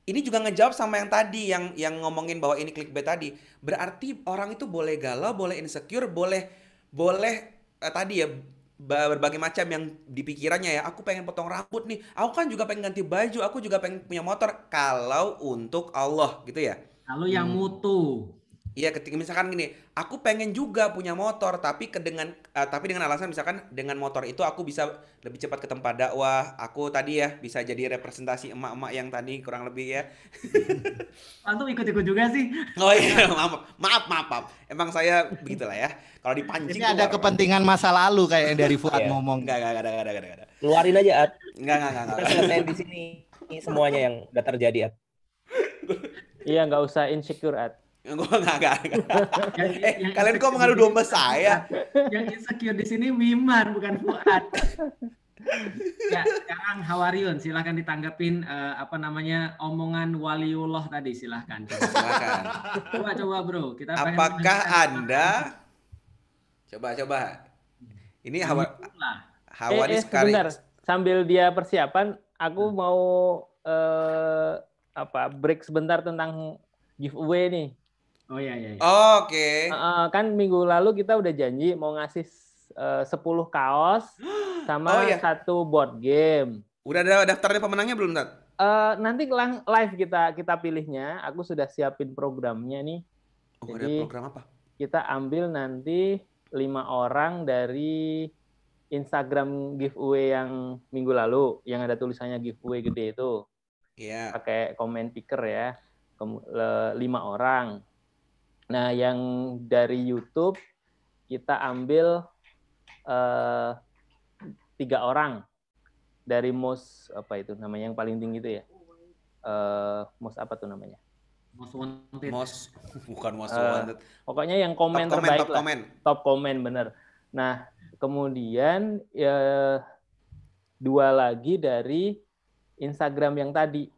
ini juga ngejawab sama yang tadi yang yang ngomongin bahwa ini clickbait tadi. Berarti orang itu boleh galau, boleh insecure, boleh boleh eh, tadi ya berbagai macam yang dipikirannya ya aku pengen potong rambut nih aku kan juga pengen ganti baju aku juga pengen punya motor kalau untuk Allah gitu ya kalau yang hmm. mutu Iya, ketika misalkan gini, aku pengen juga punya motor, tapi ke dengan uh, eh, tapi dengan alasan misalkan dengan motor itu aku bisa lebih cepat ke tempat dakwah. Aku tadi ya bisa jadi representasi emak-emak yang tadi kurang lebih ya. Antum ikut-ikut juga sih. Oh iya, maaf, maaf, maaf, maaf. Emang saya begitulah ya. Kalau dipancing Ini ada kepentingan masa lalu kayak yang dari Fuad iya. ngomong. Enggak, enggak, enggak, enggak, enggak, enggak. Keluarin aja, Ad. Enggak, enggak, enggak. Kita selesaiin di sini semuanya yang udah terjadi, Ad. Iya, enggak usah insecure, Ad. Enggak, enggak, enggak. eh, yang kalian kok mengadu domba saya? Yang insecure di sini Wiman, bukan Fuad. ya, sekarang Hawariun, silahkan ditanggapin uh, apa namanya omongan waliullah tadi, silahkan. Silahkan. Coba, coba bro. Kita Apakah anda, coba, coba. Ini hawa, hawa eh, eh, sekali. Sebentar, sambil dia persiapan, aku hmm. mau eh, apa break sebentar tentang giveaway nih. Oh iya iya. iya. Oh, Oke. Okay. Uh, kan minggu lalu kita udah janji mau ngasih eh, uh, 10 kaos sama oh, iya. satu board game. Udah ada daftarnya pemenangnya belum, Tat? Uh, nanti live kita kita pilihnya. Aku sudah siapin programnya nih. Oh, Jadi, ada program apa? Kita ambil nanti lima orang dari Instagram giveaway yang minggu lalu yang ada tulisannya giveaway gede itu. Iya. Yeah. Pakai comment picker ya. Lima orang Nah, yang dari YouTube kita ambil uh, tiga orang dari most apa itu namanya yang paling tinggi itu ya? Uh, most apa tuh namanya? Most wanted. Most bukan most eh, wanted. Uh, pokoknya yang komen top terbaik comment, top lah. Comment. Top komen bener. Nah, kemudian uh, dua lagi dari Instagram yang tadi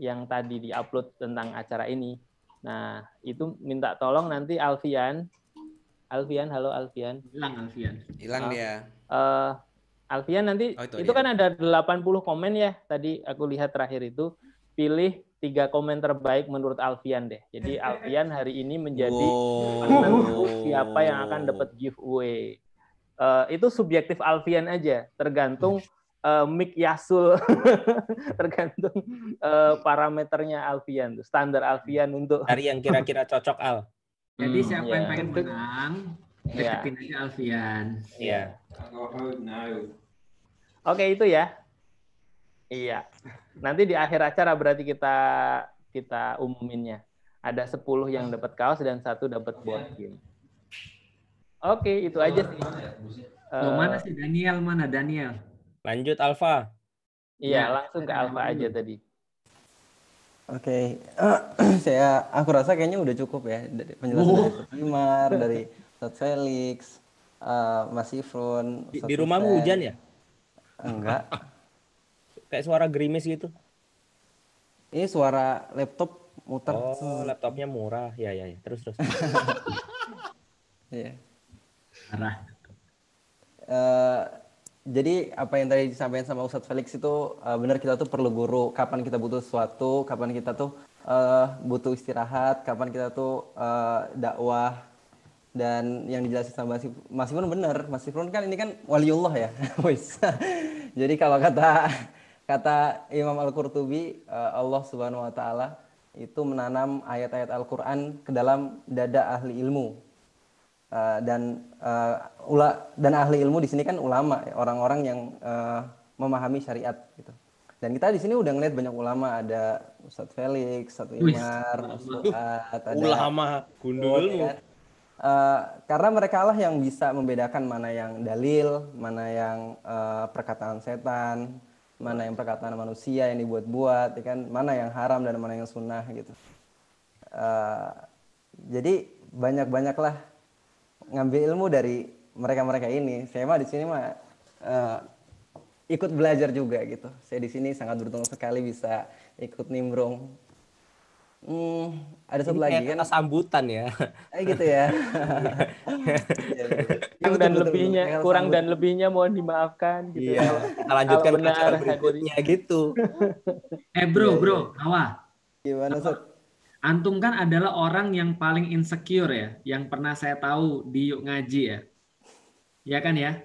yang tadi diupload tentang acara ini Nah, itu minta tolong nanti Alfian. Alfian, halo Alfian. Hilang Alfian. Hilang uh, dia. Uh, Alfian nanti oh, itu, itu kan ada 80 komen ya tadi aku lihat terakhir itu pilih tiga komen terbaik menurut Alfian deh. Jadi Alfian hari ini menjadi wow. siapa yang akan dapat giveaway. Uh, itu subjektif Alfian aja, tergantung uh, eh, Mik Yasul tergantung uh, parameternya Alfian standar Alfian untuk dari yang kira-kira cocok Al. Jadi hmm, siapa yeah. yang iya. pengen menang iya. deketin yeah. aja Alfian. Iya. Yeah. Oke itu ya. Iya. Nanti di akhir acara berarti kita kita umuminnya. Ada 10 yang dapat kaos dan satu dapat board game. Oke, itu aja sih. Oh, mana sih Daniel? Mana Daniel? Lanjut Alfa. Iya, langsung ke Alfa aja tadi. Oke, okay. saya aku rasa kayaknya udah cukup ya dari penjelasan uh. dari Primar, dari Felix, uh, Mas Ifron. Di, di rumahmu hujan ya? Enggak. Kayak suara gerimis gitu. Ini suara laptop muter. Oh, laptopnya murah. Ya, ya, ya. Terus, terus. Iya. yeah. Arah. Uh, eh, jadi apa yang tadi disampaikan sama Ustadz Felix itu uh, benar kita tuh perlu guru kapan kita butuh sesuatu kapan kita tuh uh, butuh istirahat kapan kita tuh uh, dakwah dan yang dijelasin sama Mas Mas benar Mas Ibnu kan ini kan waliullah ya jadi kalau kata kata Imam Al Qurtubi uh, Allah Subhanahu Wa Taala itu menanam ayat-ayat Al Quran ke dalam dada ahli ilmu uh, dan uh, ula dan ahli ilmu di sini kan ulama ya, orang-orang yang uh, memahami syariat gitu dan kita di sini udah ngeliat banyak ulama ada Ustadz Felix, Ustadz Imar, Ustadz ulama gundul ya. uh, karena mereka lah yang bisa membedakan mana yang dalil, mana yang uh, perkataan setan, mana yang perkataan manusia yang dibuat-buat, ya kan mana yang haram dan mana yang sunnah gitu. Uh, jadi banyak-banyaklah ngambil ilmu dari mereka-mereka ini. Saya mah di sini mah uh, ikut belajar juga gitu. Saya di sini sangat beruntung sekali bisa ikut nimbrung. Hmm, ada satu lagi kan sambutan ya. Eh gitu ya. ya kurang dan lebihnya, kurang dan lebihnya mohon dimaafkan gitu. Iya. Ya. Kita lanjutkan benar, berikutnya gitu. eh bro, bro, Awa. Gimana, Sot? Antum kan adalah orang yang paling insecure ya, yang pernah saya tahu di Yuk Ngaji ya. ya kan ya?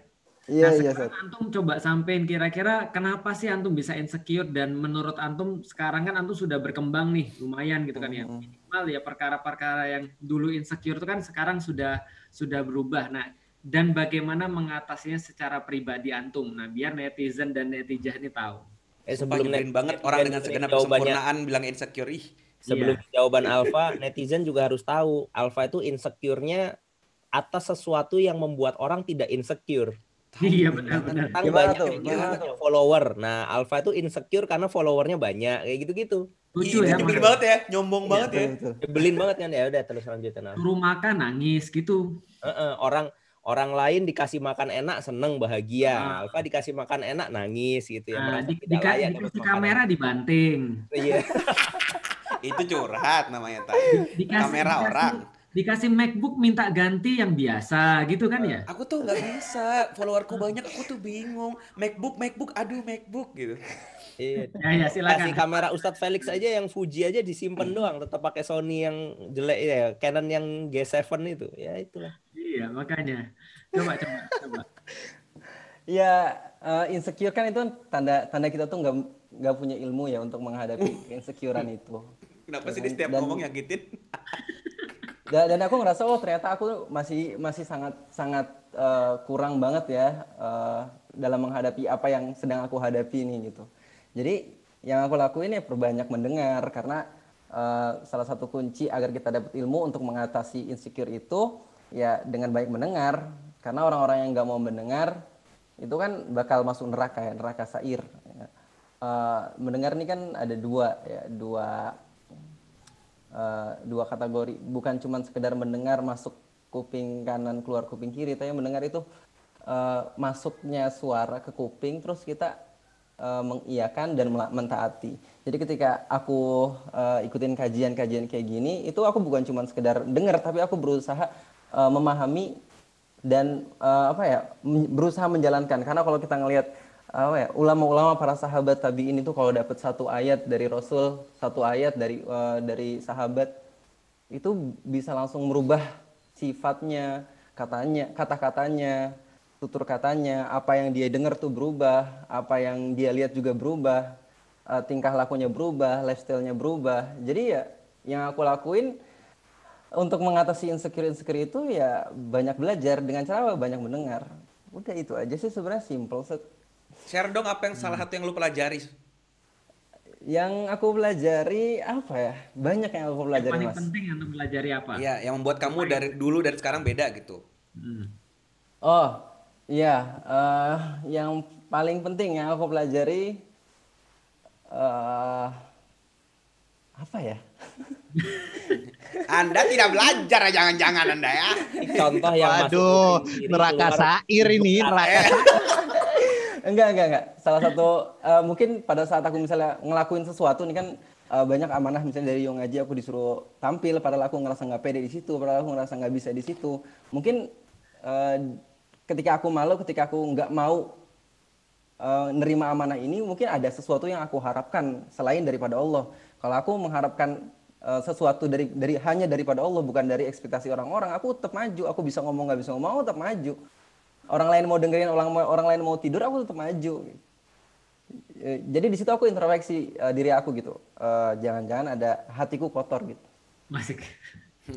Iya, nah, iya, sekarang Antum coba sampein kira-kira kenapa sih Antum bisa insecure dan menurut Antum sekarang kan Antum sudah berkembang nih, lumayan gitu kan ya. Mm-hmm. Minimal ya perkara-perkara yang dulu insecure itu kan sekarang sudah sudah berubah. Nah, dan bagaimana mengatasinya secara pribadi Antum. Nah, biar netizen dan netizen ini tahu. Eh, sebelum banget orang dengan segenap kesempurnaan bilang insecure, ih Sebelum yeah. jawaban alfa, netizen juga harus tahu alfa itu insecure-nya atas sesuatu yang membuat orang tidak insecure. Iya, iya benar benar. Tentang Gimana banyak tuh? follower. Nah, alfa itu insecure karena followernya banyak kayak gitu-gitu. Lucu ya. Nyebelin banget ya, nyombong iya, ya, banget ya. Nyebelin banget kan ya udah terus lanjutin. Suruh makan nangis gitu. Uh -uh, orang orang lain dikasih makan enak seneng bahagia nah. Alfa dikasih makan enak nangis gitu ya nah, di, di, di, di kamera makanan. dibanting iya itu curhat namanya tadi. Dikasih, kamera dikasih, orang. Dikasih MacBook minta ganti yang biasa gitu kan ya? Aku tuh nggak bisa. Followerku banyak, aku tuh bingung. MacBook, MacBook, aduh MacBook gitu. Iya. Ya, ya silakan. Kasih kamera Ustadz Felix aja yang Fuji aja disimpan hmm. doang, tetap pakai Sony yang jelek ya, Canon yang G7 itu. Ya itulah. Iya, makanya. Coba coba coba. ya uh, insecure kan itu tanda tanda kita tuh nggak nggak punya ilmu ya untuk menghadapi insecurean itu. Kenapa sih di setiap dan, ngomong nyakitin? dan, dan aku ngerasa oh ternyata aku masih masih sangat sangat uh, kurang banget ya uh, dalam menghadapi apa yang sedang aku hadapi ini gitu. Jadi yang aku lakuin ya perbanyak mendengar karena uh, salah satu kunci agar kita dapat ilmu untuk mengatasi insecure itu ya dengan baik mendengar karena orang-orang yang nggak mau mendengar itu kan bakal masuk neraka ya neraka sair. Uh, mendengar ini kan ada dua ya dua Eh, dua kategori bukan cuma sekedar mendengar masuk kuping kanan keluar kuping kiri tapi mendengar itu uh, masuknya suara ke kuping terus kita uh, mengiyakan dan mentaati. Jadi ketika aku uh, ikutin kajian-kajian kayak gini, itu aku bukan cuma sekedar dengar, tapi aku berusaha uh, memahami dan uh, apa ya, berusaha menjalankan. Karena kalau kita ngelihat apa ya ulama-ulama para sahabat tabiin itu kalau dapat satu ayat dari Rasul satu ayat dari uh, dari sahabat itu bisa langsung merubah sifatnya katanya kata-katanya tutur katanya apa yang dia dengar tuh berubah apa yang dia lihat juga berubah uh, tingkah lakunya berubah lifestyle-nya berubah jadi ya yang aku lakuin untuk mengatasi insecure insecure itu ya banyak belajar dengan cara banyak mendengar udah itu aja sih sebenarnya simple Share dong apa yang salah hmm. satu yang lu pelajari. Yang aku pelajari apa ya? Banyak yang aku pelajari, yang paling Mas. penting untuk pelajari apa? Ya, yang membuat kamu dari dulu dari sekarang beda gitu. Hmm. Oh, ya, uh, yang paling penting yang aku pelajari uh, apa ya? anda tidak belajar jangan-jangan Anda ya. Contoh yang Aduh, neraka sair ini, neraka eh enggak enggak enggak salah satu uh, mungkin pada saat aku misalnya ngelakuin sesuatu ini kan uh, banyak amanah misalnya dari Yong Aji aku disuruh tampil padahal aku ngerasa nggak pede di situ padahal aku ngerasa nggak bisa di situ mungkin uh, ketika aku malu ketika aku nggak mau uh, nerima amanah ini mungkin ada sesuatu yang aku harapkan selain daripada Allah kalau aku mengharapkan sesuatu dari dari hanya daripada Allah bukan dari ekspektasi orang-orang aku tetap maju aku bisa ngomong nggak bisa ngomong aku tetap maju orang lain mau dengerin orang orang lain mau tidur aku tetap maju gitu. e, jadi di situ aku introspeksi uh, diri aku gitu e, jangan-jangan uh, ada hatiku kotor gitu masih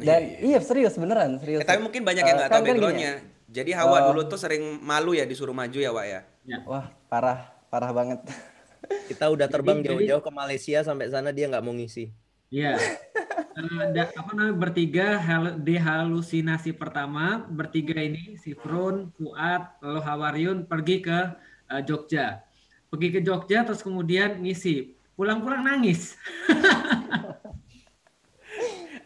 dan iya, iya. iya serius beneran serius ya, tapi mungkin banyak yang nggak uh, tahu kan backgroundnya ya. jadi Hawa uh, dulu tuh sering malu ya disuruh maju ya Wak ya, ya. wah parah parah banget kita udah terbang jauh-jauh ke Malaysia sampai sana dia nggak mau ngisi iya Eh, ada apa namanya bertiga hal, di halusinasi pertama bertiga ini si Frun, Fuad, lalu Hawariun pergi ke uh, Jogja. Pergi ke Jogja terus kemudian ngisi. Pulang-pulang nangis.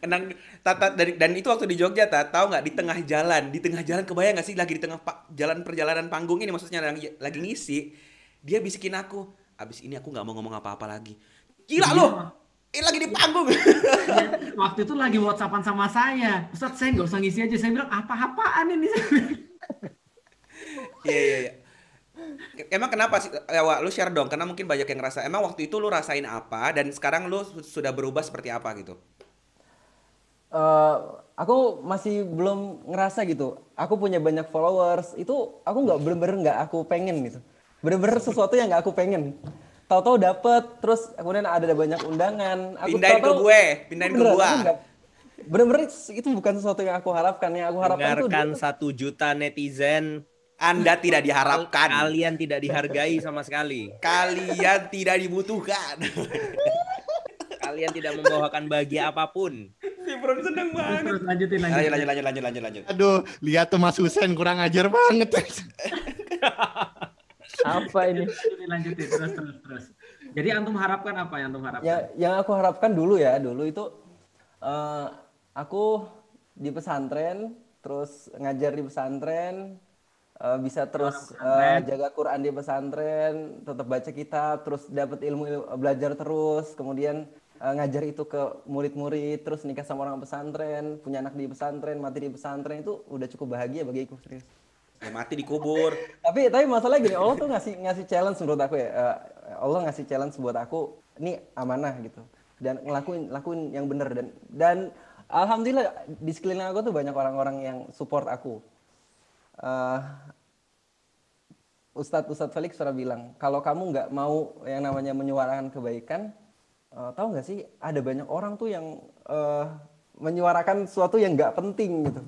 Enang, tata, dari, dan itu waktu di Jogja tak tahu nggak di tengah jalan di tengah jalan kebayang nggak sih lagi di tengah pa, jalan perjalanan panggung ini maksudnya lagi, ya, lagi ngisi dia bisikin aku abis ini aku nggak mau ngomong apa-apa lagi gila lo iya. loh Eh, lagi di panggung. Waktu itu lagi whatsappan sama saya. Ustadz, saya nggak usah ngisi aja. Saya bilang, apa-apaan ini? Iya, iya, iya. Emang kenapa sih? Ya, lu share dong. Karena mungkin banyak yang ngerasa. Emang waktu itu lu rasain apa? Dan sekarang lu sudah berubah seperti apa gitu? Uh, aku masih belum ngerasa gitu. Aku punya banyak followers. Itu aku nggak bener-bener nggak aku pengen gitu. Bener-bener sesuatu yang nggak aku pengen tahu-tahu dapet terus kemudian ada banyak undangan aku pindahin ke gue pindahin ke gue bener-bener itu bukan sesuatu yang aku harapkan yang aku harapkan Dengarkan satu juta netizen anda tidak diharapkan kalian tidak dihargai sama sekali kalian tidak dibutuhkan kalian tidak membawakan bahagia apapun si Bron seneng banget lanjutin lanjutin lanjut lanjut lanjut lanjut lanjut aduh lihat tuh Mas Husen kurang ajar banget apa ini? Lanjutin terus terus terus. Jadi antum harapkan apa yang antum harapkan? Ya, yang aku harapkan dulu ya, dulu itu uh, aku di pesantren, terus ngajar di pesantren, uh, bisa terus uh, jaga Quran di pesantren, tetap baca kitab, terus dapat ilmu, ilmu belajar terus, kemudian uh, ngajar itu ke murid-murid, terus nikah sama orang pesantren, punya anak di pesantren, mati di pesantren itu udah cukup bahagia bagi aku serius ya mati dikubur tapi tapi masalah gini Allah tuh ngasih ngasih challenge menurut aku ya eh, Allah ngasih challenge buat aku ini amanah gitu dan ngelakuin lakuin yang benar dan dan alhamdulillah di sekeliling aku tuh banyak orang-orang yang support aku uh, Ustadz Ustadz Felix pernah bilang kalau kamu nggak mau yang namanya menyuarakan kebaikan uh, tahu nggak sih ada banyak orang tuh yang uh, menyuarakan sesuatu yang nggak penting gitu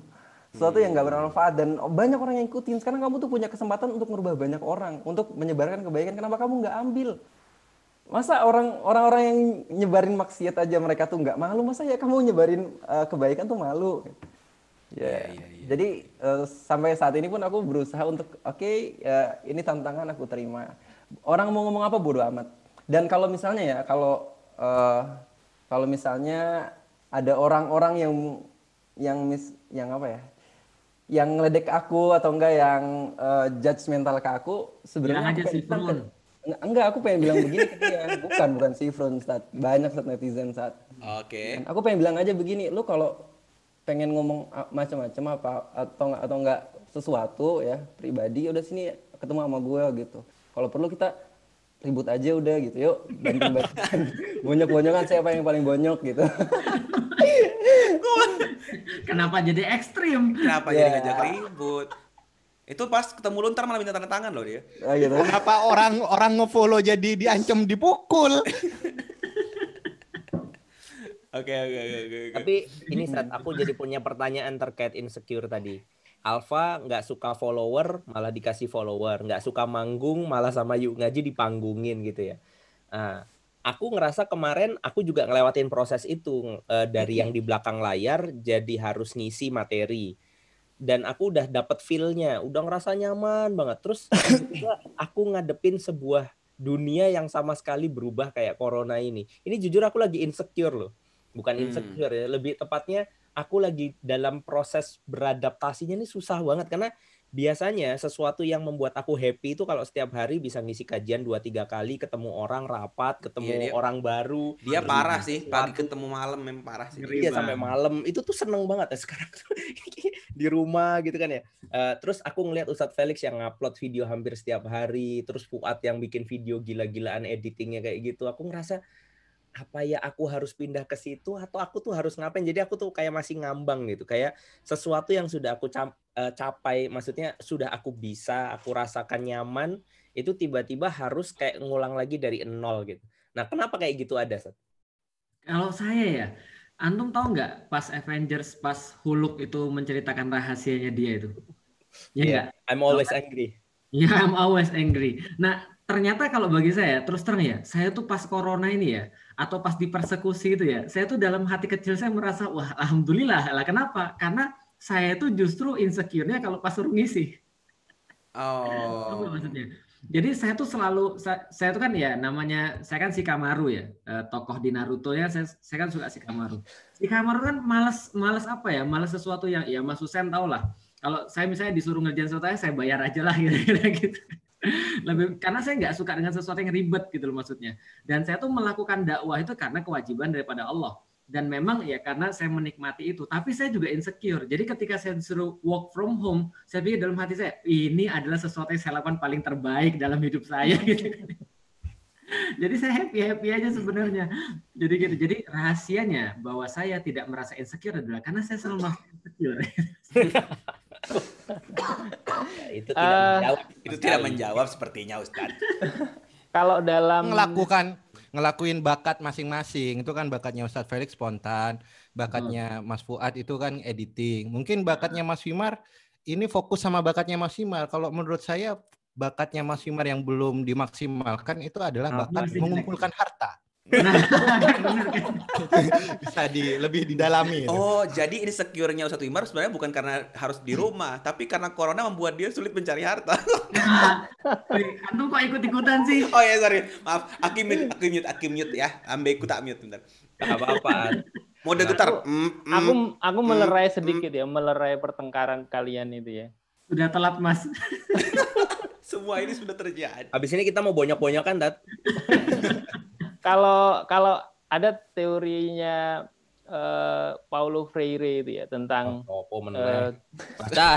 sesuatu yang nggak bermanfaat dan banyak orang yang ikutin sekarang kamu tuh punya kesempatan untuk merubah banyak orang untuk menyebarkan kebaikan kenapa kamu nggak ambil masa orang orang-orang yang nyebarin maksiat aja mereka tuh nggak malu masa ya kamu nyebarin uh, kebaikan tuh malu ya yeah. yeah, yeah, yeah. jadi uh, sampai saat ini pun aku berusaha untuk oke okay, uh, eh, ini tantangan aku terima orang mau ngomong apa bodo amat dan kalau misalnya ya kalau uh, kalau misalnya ada orang-orang yang yang mis yang apa ya yang ngeledek aku atau enggak yang uh, eh, mental ke aku sebenarnya aja sih enggak aku pengen bilang begini ke bukan bukan si front saat banyak saat netizen saat oke okay. aku pengen bilang aja begini lu kalau pengen ngomong macam-macam apa atau enggak atau enggak sesuatu ya pribadi udah sini ketemu sama gue gitu kalau perlu kita ribut aja udah gitu yuk bonyok-bonyokan siapa yang paling bonyok gitu Kenapa jadi ekstrim? Kenapa yeah. jadi ya. ngajak ribut? Itu pas ketemu lu ntar malah minta tanda tangan loh dia. Oh, gitu. Kenapa orang orang ngefollow jadi diancam dipukul? Oke oke oke. Tapi ini saat aku jadi punya pertanyaan terkait insecure tadi. Alfa nggak suka follower malah dikasih follower, nggak suka manggung malah sama Yuk ngaji dipanggungin gitu ya. Nah, aku ngerasa kemarin aku juga ngelewatin proses itu uh, dari yang di belakang layar jadi harus ngisi materi dan aku udah dapet feelnya udah ngerasa nyaman banget terus juga aku ngadepin sebuah dunia yang sama sekali berubah kayak corona ini ini jujur aku lagi insecure loh bukan hmm. insecure hmm. ya lebih tepatnya aku lagi dalam proses beradaptasinya ini susah banget karena biasanya sesuatu yang membuat aku happy itu kalau setiap hari bisa ngisi kajian dua tiga kali ketemu orang rapat ketemu iya, dia, orang baru dia parah sih pagi ketemu malam memang parah sih iya sampai malam itu tuh seneng banget ya sekarang di rumah gitu kan ya uh, terus aku ngelihat Ustadz Felix yang ngupload video hampir setiap hari terus Fuad yang bikin video gila-gilaan editingnya kayak gitu aku ngerasa apa ya aku harus pindah ke situ atau aku tuh harus ngapain jadi aku tuh kayak masih ngambang gitu kayak sesuatu yang sudah aku eh, capai maksudnya sudah aku bisa aku rasakan nyaman itu tiba-tiba harus kayak ngulang lagi dari nol gitu nah kenapa kayak gitu ada Seth? kalau saya ya antum tahu nggak pas Avengers pas Hulk itu menceritakan rahasianya dia itu ya yeah, I'm always kan? angry ya yeah, I'm always angry nah ternyata kalau bagi saya terus terang ya saya tuh pas corona ini ya atau pas dipersekusi itu ya, saya tuh dalam hati kecil saya merasa wah alhamdulillah lah kenapa? Karena saya tuh justru insecure-nya kalau pas suruh ngisi. Oh. Apa maksudnya? Jadi saya tuh selalu saya, saya tuh kan ya namanya saya kan si Kamaru ya eh, tokoh di Naruto ya saya, saya kan suka si Kamaru. Si Kamaru kan malas malas apa ya malas sesuatu yang ya Mas Husen tau lah. Kalau saya misalnya disuruh ngerjain sesuatu eh, saya bayar aja lah gitu. gitu lebih karena saya nggak suka dengan sesuatu yang ribet gitu loh maksudnya dan saya tuh melakukan dakwah itu karena kewajiban daripada Allah dan memang ya karena saya menikmati itu tapi saya juga insecure jadi ketika saya disuruh work from home saya pikir dalam hati saya ini adalah sesuatu yang saya lakukan paling terbaik dalam hidup saya gitu jadi saya happy happy aja sebenarnya jadi gitu jadi rahasianya bahwa saya tidak merasa insecure adalah karena saya selalu merasa insecure Ya, itu tidak uh, menjawab. Itu tidak menjawab sepertinya Ustaz. Kalau dalam melakukan ngelakuin bakat masing-masing itu kan bakatnya Ustadz Felix spontan, bakatnya hmm. Mas Fuad itu kan editing. Mungkin bakatnya Mas Wimar ini fokus sama bakatnya Mas Wimar. Kalau menurut saya bakatnya Mas Wimar yang belum dimaksimalkan itu adalah nah, bakat mengumpulkan harta bisa di lebih didalami. Oh, itu. jadi ini nya Ustadz Imar sebenarnya bukan karena harus di rumah, hmm. tapi karena corona membuat dia sulit mencari harta. Nah, antum kok ikut-ikutan sih? Oh ya, sorry. Maaf, aku mute, aku mute, aku mute ya. Ambe tak mute bentar. Tak apa-apa. Mode nah, getar. Aku, mm, mm, aku mm, melerai mm, sedikit ya, melerai pertengkaran kalian itu ya. Sudah telat, Mas. Semua ini sudah terjadi. Habis ini kita mau bonyok-bonyokan, Dat. kalau kalau ada teorinya uh, Paulo Freire itu ya tentang oh, oh, oh eh,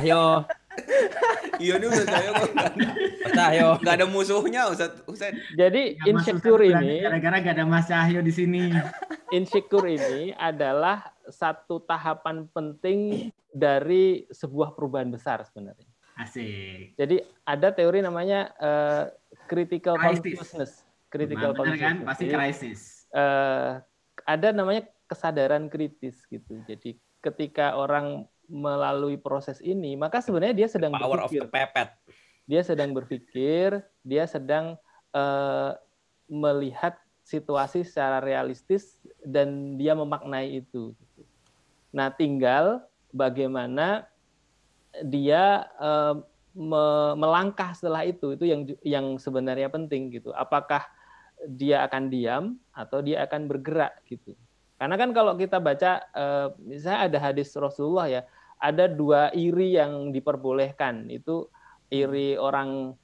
yo iya nih Ustaz saya Ustaz yo nggak ada musuhnya Ustaz Ustaz jadi gak insecure ini gara-gara gak ada Mas Cahyo di sini insecure ini adalah satu tahapan penting dari sebuah perubahan besar sebenarnya asik jadi ada teori namanya uh, critical consciousness critical Benar, kan? Pasti iya. krisis. Uh, ada namanya kesadaran kritis gitu. Jadi ketika orang melalui proses ini, maka sebenarnya dia sedang power berpikir. of the pepet. Dia sedang berpikir, dia sedang uh, melihat situasi secara realistis dan dia memaknai itu. Nah, tinggal bagaimana dia uh, melangkah setelah itu itu yang yang sebenarnya penting gitu. Apakah dia akan diam atau dia akan bergerak gitu. Karena kan kalau kita baca eh, misalnya ada hadis Rasulullah ya, ada dua iri yang diperbolehkan. Itu iri orang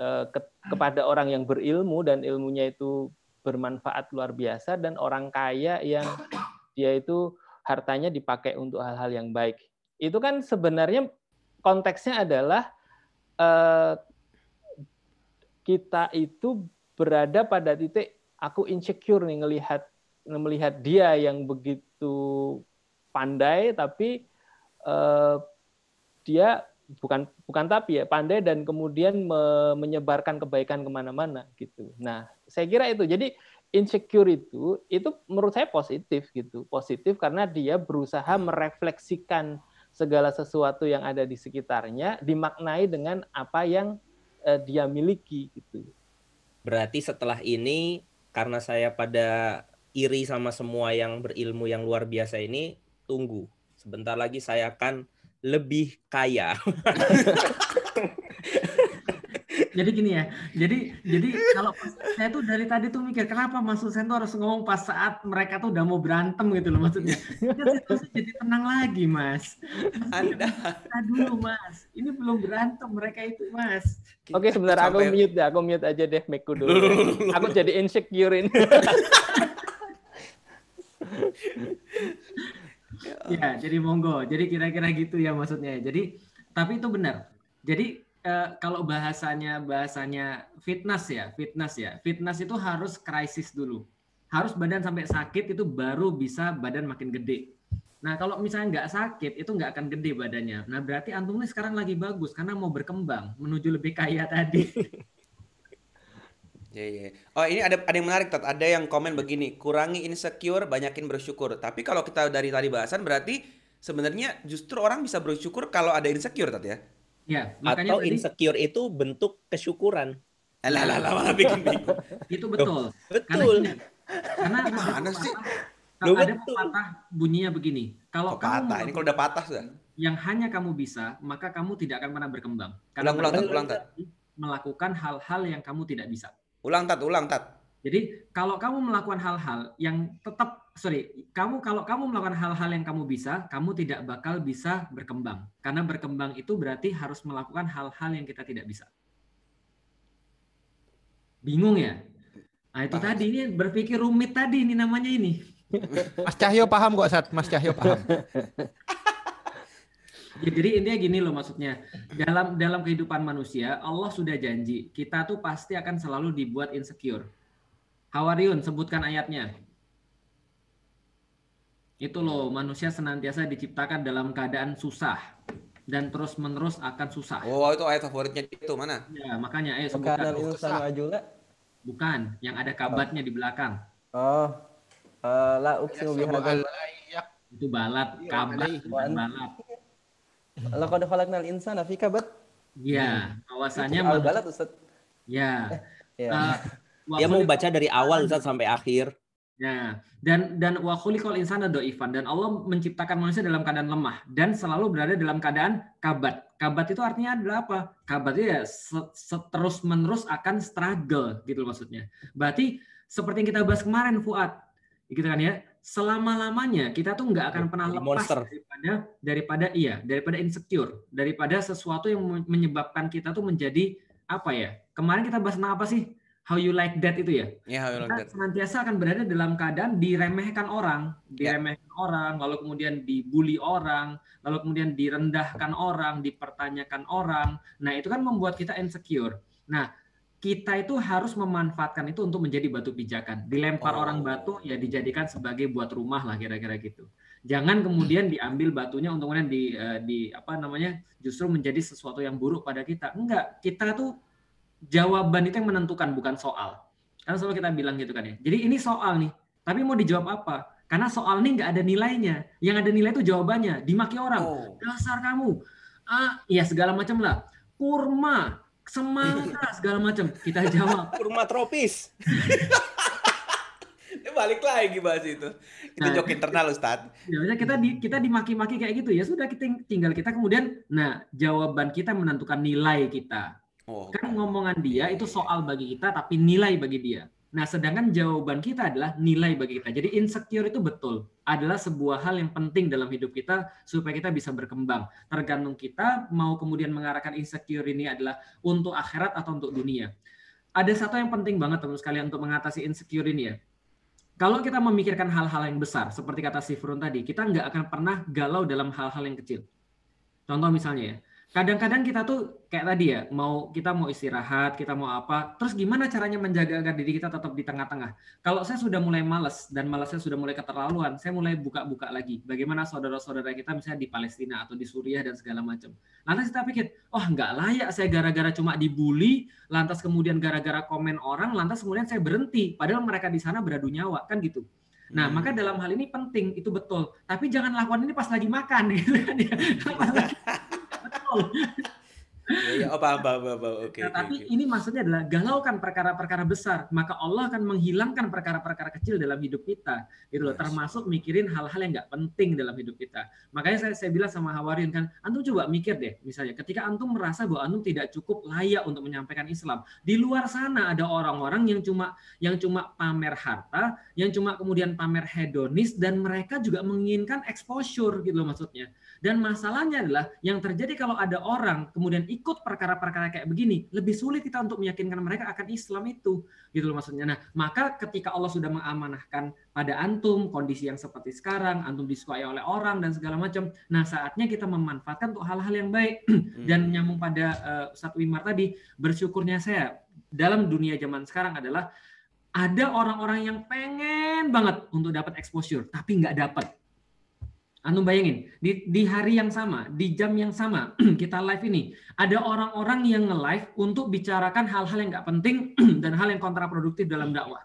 eh, ke, kepada orang yang berilmu dan ilmunya itu bermanfaat luar biasa dan orang kaya yang dia itu hartanya dipakai untuk hal-hal yang baik. Itu kan sebenarnya konteksnya adalah eh, kita itu berada pada titik aku insecure nih ngelihat melihat dia yang begitu pandai tapi uh, dia bukan bukan tapi ya pandai dan kemudian me, menyebarkan kebaikan kemana-mana gitu. Nah saya kira itu jadi insecure itu itu menurut saya positif gitu positif karena dia berusaha merefleksikan segala sesuatu yang ada di sekitarnya dimaknai dengan apa yang uh, dia miliki gitu berarti setelah ini karena saya pada iri sama semua yang berilmu yang luar biasa ini tunggu sebentar lagi saya akan lebih kaya jadi gini ya jadi jadi kalau saya tuh dari tadi tuh mikir kenapa Mas Hussein tuh harus ngomong pas saat mereka tuh udah mau berantem gitu loh maksudnya Jadi iya. kan jadi tenang lagi Mas Anda kita dulu Mas ini belum berantem mereka itu Mas oke sebentar aku mute deh ya, aku mute aja deh mic dulu aku jadi insecure ini ya jadi monggo jadi kira-kira gitu ya maksudnya jadi tapi itu benar jadi uh, kalau bahasanya bahasanya fitness ya, fitness ya. Fitness itu harus krisis dulu. Harus badan sampai sakit itu baru bisa badan makin gede. Nah, kalau misalnya nggak sakit, itu nggak akan gede badannya. Nah, berarti antum ini sekarang lagi bagus karena mau berkembang menuju lebih kaya tadi. Iya, yeah, Yeah. Oh, ini ada ada yang menarik, Tad. Ada yang komen begini, kurangi insecure, banyakin bersyukur. Tapi kalau kita dari tadi bahasan berarti sebenarnya justru orang bisa bersyukur kalau ada insecure, Tad, ya. Ya, makanya Atau tadi, insecure itu bentuk kesyukuran. Alah, alah, alah, malah bikin bingung. Itu betul. betul. Karena, karena mana sih? Kalau ada patah bunyinya begini. Kalau pepatah, kamu, ini kalau udah patah sudah. Yang hanya kamu bisa, maka kamu tidak akan pernah berkembang. Karena ulang, ulang, ulang, ulang, ulang, Melakukan hal-hal yang kamu tidak bisa. Ulang, ulang, ulang, ulang, jadi kalau kamu melakukan hal-hal yang tetap sorry, kamu kalau kamu melakukan hal-hal yang kamu bisa, kamu tidak bakal bisa berkembang. Karena berkembang itu berarti harus melakukan hal-hal yang kita tidak bisa. Bingung ya? Nah itu tadi ini berpikir rumit tadi ini namanya ini. Mas Cahyo paham kok Sat, Mas Cahyo paham. Ya, jadi intinya gini loh maksudnya dalam dalam kehidupan manusia Allah sudah janji kita tuh pasti akan selalu dibuat insecure Hawariun, sebutkan ayatnya. Itu loh, manusia senantiasa diciptakan dalam keadaan susah dan terus-menerus akan susah. Oh, itu ayat favoritnya itu mana? Ya, makanya ayo sebutkan. Bukan, ya? Bukan, yang ada kabatnya oh. di belakang. Oh. Uh, la uksu ya, bihadzal itu balat, iya, kabat, bukan balat. Laqad khalaqnal insana fi kabat. Iya, bahwasanya al balat Ustaz. Iya. Uh, dia mau baca dari awal Ustaz sampai akhir. Nah, dan dan wa khuliqal insana doifan dan Allah menciptakan manusia dalam keadaan lemah dan selalu berada dalam keadaan kabat. Kabat itu artinya adalah apa? Kabat itu ya terus menerus akan struggle gitu maksudnya. Berarti seperti yang kita bahas kemarin Fuad, gitu kan ya. Selama lamanya kita tuh nggak akan pernah lepas monster. daripada daripada iya daripada insecure daripada sesuatu yang menyebabkan kita tuh menjadi apa ya? Kemarin kita bahas tentang apa sih? how you like that itu ya. Yeah, how you like that. Senantiasa akan berada dalam keadaan diremehkan orang, diremehkan yeah. orang, lalu kemudian dibully orang, lalu kemudian direndahkan orang, dipertanyakan orang. Nah, itu kan membuat kita insecure. Nah, kita itu harus memanfaatkan itu untuk menjadi batu pijakan. Dilempar oh. orang batu ya dijadikan sebagai buat rumah lah kira-kira gitu. Jangan kemudian hmm. diambil batunya untuk kemudian di eh, di apa namanya justru menjadi sesuatu yang buruk pada kita. Enggak, kita tuh jawaban itu yang menentukan bukan soal. Karena selalu kita bilang gitu kan ya. Jadi ini soal nih, tapi mau dijawab apa? Karena soal ini nggak ada nilainya. Yang ada nilai itu jawabannya. Dimaki orang. Oh. Dasar kamu. Ah, ya segala macam lah. Kurma, semangka, segala macam. Kita jawab. Kurma tropis. balik lagi bahas itu. Itu nah, jok internal Ustaz. Ya, kita di, kita dimaki-maki kayak gitu ya sudah kita tinggal kita kemudian nah jawaban kita menentukan nilai kita. Oh, kan ngomongan dia itu soal bagi kita tapi nilai bagi dia. Nah, sedangkan jawaban kita adalah nilai bagi kita. Jadi insecure itu betul adalah sebuah hal yang penting dalam hidup kita supaya kita bisa berkembang. Tergantung kita mau kemudian mengarahkan insecure ini adalah untuk akhirat atau untuk dunia. Ada satu yang penting banget teman teman sekalian untuk mengatasi insecure ini ya. Kalau kita memikirkan hal-hal yang besar, seperti kata si Sifrun tadi, kita nggak akan pernah galau dalam hal-hal yang kecil. Contoh misalnya ya, kadang-kadang kita tuh kayak tadi ya mau kita mau istirahat kita mau apa terus gimana caranya menjaga agar diri kita tetap di tengah-tengah kalau saya sudah mulai males dan malesnya sudah mulai keterlaluan saya mulai buka-buka lagi bagaimana saudara-saudara kita misalnya di Palestina atau di Suriah dan segala macam lantas kita pikir oh nggak layak saya gara-gara cuma dibully lantas kemudian gara-gara komen orang lantas kemudian saya berhenti padahal mereka di sana beradu nyawa kan gitu Nah, hmm. maka dalam hal ini penting itu betul. Tapi jangan lakukan ini pas lagi makan gitu kan ya. Ya, ya, oh, apa-apa-apa, Oke. Okay, nah, tapi okay. ini maksudnya adalah galau kan perkara-perkara besar, maka Allah akan menghilangkan perkara-perkara kecil dalam hidup kita, gitu loh. Yes. Termasuk mikirin hal-hal yang nggak penting dalam hidup kita. Makanya saya saya bilang sama Hawarin kan, antum coba mikir deh, misalnya ketika antum merasa bahwa antum tidak cukup layak untuk menyampaikan Islam, di luar sana ada orang-orang yang cuma yang cuma pamer harta, yang cuma kemudian pamer hedonis dan mereka juga menginginkan exposure gitu loh maksudnya. Dan masalahnya adalah yang terjadi kalau ada orang kemudian ikut perkara-perkara kayak begini, lebih sulit kita untuk meyakinkan mereka akan Islam itu. Gitu loh maksudnya. Nah, maka ketika Allah sudah mengamanahkan pada antum kondisi yang seperti sekarang, antum disukai oleh orang dan segala macam. Nah, saatnya kita memanfaatkan untuk hal-hal yang baik. dan hmm. nyambung pada uh, eh, Ustaz Wimar tadi, bersyukurnya saya dalam dunia zaman sekarang adalah ada orang-orang yang pengen banget untuk dapat exposure tapi nggak dapat Anu bayangin, di, di hari yang sama, di jam yang sama, kita live ini, ada orang-orang yang nge-live untuk bicarakan hal-hal yang nggak penting dan hal yang kontraproduktif dalam dakwah.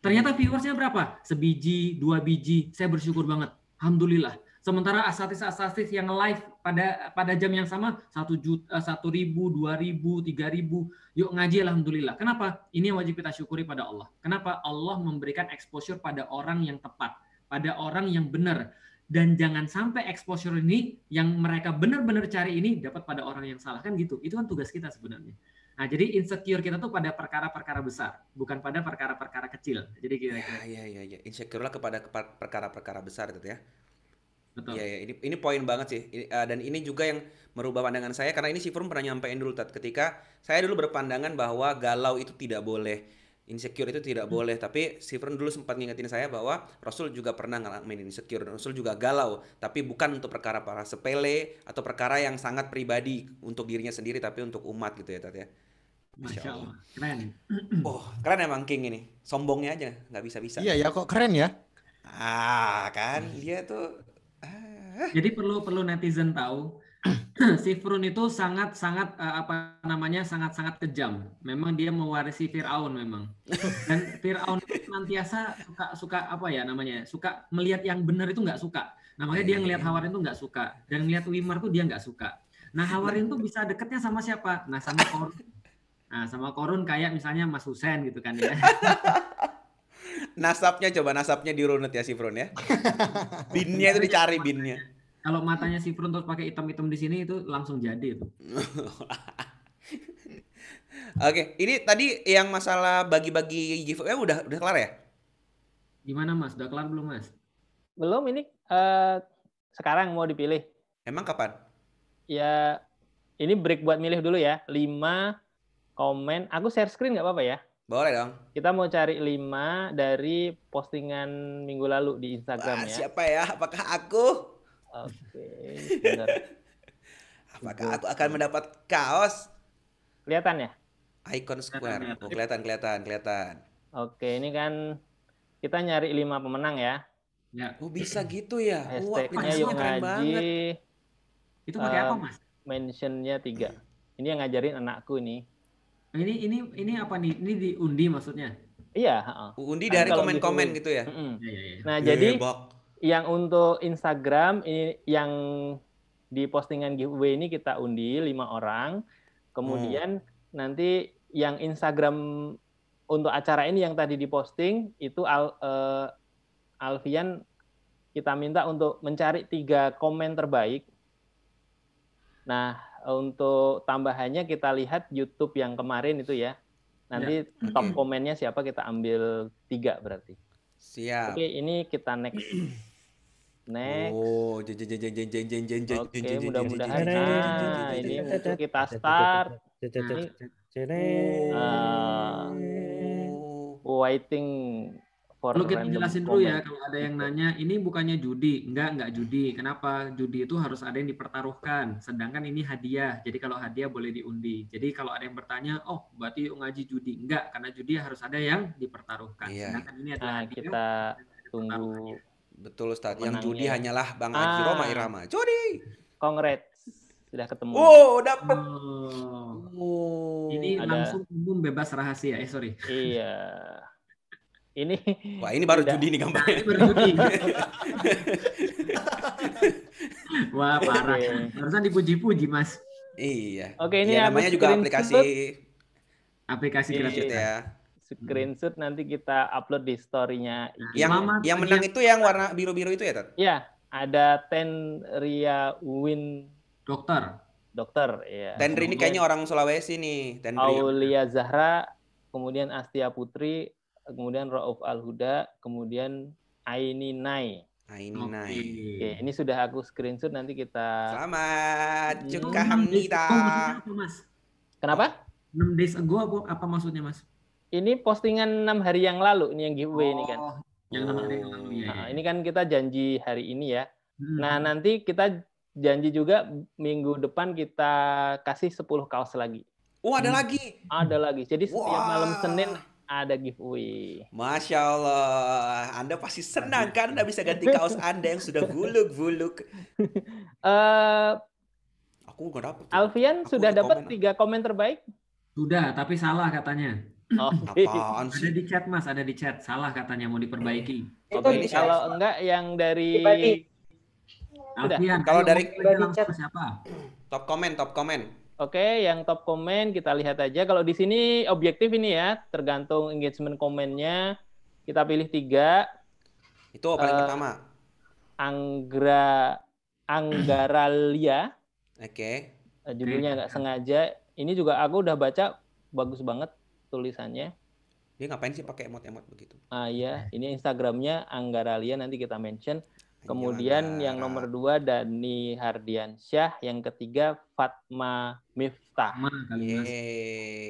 Ternyata viewersnya berapa? Sebiji, dua biji. Saya bersyukur banget. Alhamdulillah. Sementara asatis-asatis yang live pada pada jam yang sama satu juta, eh, satu ribu, dua ribu, tiga ribu, yuk ngaji alhamdulillah. Kenapa? Ini yang wajib kita syukuri pada Allah. Kenapa? Allah memberikan exposure pada orang yang tepat, pada orang yang benar dan jangan sampai exposure ini yang mereka benar-benar cari ini dapat pada orang yang salah kan gitu itu kan tugas kita sebenarnya nah jadi insecure kita tuh pada perkara-perkara besar bukan pada perkara-perkara kecil jadi kira-kira ya ya ya, ya. insecure lah kepada perkara-perkara besar gitu ya Betul. Ya, ya, ini ini poin banget sih. Eh, dan ini juga yang merubah pandangan saya karena ini si Firm pernah nyampein dulu Tat ketika saya dulu berpandangan bahwa galau itu tidak boleh insecure itu tidak hmm. boleh tapi si Fern dulu sempat ngingetin saya bahwa Rasul juga pernah ngalamin insecure dan Rasul juga galau tapi bukan untuk perkara para sepele atau perkara yang sangat pribadi untuk dirinya sendiri tapi untuk umat gitu ya Tat ya Masya Allah. keren oh keren emang ya King ini sombongnya aja nggak bisa bisa iya ya kok keren ya ah kan dia tuh ah. jadi perlu perlu netizen tahu Sifrun itu sangat-sangat eh, apa namanya sangat-sangat kejam. Memang dia mewarisi Firaun memang. Dan Firaun itu nantiasa suka suka apa ya namanya? Suka melihat yang benar itu nggak suka. Nah, dia iya, iya, ngelihat iya. Hawarin itu nggak suka dan ngelihat Wimar itu dia nggak suka. Nah, Hawarin tuh bisa deketnya sama siapa? Nah, sama Korun. Nah, sama Korun kayak misalnya Mas Husen gitu kan ya. nasabnya coba nasabnya dirunut ya Sifrun ya. Binnya itu dicari binnya. Kalau matanya si Frun terus pakai hitam-hitam di sini itu langsung jadi itu. Oke, ini tadi yang masalah bagi-bagi giveaway udah udah kelar ya? Gimana Mas? Udah kelar belum Mas? Belum ini uh, sekarang mau dipilih. Emang kapan? Ya ini break buat milih dulu ya. 5 komen. Aku share screen nggak apa-apa ya? Boleh dong. Kita mau cari 5 dari postingan minggu lalu di Instagram Wah, ya. Siapa ya? Apakah aku? Oke, Apakah aku akan mendapat kaos? Kelihatan ya? Icon Square. Oh, kelihatan, kelihatan, kelihatan. Oke, ini kan kita nyari lima pemenang ya. Ya. Oh, bisa gitu ya. Hashtagnya yuk ngaji. Itu pakai apa, Mas? Eh, mentionnya tiga. Ini yang ngajarin anakku ini. Ini ini ini apa nih? Ini diundi maksudnya? Iya. Uh. Undi dari komen-komen gitu, gitu ya. Mm -mm. Ya, ya, ya. Nah, jadi iya, iya, iya, yang untuk Instagram ini yang di postingan giveaway ini kita undi lima orang. Kemudian hmm. nanti yang Instagram untuk acara ini yang tadi diposting itu Al, uh, Alfian kita minta untuk mencari tiga komen terbaik. Nah untuk tambahannya kita lihat YouTube yang kemarin itu ya. Nanti ya. top komennya siapa kita ambil tiga berarti. Siap. Oke ini kita next. Next. Oh, jeng jeng jeng jeng jeng jeng jeng jeng jeng jeng mudah-mudahan jeng jeng jeng jeng jeng jeng jeng waiting for Lalu kita jelasin dulu ya kalau ada yang nanya ini bukannya judi. Enggak, enggak judi. Kenapa? Judi itu harus ada yang dipertaruhkan. Sedangkan ini hadiah. Jadi kalau hadiah boleh diundi. Jadi kalau ada yang bertanya, "Oh, berarti ngaji judi?" Enggak, karena judi harus ada yang dipertaruhkan. Iya. Sedangkan ini adalah nah, hadiah. Kita tunggu Betul Ustaz. Yang judi ya. hanyalah Bang Aji ah. Roma Irama. Judi. Kongret. Sudah ketemu. Oh, dapat. Oh. oh. Ini Ada. langsung umum bebas rahasia. Eh, sorry. Iya. Ini Wah, ini baru judi nih gambarnya. Ini baru judi. Wah, parah. Barusan dipuji-puji, Mas. Iya. Oke, ini ya, namanya juga aplikasi aplikasi iya. gratis ya screenshot hmm. nanti kita upload di story-nya. Yang yang menang itu yang warna biru-biru itu ya, Tat? Iya, ada Ten Ria Win Dokter. Dokter, iya. Tenri ini kayaknya orang Sulawesi nih, Tenri. Aulia Zahra, kemudian Astia Putri, kemudian Rauf Al Huda, kemudian Aini Nai. Aini Nai. ini sudah aku screenshot nanti kita Selamat, hmm. Cukah Oh, Kenapa? 6 days ago apa maksudnya mas? ini postingan enam hari yang lalu ini yang giveaway oh, ini kan. Oh, yang enam hari yang lalu ya. Nah, iya. ini kan kita janji hari ini ya. Hmm. Nah nanti kita janji juga minggu depan kita kasih 10 kaos lagi. Oh ada hmm. lagi? Ada lagi. Jadi setiap malam Senin ada giveaway. Masya Allah, Anda pasti senang kan Anda nah, bisa ganti kaos Anda yang sudah buluk-buluk. uh, eh, aku nggak dapat. Alfian sudah dapat tiga komen terbaik? Sudah, tapi salah katanya. Oh, Ada di chat Mas, ada di chat. Salah katanya mau diperbaiki. Itu okay. di kalau enggak yang dari Alfian. Kalau dari chat siapa? Top komen, top komen. Oke, yang top komen kita lihat aja. Kalau di sini objektif ini ya, tergantung engagement komennya. Kita pilih tiga. Itu paling uh, pertama. Anggra Anggaralia. Oke. Okay. Eh, judulnya nggak sengaja. Ini juga aku udah baca bagus banget tulisannya. Dia ngapain sih pakai emot-emot begitu? Ah iya, ini Instagramnya Anggaralia nanti kita mention. Kemudian Anggara. yang nomor dua Dani Hardiansyah, yang ketiga Fatma Miftah. Fahma ya.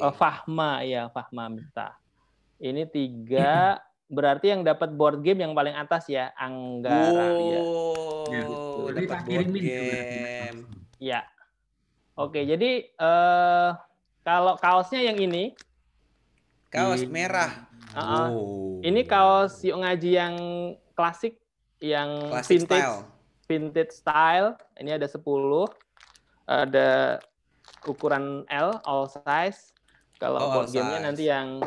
Oh, Fahma ya, Fahma Miftah. Ini tiga iya. berarti yang dapat board game yang paling atas ya Anggara oh, ya. Dapat board game. Ya. Oke, jadi uh, kalau kaosnya yang ini Kaos iya. merah. Uh -uh. Oh. Ini kaos yuk ngaji yang klasik, yang klasik vintage, style. vintage style. Ini ada 10. Ada ukuran L, all size. Kalau oh, board gamenya nanti yang,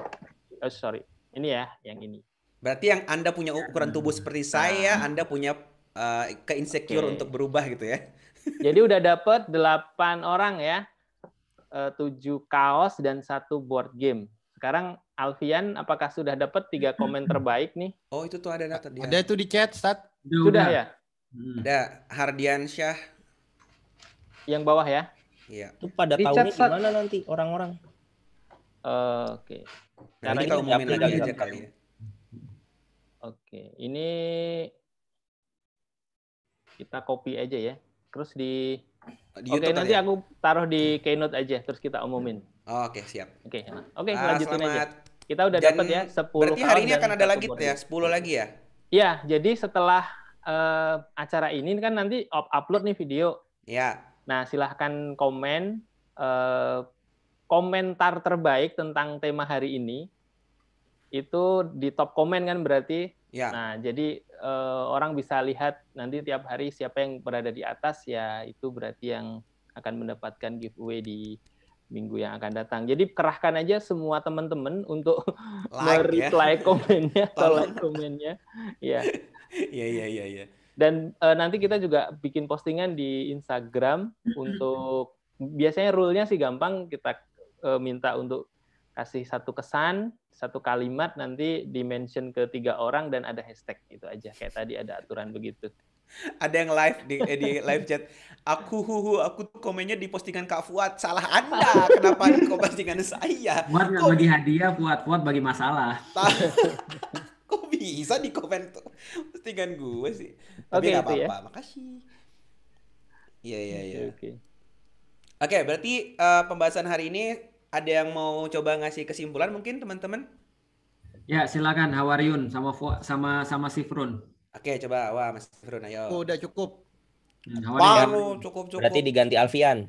oh sorry, ini ya, yang ini. Berarti yang Anda punya ukuran tubuh seperti nah. saya, Anda punya uh, eh, keinsecure okay. untuk berubah gitu ya. Jadi udah dapet 8 orang ya, eh, tujuh kaos dan satu board game. Sekarang Alfian apakah sudah dapat tiga komen terbaik nih? Oh, itu tuh ada data Ada itu ya. di chat, Stat. Sudah, ya? Ada Hardian Syah. Yang bawah ya? Iya. Itu pada di tahunnya gimana nanti orang-orang? Uh, Oke. Okay. Nah, kita umumin lagi aja kali ya. Oke, ini kita copy aja ya. Terus di, di Oke, nanti ya? aku taruh di Keynote aja terus kita umumin. Oke, siap. Oke, ya. oke ah, lanjutin selamat. aja. Kita udah dapat ya 10 Berarti hari ini akan ada lagi ya, 10 lagi ya? Iya, jadi setelah uh, acara ini kan nanti up upload nih video. Iya. Nah, silahkan komen uh, komentar terbaik tentang tema hari ini itu di top komen kan berarti. Ya. Nah, jadi eh, orang bisa lihat nanti tiap hari siapa yang berada di atas ya itu berarti yang akan mendapatkan giveaway di minggu yang akan datang. Jadi kerahkan aja semua teman-teman untuk ya. reply komennya atau like komennya. Ya. Iya iya iya iya. Dan uh, nanti kita juga bikin postingan di Instagram untuk biasanya rule-nya sih gampang kita uh, minta untuk kasih satu kesan, satu kalimat nanti di mention ke tiga orang dan ada hashtag itu aja kayak tadi ada aturan begitu ada yang live di eh, di live chat aku huhu aku tuh komennya di postingan Kak Fuad salah Anda kenapa di postingan saya Fuad nggak bagi hadiah Fuad Fuad bagi masalah kok bisa di komen tuh postingan gue sih tapi nggak okay, ya. apa-apa ya. makasih iya iya iya oke okay, okay. okay, berarti uh, pembahasan hari ini ada yang mau coba ngasih kesimpulan mungkin teman-teman ya silakan Hawaryun sama sama sama Sifrun Oke, coba wah Mas Firun ayo. Udah cukup. Hmm, Baru ya? cukup, cukup cukup. Berarti diganti Alfian.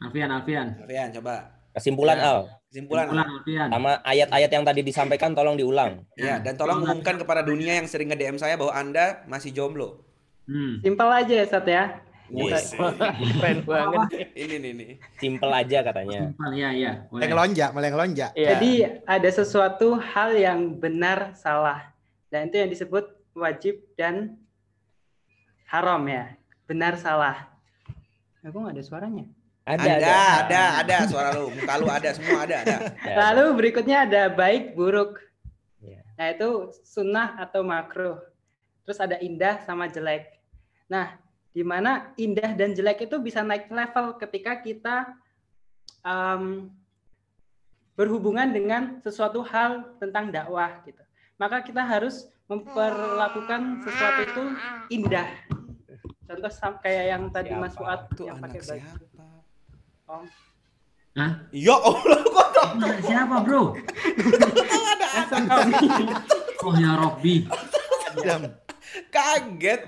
Alfian, Alfian. Alfian coba. Kesimpulan ya. Al. Kesimpulan, Kesimpulan Alfian. Sama ayat-ayat yang tadi disampaikan tolong diulang. Ya, hmm. dan tolong umumkan kepada dunia yang sering nge-DM saya bahwa Anda masih jomblo. Hmm. Simpel aja ya, Sat ya. Yes. Keren banget. ini nih nih. Simpel aja katanya. Simpel ya ya. Mulai ngelonjak, mulai ngelonjak. Ya. Jadi ada sesuatu hal yang benar salah. Dan itu yang disebut wajib dan haram ya. Benar salah. Aku nah, nggak ada suaranya. Ada, ada, ada, ada, ada suara lu, muka lu ada, semua ada, ada. Ya, Lalu berikutnya ada baik, buruk. Ya. Nah itu sunnah atau makruh. Terus ada indah sama jelek. Nah, di mana indah dan jelek itu bisa naik level ketika kita um, berhubungan dengan sesuatu hal tentang dakwah gitu. Maka kita harus memperlakukan hmm. sesuatu itu hmm. indah. Contoh kayak yang tadi siapa? Mas Fuad tuh yang pakai baju. Siapa? Om. Hah? Ya Allah, kok Oh, Siapa, Bro? ada Oh ya Robby. Kaget.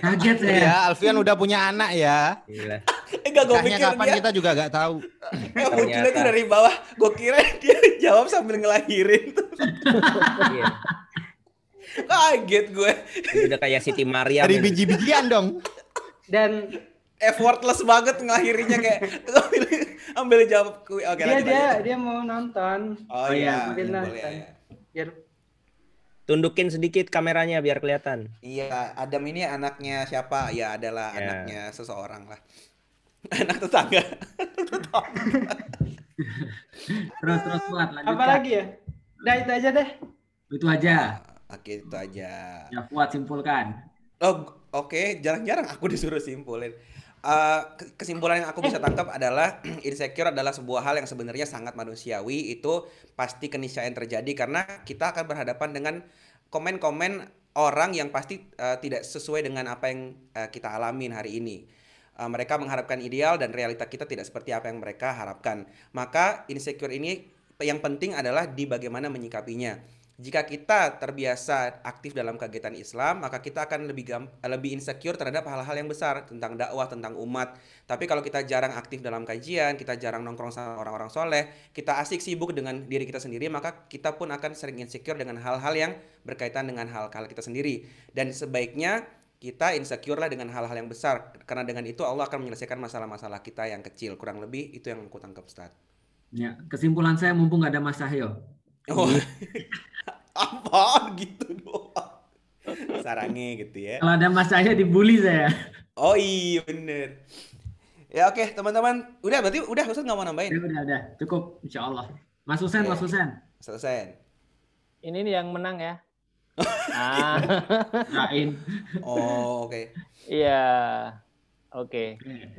Kaget ya. ya. Alfian udah punya anak ya. Gila. Enggak eh, gue pikir kapan dia... kita juga gak tahu. Eh, munculnya tuh dari bawah. Gue kira dia jawab sambil ngelahirin. Iya. Kaget gue. Udah kayak Siti Maria. Dari biji-bijian dong. Dan effortless banget ngelahirinya kayak ambil ambil jawab oke okay, dia dia dia mau nonton oh, oh iya ambil iya, nonton ya. biar tundukin sedikit kameranya biar kelihatan iya Adam ini anaknya siapa ya adalah yeah. anaknya seseorang lah anak tetangga terus terus buat lanjut apa lagi ya udah itu aja deh itu aja Oke, itu hmm. aja. Ya, kuat simpulkan. Oh, oke, okay. jarang-jarang aku disuruh simpulin. Uh, kesimpulan yang aku bisa eh. tangkap adalah insecure adalah sebuah hal yang sebenarnya sangat manusiawi itu pasti keniscayaan terjadi karena kita akan berhadapan dengan komen-komen orang yang pasti uh, tidak sesuai dengan apa yang uh, kita alamin hari ini uh, mereka mengharapkan ideal dan realita kita tidak seperti apa yang mereka harapkan maka insecure ini yang penting adalah di bagaimana menyikapinya jika kita terbiasa aktif dalam kegiatan Islam, maka kita akan lebih lebih insecure terhadap hal-hal yang besar tentang dakwah, tentang umat. Tapi kalau kita jarang aktif dalam kajian, kita jarang nongkrong sama orang-orang soleh, kita asik sibuk dengan diri kita sendiri, maka kita pun akan sering insecure dengan hal-hal yang berkaitan dengan hal-hal kita sendiri. Dan sebaiknya kita insecure lah dengan hal-hal yang besar karena dengan itu Allah akan menyelesaikan masalah-masalah kita yang kecil kurang lebih itu yang aku tangkap Ustaz. Ya, kesimpulan saya mumpung nggak ada Mas Cahyo. Oh. apaan gitu doang sarangnya gitu ya kalau ada mas dibully saya oh iya bener ya oke okay, teman-teman udah berarti udah Husen nggak mau nambahin udah, ya, udah udah cukup insya Allah Mas Husen okay. Mas Husen Mas ini nih yang menang ya ah. Lain. oh oke okay. iya oke okay.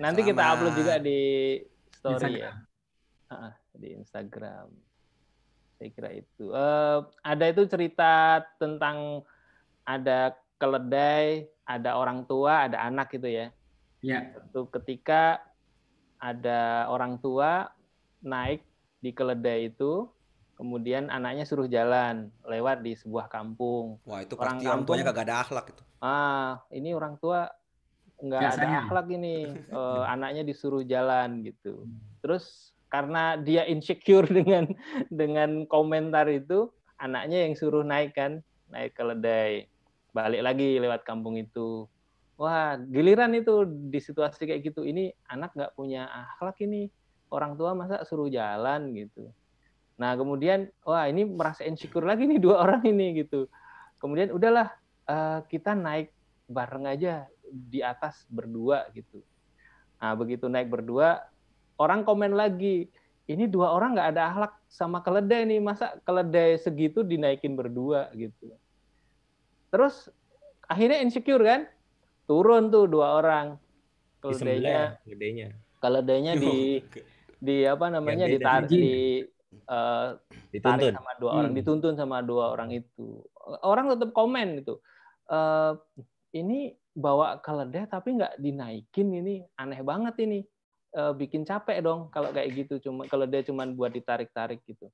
nanti Sama. kita upload juga di story Instagram. ya uh, di Instagram saya kira itu. Uh, ada itu cerita tentang ada keledai, ada orang tua, ada anak gitu ya. Ya. Itu ketika ada orang tua naik di keledai itu, kemudian anaknya suruh jalan lewat di sebuah kampung. Wah itu orang orang tuanya kagak ada akhlak itu. Ah, ini orang tua nggak ada akhlak ini, uh, anaknya disuruh jalan gitu. Terus karena dia insecure dengan dengan komentar itu anaknya yang suruh naik kan naik keledai balik lagi lewat kampung itu wah giliran itu di situasi kayak gitu ini anak nggak punya akhlak ini orang tua masa suruh jalan gitu nah kemudian wah ini merasa insecure lagi nih dua orang ini gitu kemudian udahlah eh, kita naik bareng aja di atas berdua gitu nah begitu naik berdua orang komen lagi ini dua orang nggak ada akhlak sama keledai nih masa keledai segitu dinaikin berdua gitu terus akhirnya insecure kan turun tuh dua orang keledainya keledainya keledainya di di apa namanya di ditarik eh, di uh, dituntun sama dua orang hmm. dituntun sama dua orang itu orang tetap komen gitu uh, ini bawa keledai tapi nggak dinaikin ini aneh banget ini uh, bikin capek dong kalau kayak gitu cuma kalau dia cuma buat ditarik-tarik gitu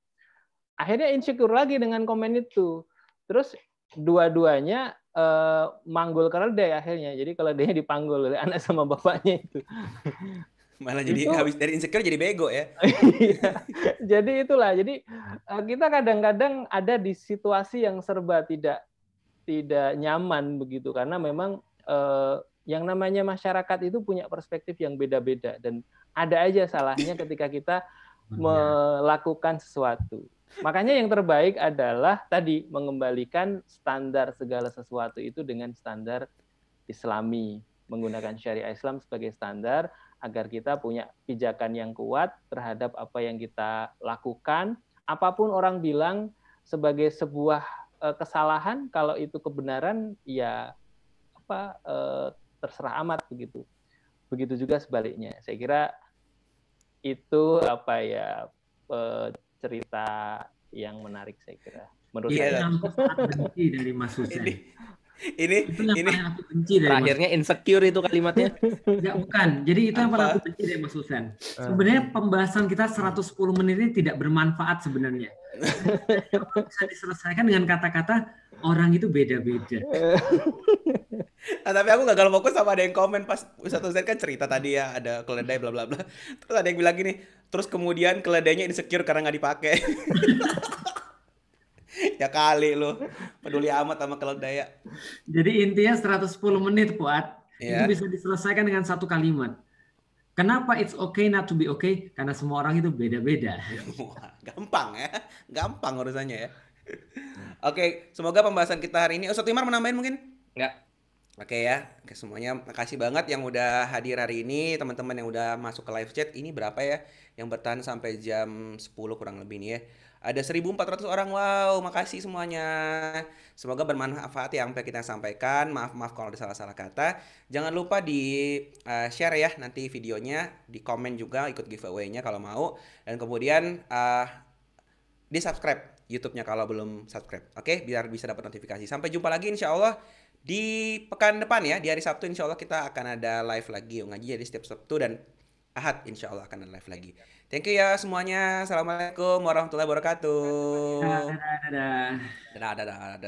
akhirnya insecure lagi dengan komen itu terus dua-duanya uh, manggul karena dia akhirnya jadi kalau dia dipanggul oleh anak sama bapaknya itu malah jadi itu, habis dari insecure jadi bego ya iya. jadi itulah jadi eh, kita kadang-kadang ada di situasi yang serba tidak tidak nyaman begitu karena memang uh, yang namanya masyarakat itu punya perspektif yang beda-beda dan ada aja salahnya ketika kita melakukan sesuatu. Makanya yang terbaik adalah tadi mengembalikan standar segala sesuatu itu dengan standar Islami, menggunakan syariah Islam sebagai standar agar kita punya pijakan yang kuat terhadap apa yang kita lakukan. Apapun orang bilang sebagai sebuah eh, kesalahan, kalau itu kebenaran, ya apa eh, terserah amat begitu. Begitu juga sebaliknya. Saya kira itu apa ya eh, cerita yang menarik saya kira. Menurut iya, saya. Iya, dari Mas Hussein. Ini ini itu yang ini aku benci deh. Akhirnya insecure itu kalimatnya. ya bukan. Jadi itu yang paling aku benci deh Mas Susan. Eh. Sebenarnya pembahasan kita 110 menit ini tidak bermanfaat sebenarnya. bisa diselesaikan dengan kata-kata orang itu beda-beda. nah, tapi aku gagal fokus sama ada yang komen pas satu set kan cerita tadi ya ada keledai bla bla bla. Terus ada yang bilang gini, terus kemudian keledainya insecure karena nggak dipakai. ya kali lu. Peduli amat sama keledai Jadi intinya 110 menit, buat Yeah. Itu bisa diselesaikan dengan satu kalimat. Kenapa it's okay not to be okay? Karena semua orang itu beda-beda. Gampang ya. Gampang urusannya ya. Oke, okay, semoga pembahasan kita hari ini. Ustaz Timar menambahin mungkin? Enggak. Oke okay ya, Oke, semuanya makasih banget yang udah hadir hari ini, teman-teman yang udah masuk ke live chat. Ini berapa ya? Yang bertahan sampai jam 10 kurang lebih nih ya. Ada 1.400 orang. Wow, makasih semuanya. Semoga bermanfaat yang sampai kita sampaikan. Maaf-maaf kalau ada salah-salah kata. Jangan lupa di uh, share ya nanti videonya, di komen juga ikut giveaway-nya kalau mau. Dan kemudian uh, eh, di subscribe YouTube-nya kalau belum subscribe. Oke, okay? biar bisa dapat notifikasi. Sampai jumpa lagi insya Allah di pekan depan ya, di hari Sabtu insya Allah kita akan ada live lagi ngaji. Jadi setiap Sabtu dan Ahad insya Allah akan ada live lagi. Thank you ya semuanya. Assalamualaikum warahmatullahi wabarakatuh. Dadah, dadah. Dadah, dadah, dadah.